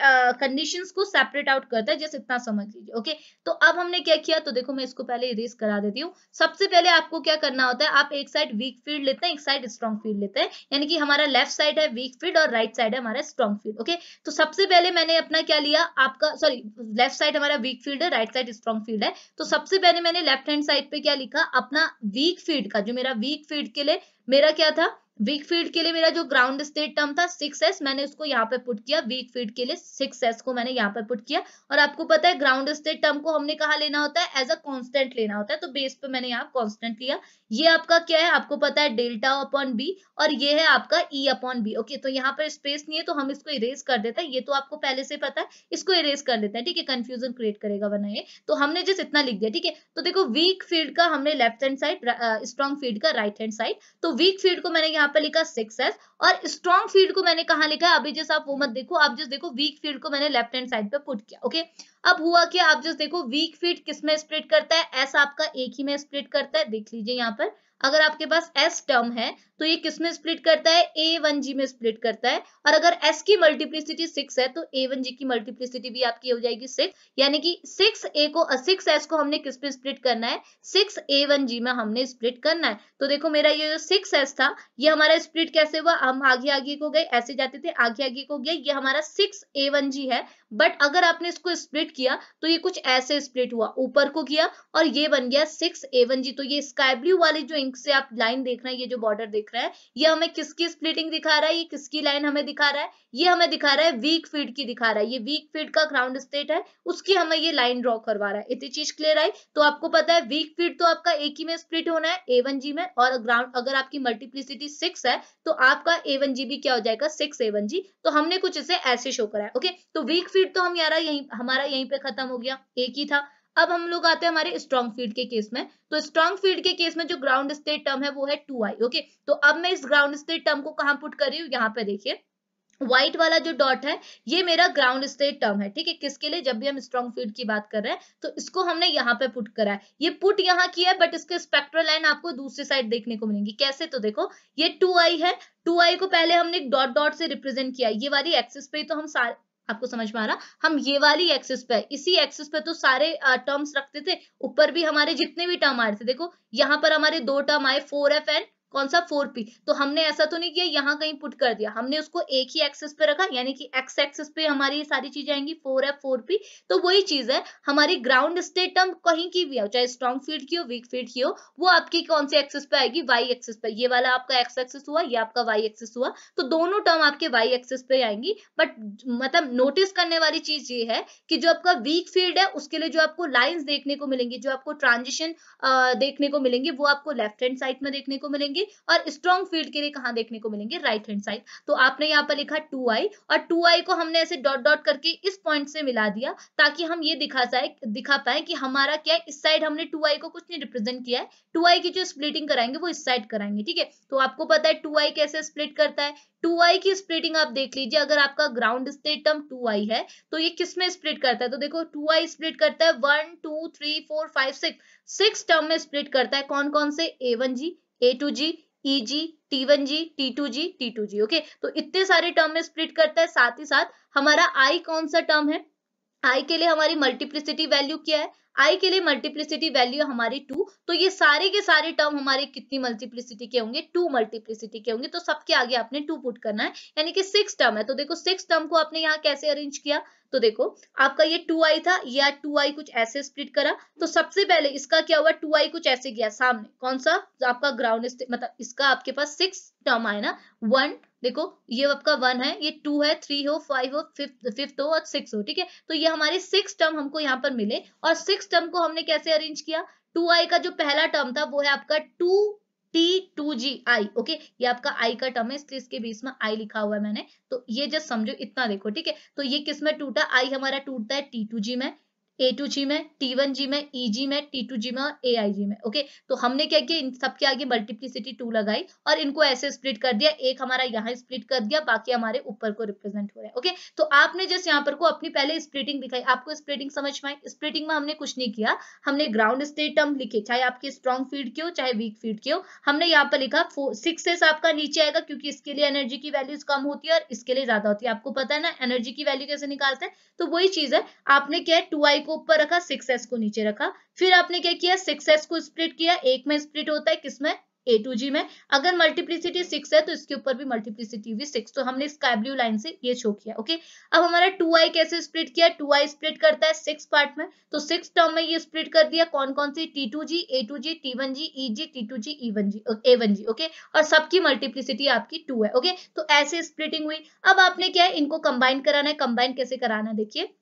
कंडीशन uh, को सेपरेट आउट करता है जैसे इतना समझ लीजिए ओके तो अब हमने क्या किया तो देखो मैं इसको पहले इरेज करा देती हूँ सबसे पहले आपको क्या करना होता है आप एक साइड वीक फील्ड लेते हैं एक साइड स्ट्रॉन्ग फील्ड लेते हैं यानी कि हमारा लेफ्ट साइड है वीक फील्ड और राइट साइड है हमारा स्ट्रॉन्ग फील्ड ओके तो सबसे पहले मैंने अपना क्या लिया आपका सॉरी लेफ्ट साइड हमारा वीक फील्ड है राइट साइड स्ट्रॉन्ग फील्ड है तो सबसे पहले मैंने लेफ्ट हैंड साइड साइड पे क्या लिखा अपना वीक फीड का जो मेरा वीक फीड के लिए मेरा क्या था वीक फीड के लिए मेरा जो ग्राउंड स्टेट टर्म था सिक्स एस मैंने उसको यहाँ पे पुट किया वीक फीड के लिए सिक्स एस को मैंने यहाँ पे पुट किया और आपको पता है ग्राउंड स्टेट टर्म को हमने कहा लेना होता है एज अ कॉन्स्टेंट लेना होता है तो बेस पे मैंने यहाँ कॉन्स्टेंट लिया ये आपका क्या है आपको पता है डेल्टा अपॉन बी और ये है आपका ई अपॉन बी ओके तो यहाँ पर स्पेस नहीं है तो हम इसको इरेज कर देते हैं ये तो आपको पहले से पता है इसको इरेज कर देते हैं ठीक है कंफ्यूजन क्रिएट करेगा वरना ये तो हमने जिस इतना लिख दिया ठीक है तो देखो वीक फील्ड का हमने left hand side strong field का राइट हैंड साइड तो वीक फील्ड को मैंने यहाँ पर लिखा सिक्स एस और स्ट्रॉन्ग फील्ड को मैंने कहा लिखा है अभी जैसे आप वो मत देखो आप जैसे देखो वीक फील्ड को मैंने लेफ्ट हैंड साइड पर पुट किया ओके अब हुआ क्या आप जो देखो वीक फीट किस में स्प्लिट करता है एस आपका एक ही में स्प्लिट करता है देख लीजिए यहाँ पर अगर आपके पास एस टर्म है तो ये किस में स्प्लिट करता है ए वन जी में स्प्लिट करता है और अगर एस की मल्टीप्लिसिटी सिक्स है तो ए वन जी की मल्टीप्लिसिटी भी आपकी हो जाएगी सिक्स यानी कि सिक्स ए को सिक्स एस को हमने किस में स्प्लिट करना है सिक्स ए वन जी में हमने स्प्लिट करना है तो देखो मेरा ये जो सिक्स एस था ये हमारा स्प्लिट कैसे हुआ हम आगे आगे को गए ऐसे जाते थे आगे आगे को गए ये हमारा सिक्स ए वन जी है बट अगर आपने इसको स्प्लिट किया तो ये कुछ ऐसे स्प्लिट हुआ ऊपर को किया और ये बन गया सिक्स एवन जी तो ये स्काई ब्लू वाली जो इंक से आप लाइन देख रहे हैं ये जो बॉर्डर देख रहा है ये हमें किसकी स्प्लिटिंग दिखा रहा है ये किसकी लाइन हमें दिखा रहा है ये हमें दिखा रहा है वीक फीड की दिखा रहा है ये वीक फीड का ग्राउंड स्टेट है उसकी हमें ये लाइन ड्रॉ करवा रहा है इतनी चीज क्लियर आई तो आपको पता है वीक फीड तो आपका एक ही में स्प्लिट होना है ए वन जी में और ग्राउंड अगर आपकी मल्टीप्लिसिटी सिक्स है तो आपका ए वन जी भी क्या हो जाएगा सिक्स ए वन जी तो हमने कुछ इसे ऐसे शो करा है ओके तो वीक फीड तो हम यार यही हमारा यहीं पे खत्म हो गया एक ही था अब हम लोग आते हैं हमारे स्ट्रॉन्ग फील्ड के केस में तो स्ट्रॉन्ग फील्ड के केस में जो ग्राउंड स्टेट टर्म है वो है टू आई ओके तो अब मैं इस ग्राउंड स्टेट टर्म को कहा पुट कर रही हूँ यहाँ पे देखिए व्हाइट वाला जो डॉट है ये मेरा ग्राउंड स्टेट टर्म है ठीक है किसके लिए जब भी हम स्ट्रॉन्ग फील्ड की बात कर रहे हैं तो इसको हमने यहाँ पे पुट करा है ये पुट यहाँ किया है बट इसके स्पेक्ट्रल लाइन आपको दूसरी साइड देखने को मिलेंगी कैसे तो देखो ये टू आई है टू आई को पहले हमने डॉट डॉट से रिप्रेजेंट किया ये वाली एक्सिस पे तो हम आपको समझ में आ रहा हम ये वाली एक्सिस पे इसी एक्सिस पे तो सारे टर्म्स रखते थे ऊपर भी हमारे जितने भी टर्म आ रहे थे देखो यहाँ पर हमारे दो टर्म आए फोर एफ एंड कौन सा फोर पी तो हमने ऐसा तो नहीं किया यहाँ कहीं पुट कर दिया हमने उसको एक ही एक्सेस पे रखा यानी कि एक्स एक्सेस पे हमारी सारी चीजें आएंगी फोर एफ फोर पी तो वही चीज है हमारी ग्राउंड स्टेट टर्म कहीं की भी हो चाहे स्ट्रॉन्ग फील्ड की हो वीक फील्ड की हो वो आपकी कौन सी एक्सेस पे आएगी वाई एक्सेस पे ये वाला आपका एक्स एक्सेस हुआ ये आपका वाई एक्सेस हुआ तो दोनों टर्म आपके वाई एक्सेस पे आएंगी बट मतलब नोटिस करने वाली चीज ये है कि जो आपका वीक फील्ड है उसके लिए जो आपको लाइन्स देखने को मिलेंगी जो आपको ट्रांजिशन देखने को मिलेंगी वो आपको लेफ्ट हैंड साइड में देखने को मिलेंगी और स्ट्रॉन्ग फील्ड के लिए कहा देखने को मिलेंगे राइट हैंड साइड तो आपने यहाँ पर लिखा टू आई और टू आई को हमने ऐसे डॉट डॉट करके इस पॉइंट से मिला दिया ताकि हम ये दिखा जाए दिखा पाए कि हमारा क्या इस साइड हमने टू आई को कुछ नहीं रिप्रेजेंट किया है टू आई की जो स्प्लिटिंग कराएंगे वो इस साइड कराएंगे ठीक है तो आपको पता है टू आई कैसे स्प्लिट करता है टू की स्प्लिटिंग आप देख लीजिए अगर आपका ग्राउंड स्टेट टर्म आई है तो ये किस में स्प्लिट करता है तो देखो टू स्प्लिट करता है 1 2 3 4 5 6 सिक्स टर्म में स्प्लिट करता है कौन कौन से a1g A two ji E ji T one G T two ji T two G okay तो इतने सारे टर्म में स्प्लिट करता है साथ ही साथ हमारा आई कौन सा टर्म है आई के लिए हमारी मल्टीप्लिसिटी वैल्यू क्या है आई के लिए मल्टीप्लिसिटी वैल्यू हमारी टू तो ये सारे के सारे टर्म हमारे कितनी मल्टीप्लिसिटी के होंगे टू मल्टीप्लिसिटी के होंगे तो सबके आगे आपने टू पुट करना है यानी कि सिक्स टर्म है तो देखो सिक्स टर्म को आपने यहाँ कैसे अरेंज किया तो देखो आपका ये टू आई था या टू आई कुछ ऐसे स्प्लिट करा तो सबसे पहले इसका क्या हुआ टू आई कुछ ऐसे गया सामने कौन सा तो आपका ग्राउंड मतलब इसका आपके पास सिक्स टर्म आया ना वन देखो ये आपका वन है ये टू है थ्री हो फाइव हो फिफ्थ फिफ्थ हो और सिक्स हो ठीक है तो ये हमारे सिक्स टर्म हमको यहाँ पर मिले और सिक्स टर्म को हमने कैसे अरेंज किया टू आई का जो पहला टर्म था वो है आपका two T two g I okay ये आपका आई का टर्म है इसलिए इसके बीच में आई लिखा हुआ है मैंने तो ये जस्ट समझो इतना देखो ठीक है तो ये किस में टूटा आई हमारा टूटता है टी टू जी में ए टू जी में टी वन जी में ई e जी में टी टू जी में ए आई जी में ओके तो हमने क्या किया इन सबके आगे मल्टीप्लिसिटी टू लगाई और इनको ऐसे स्प्लिट कर दिया एक हमारा यहाँ स्प्लिट कर दिया बाकी हमारे ऊपर को रिप्रेजेंट हो रहा है ओके तो आपने जस्ट यहाँ पर को अपनी पहले स्प्लिटिंग दिखाई आपको स्प्लिटिंग समझ में आई स्प्लिटिंग में हमने कुछ नहीं किया हमने ग्राउंड स्टेट टर्म लिखे चाहे आपके स्ट्रॉन्ग फील्ड के हो चाहे वीक फील्ड के हो हमने यहाँ पर लिखा सिक्स एस आपका नीचे आएगा क्योंकि इसके लिए एनर्जी की वैल्यूज कम होती है और इसके लिए ज्यादा होती है आपको पता है ना एनर्जी की वैल्यू कैसे निकालते हैं तो वही चीज है आपने क्या है टू आई को ऊपर रखा सिक्स एस को नीचे रखा फिर आपने क्या किया सिक्स एस को स्प्लिट किया एक में स्प्लिट होता है किसमें ए टू जी में अगर मल्टीप्लिसिटी सिक्स है तो इसके ऊपर भी मल्टीप्लिसिटी भी सिक्स तो हमने स्काई ब्लू लाइन से ये शो किया ओके अब हमारा टू आई कैसे स्प्लिट किया टू आई स्प्लिट करता है सिक्स पार्ट में तो सिक्स टर्म में ये स्प्लिट कर दिया कौन कौन सी T two g A two ji T one ji E ji T two ji E one ji A one ji okay और सबकी मल्टीप्लिसिटी आपकी टू है ओके तो ऐसे स्प्लिटिंग हुई अब आपने क्या है इनको कंबाइन कराना है कंबाइन कैसे कराना देखिए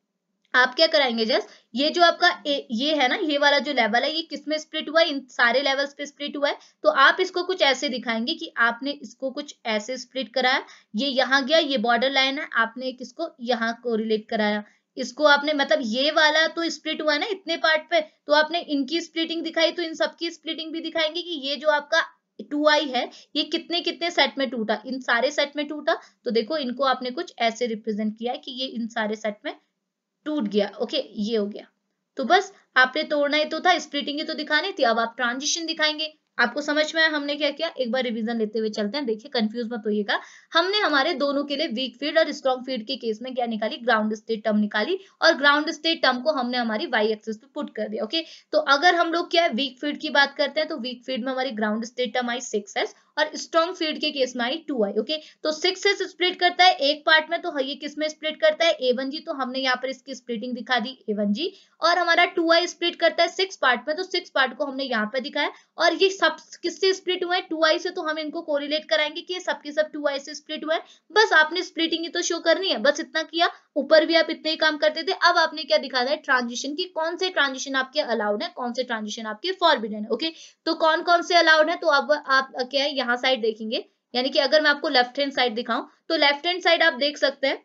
आप क्या कराएंगे जस्ट ये जो आपका ए, ये है ना ये वाला जो लेवल है ये किस में स्प्लिट हुआ है इन सारे लेवल्स पे स्प्लिट हुआ है तो आप इसको कुछ ऐसे दिखाएंगे कि आपने इसको कुछ ऐसे स्प्लिट कराया ये यहाँ गया ये बॉर्डर लाइन है आपने किसको यहाँ को रिलेट कराया इसको आपने मतलब ये वाला तो स्प्लिट हुआ है ना इतने पार्ट पे तो आपने इनकी स्प्लिटिंग दिखाई तो इन सबकी स्प्लिटिंग भी दिखाएंगे कि ये जो आपका टू आई है ये कितने कितने सेट में टूटा इन सारे सेट में टूटा तो देखो इनको आपने कुछ ऐसे रिप्रेजेंट किया है कि ये इन सारे सेट में टूट गया ओके ये हो गया तो बस आपने तोड़ना ही तो था स्प्लिटिंग ही तो दिखानी थी अब आप ट्रांजिशन दिखाएंगे आपको समझ में आया हमने क्या किया एक बार रिवीजन लेते हुए चलते हैं देखिए कंफ्यूज मत होइएगा हमने हमारे दोनों के लिए वीक फील्ड और स्ट्रॉन्ग फील्ड के केस में क्या निकाली ग्राउंड स्टेट टर्म निकाली और ग्राउंड स्टेट टर्म को हमने हमारी वाई एक्सिस पे पुट कर दिया ओके तो अगर हम लोग क्या है वीक फील्ड की बात करते हैं तो वीक फील्ड में हमारी ground state term I six S और स्ट्रॉन्ग फील्ड के केस में आई टू आई ओके तो सिक्स से स्प्लिट करता है एक पार्ट में तो ये किस में स्प्लिट करता है ए वन जी तो हमने यहाँ पर इसकी स्प्लिटिंग दिखा दी ए वन जी और हमारा टू आई स्प्लिट करता है सिक्स पार्ट में तो सिक्स पार्ट को हमने यहाँ पर दिखाया और ये सब किससे स्प्लिट हुए हैं टू आई से तो हम इनको कोरिलेट कराएंगे कि ये सब के सब टू आई से स्प्लिट हुए है बस आपने स्प्लिटिंग ही तो शो करनी है बस इतना किया ऊपर भी आप इतने ही काम करते थे अब आपने क्या दिखा है ट्रांजिशन की कौन से ट्रांजिशन आपके अलाउड है कौन से ट्रांजिशन आपके फॉरबिडन है ओके तो कौन कौन से अलाउड है तो अब आप क्या है यहाँ साइड देखेंगे यानी कि अगर मैं आपको लेफ्ट हैंड साइड दिखाऊं तो लेफ्ट हैंड साइड आप देख सकते हैं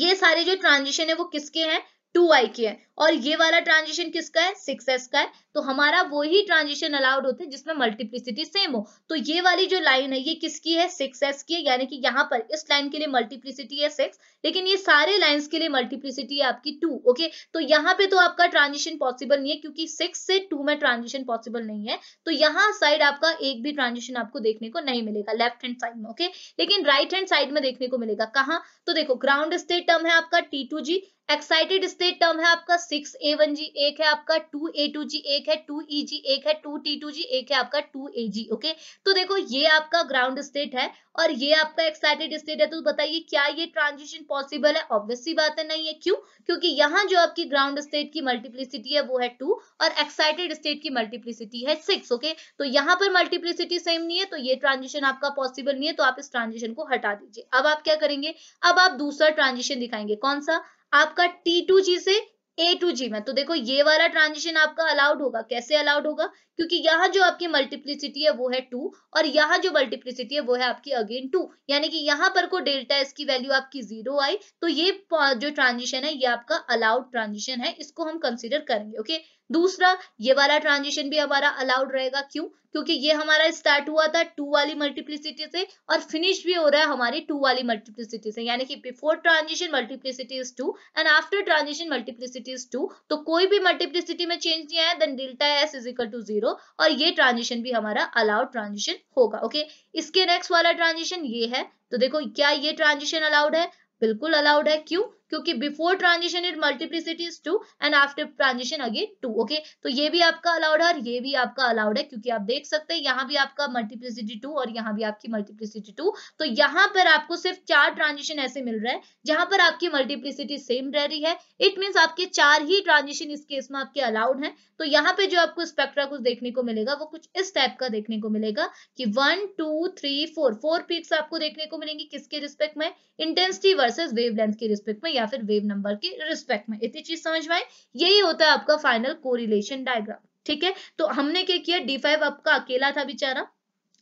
ये सारे जो ट्रांजिशन है वो किसके हैं टू आई के हैं और ये वाला ट्रांजिशन किसका है सिक्स एस का है तो हमारा वो ही ट्रांजिशन अलाउड होते हैं जिसमें मल्टीप्लिसिटी सेम हो तो ये वाली जो लाइन है ये किसकी है सिक्स एस की है यानी कि यहाँ पर इस लाइन के लिए मल्टीप्लिसिटी है सिक्स लेकिन ये सारे लाइन के लिए मल्टीप्लिसिटी है आपकी टू ओके तो यहाँ पे तो आपका ट्रांजिशन पॉसिबल नहीं है क्योंकि सिक्स से टू में ट्रांजिशन पॉसिबल नहीं है तो यहाँ साइड आपका एक भी ट्रांजिशन आपको देखने को नहीं मिलेगा लेफ्ट हैंड साइड में ओके लेकिन राइट हैंड साइड में देखने को मिलेगा कहाँ तो देखो ग्राउंड स्टेट टर्म है आपका T two g excited state term है आपका सिक्स ए वन जी एक है आपका टू ए टू जी एक है टू ई जी एक है टू टी टू जी एक है आपका टू ए जी ओके तो देखो ये आपका ग्राउंड स्टेट है और ये आपका एक्साइटेड स्टेट है तो बताइए क्या ये ट्रांजिशन पॉसिबल है ऑब्वियसली बात है नहीं है क्यों क्योंकि यहाँ जो आपकी ग्राउंड स्टेट की मल्टीप्लिसिटी है वो है टू और एक्साइटेड स्टेट की मल्टीप्लिसिटी है सिक्स ओके तो यहाँ पर मल्टीप्लिसिटी सेम नहीं है तो ये ट्रांजिशन आपका पॉसिबल नहीं है तो आप इस ट्रांजिशन को हटा दीजिए अब आप क्या करेंगे अब आप दूसरा ट्रांजिशन दिखाएंगे कौन सा आपका टी टू जी से ए टू जी में तो देखो ये वाला ट्रांजिशन आपका अलाउड होगा कैसे अलाउड होगा क्योंकि यहाँ जो आपकी मल्टीप्लिसिटी है वो है टू और यहाँ जो मल्टीप्लिसिटी है वो है आपकी अगेन टू यानी कि यहाँ पर को डेल्टा एस की वैल्यू आपकी जीरो आई तो ये जो ट्रांजिशन है ये आपका अलाउड ट्रांजिशन है इसको हम कंसिडर करेंगे ओके दूसरा ये वाला ट्रांजिशन भी हमारा अलाउड रहेगा क्यों क्योंकि ये हमारा स्टार्ट हुआ था टू वाली मल्टीप्लिसिटी से और फिनिश भी हो रहा है हमारी टू वाली मल्टीप्लिसिटी से यानी कि before transition multiplicity is two and after transition multiplicity is two तो कोई भी मल्टीप्लिसिटी में चेंज नहीं आया then delta S is equal to zero हो और ये ट्रांजिशन भी हमारा अलाउड ट्रांजिशन होगा ओके इसके नेक्स्ट वाला ट्रांजिशन ये है तो देखो क्या ये ट्रांजिशन अलाउड है बिल्कुल अलाउड है क्यों क्योंकि before transition it multiplicity two and after transition again two okay तो ये भी आपका अलाउड है और ये भी आपका अलाउड है क्योंकि आप देख सकते हैं यहाँ भी आपका मल्टीप्लिसिटी टू और यहाँ भी आपकी मल्टीप्लिसिटी टू तो यहाँ पर आपको सिर्फ चार ट्रांजिशन ऐसे मिल रहे हैं जहां पर आपकी मल्टीप्लिसिटी सेम रह रही है इट मीन आपके चार ही ट्रांजिशन इस केस में आपके अलाउड है तो यहाँ पे जो आपको स्पेक्ट्रा कुछ देखने को मिलेगा वो कुछ इस टाइप का देखने को मिलेगा कि one two three four four peaks आपको देखने को मिलेंगी किसके रिस्पेक्ट में इंटेंसिटी वर्सेज वेवलेंथ के रिस्पेक्ट में या फिर वेव नंबर के रिस्पेक्ट में इतनी चीज समझ में आए यही होता है आपका फाइनल कोरिलेशन डायग्राम ठीक है तो हमने क्या किया डी फाइव आपका अकेला था बेचारा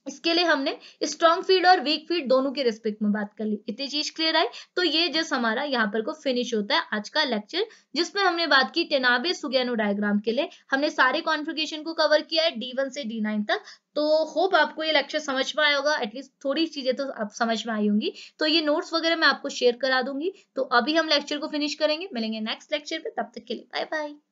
इसके लिए हमने स्ट्रॉन्ग फीड और वीक फीड दोनों के रिस्पेक्ट में बात कर ली इतनी चीज क्लियर आई तो ये जस्ट हमारा यहाँ पर को फिनिश होता है आज का लेक्चर जिसमें हमने बात की टेनाबे सुगेनो डायग्राम के लिए हमने सारे कॉन्फ़िगरेशन को कवर किया है डी वन से डी नाइन तक तो होप आपको ये लेक्चर समझ में आया होगा एटलीस्ट थोड़ी चीजें तो आप समझ में आई होंगी तो ये नोट्स वगैरह मैं आपको शेयर करा दूंगी तो अभी हम लेक्चर को फिनिश करेंगे मिलेंगे नेक्स्ट लेक्चर पे तब तक के लिए बाय बाय